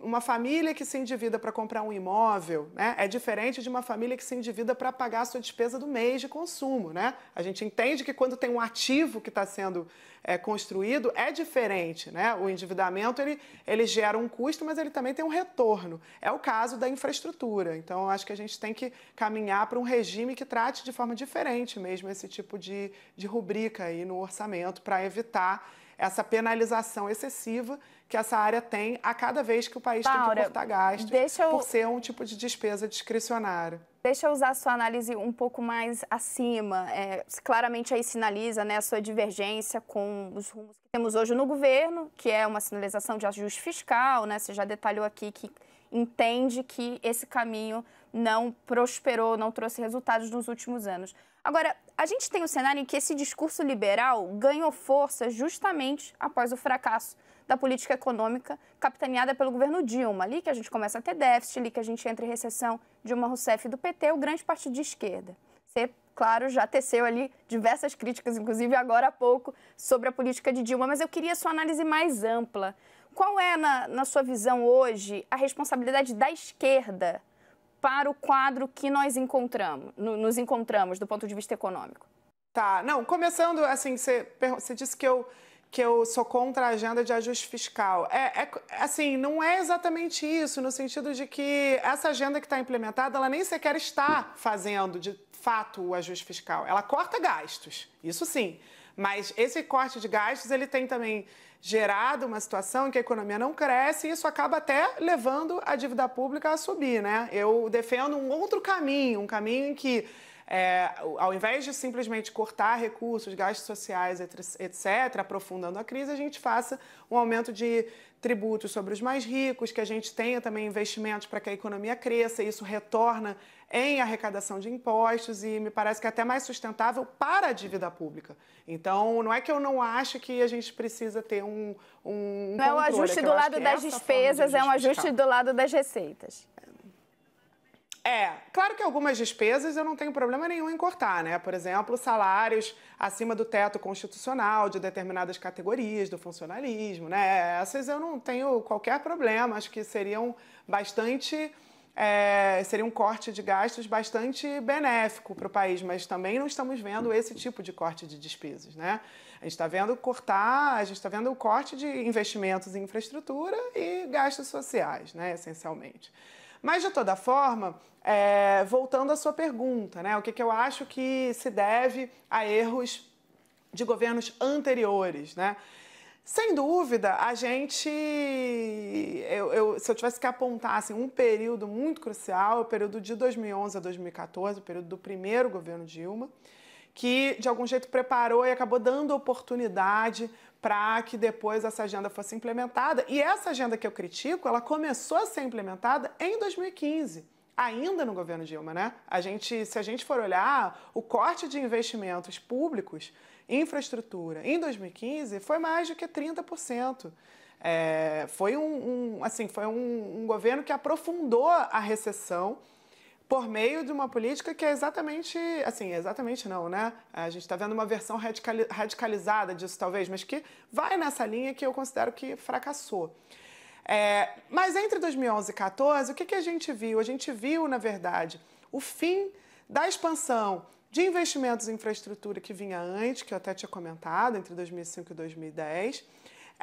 uma família que se endivida para comprar um imóvel né, é diferente de uma família que se endivida para pagar a sua despesa do mês de consumo. Né? A gente entende que quando tem um ativo que está sendo é, construído é diferente. Né? O endividamento ele, ele gera um custo, mas ele também tem um retorno. É o caso da infraestrutura. Então, acho que a gente tem que caminhar para um regime que trate de forma diferente mesmo esse tipo de, de rubrica aí no orçamento para evitar essa penalização excessiva que essa área tem a cada vez que o país Paura, tem que cortar gastos eu... por ser um tipo de despesa discricionária. Deixa eu usar a sua análise um pouco mais acima. É, claramente aí sinaliza né, a sua divergência com os rumos que temos hoje no governo, que é uma sinalização de ajuste fiscal, né? Você já detalhou aqui que entende que esse caminho não prosperou, não trouxe resultados nos últimos anos. Agora, a gente tem um cenário em que esse discurso liberal ganhou força justamente após o fracasso da política econômica capitaneada pelo governo Dilma. Ali que a gente começa a ter déficit, ali que a gente entra em recessão Dilma Rousseff do PT, o grande partido de esquerda. Você, claro, já teceu ali diversas críticas, inclusive agora há pouco, sobre a política de Dilma, mas eu queria sua análise mais ampla. Qual é, na, na sua visão hoje, a responsabilidade da esquerda para o quadro que nós encontramos, nos encontramos do ponto de vista econômico? Tá, não, começando assim, você, você disse que eu, que eu sou contra a agenda de ajuste fiscal. É, é assim, não é exatamente isso, no sentido de que essa agenda que está implementada, ela nem sequer está fazendo de fato o ajuste fiscal. Ela corta gastos, isso sim. Mas esse corte de gastos ele tem também gerado uma situação em que a economia não cresce e isso acaba até levando a dívida pública a subir, né? Eu defendo um outro caminho, um caminho em que é, ao invés de simplesmente cortar recursos, gastos sociais, etc., aprofundando a crise, a gente faça um aumento de tributos sobre os mais ricos, que a gente tenha também investimentos para que a economia cresça, e isso retorna em arrecadação de impostos e me parece que é até mais sustentável para a dívida pública. Então, não é que eu não acho que a gente precisa ter um, um não É um é ajuste do lado das despesas, de é um ajuste do lado das receitas. É, claro que algumas despesas eu não tenho problema nenhum em cortar, né? Por exemplo, salários acima do teto constitucional de determinadas categorias do funcionalismo, né? Essas eu não tenho qualquer problema, acho que seriam bastante. É, seria um corte de gastos bastante benéfico para o país, mas também não estamos vendo esse tipo de corte de despesas, né? A gente está vendo cortar, a gente está vendo o corte de investimentos em infraestrutura e gastos sociais, né, essencialmente. Mas, de toda forma, é, voltando à sua pergunta, né, o que, que eu acho que se deve a erros de governos anteriores, né? Sem dúvida, a gente. Eu, eu, se eu tivesse que apontar assim, um período muito crucial, o período de 2011 a 2014, o período do primeiro governo Dilma que de algum jeito preparou e acabou dando oportunidade para que depois essa agenda fosse implementada. E essa agenda que eu critico, ela começou a ser implementada em 2015 ainda no governo Dilma, né? A gente, se a gente for olhar, o corte de investimentos públicos em infraestrutura em 2015 foi mais do que 30%. É, foi um, um, assim, foi um, um governo que aprofundou a recessão por meio de uma política que é exatamente, assim, exatamente não, né? A gente está vendo uma versão radicali radicalizada disso, talvez, mas que vai nessa linha que eu considero que fracassou. É, mas entre 2011 e 2014, o que, que a gente viu? A gente viu, na verdade, o fim da expansão de investimentos em infraestrutura que vinha antes, que eu até tinha comentado, entre 2005 e 2010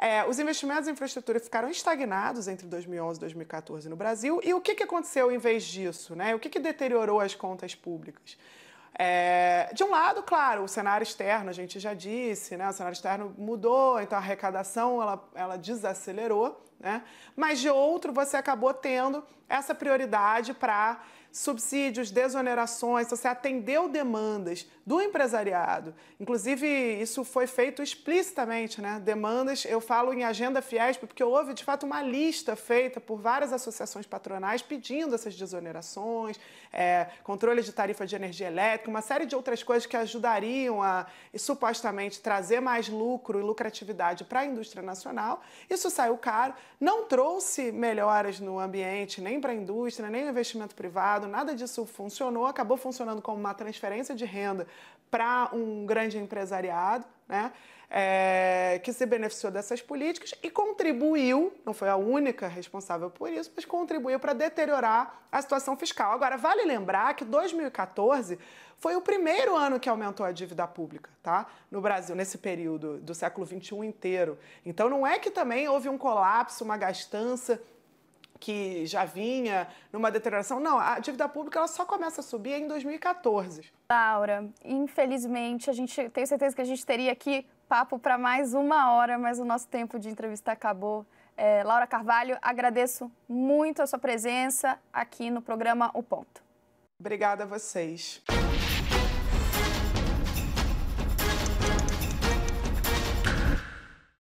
é, os investimentos em infraestrutura ficaram estagnados entre 2011 e 2014 no Brasil. E o que, que aconteceu em vez disso? Né? O que, que deteriorou as contas públicas? É, de um lado, claro, o cenário externo, a gente já disse, né? o cenário externo mudou, então a arrecadação ela, ela desacelerou, né? mas de outro, você acabou tendo essa prioridade para subsídios, desonerações, você atendeu demandas do empresariado. Inclusive, isso foi feito explicitamente, né? Demandas, eu falo em agenda Fiesp, porque houve de fato uma lista feita por várias associações patronais pedindo essas desonerações, é, controle de tarifa de energia elétrica, uma série de outras coisas que ajudariam a supostamente trazer mais lucro e lucratividade para a indústria nacional. Isso saiu caro, não trouxe melhoras no ambiente, nem para a indústria, nem no investimento privado nada disso funcionou, acabou funcionando como uma transferência de renda para um grande empresariado, né, é, que se beneficiou dessas políticas e contribuiu, não foi a única responsável por isso, mas contribuiu para deteriorar a situação fiscal. Agora, vale lembrar que 2014 foi o primeiro ano que aumentou a dívida pública, tá? No Brasil, nesse período do século XXI inteiro. Então, não é que também houve um colapso, uma gastança que já vinha numa deterioração. Não, a dívida pública ela só começa a subir em 2014. Laura, infelizmente, a gente tem certeza que a gente teria aqui papo para mais uma hora, mas o nosso tempo de entrevista acabou. É, Laura Carvalho, agradeço muito a sua presença aqui no programa O Ponto. Obrigada a vocês.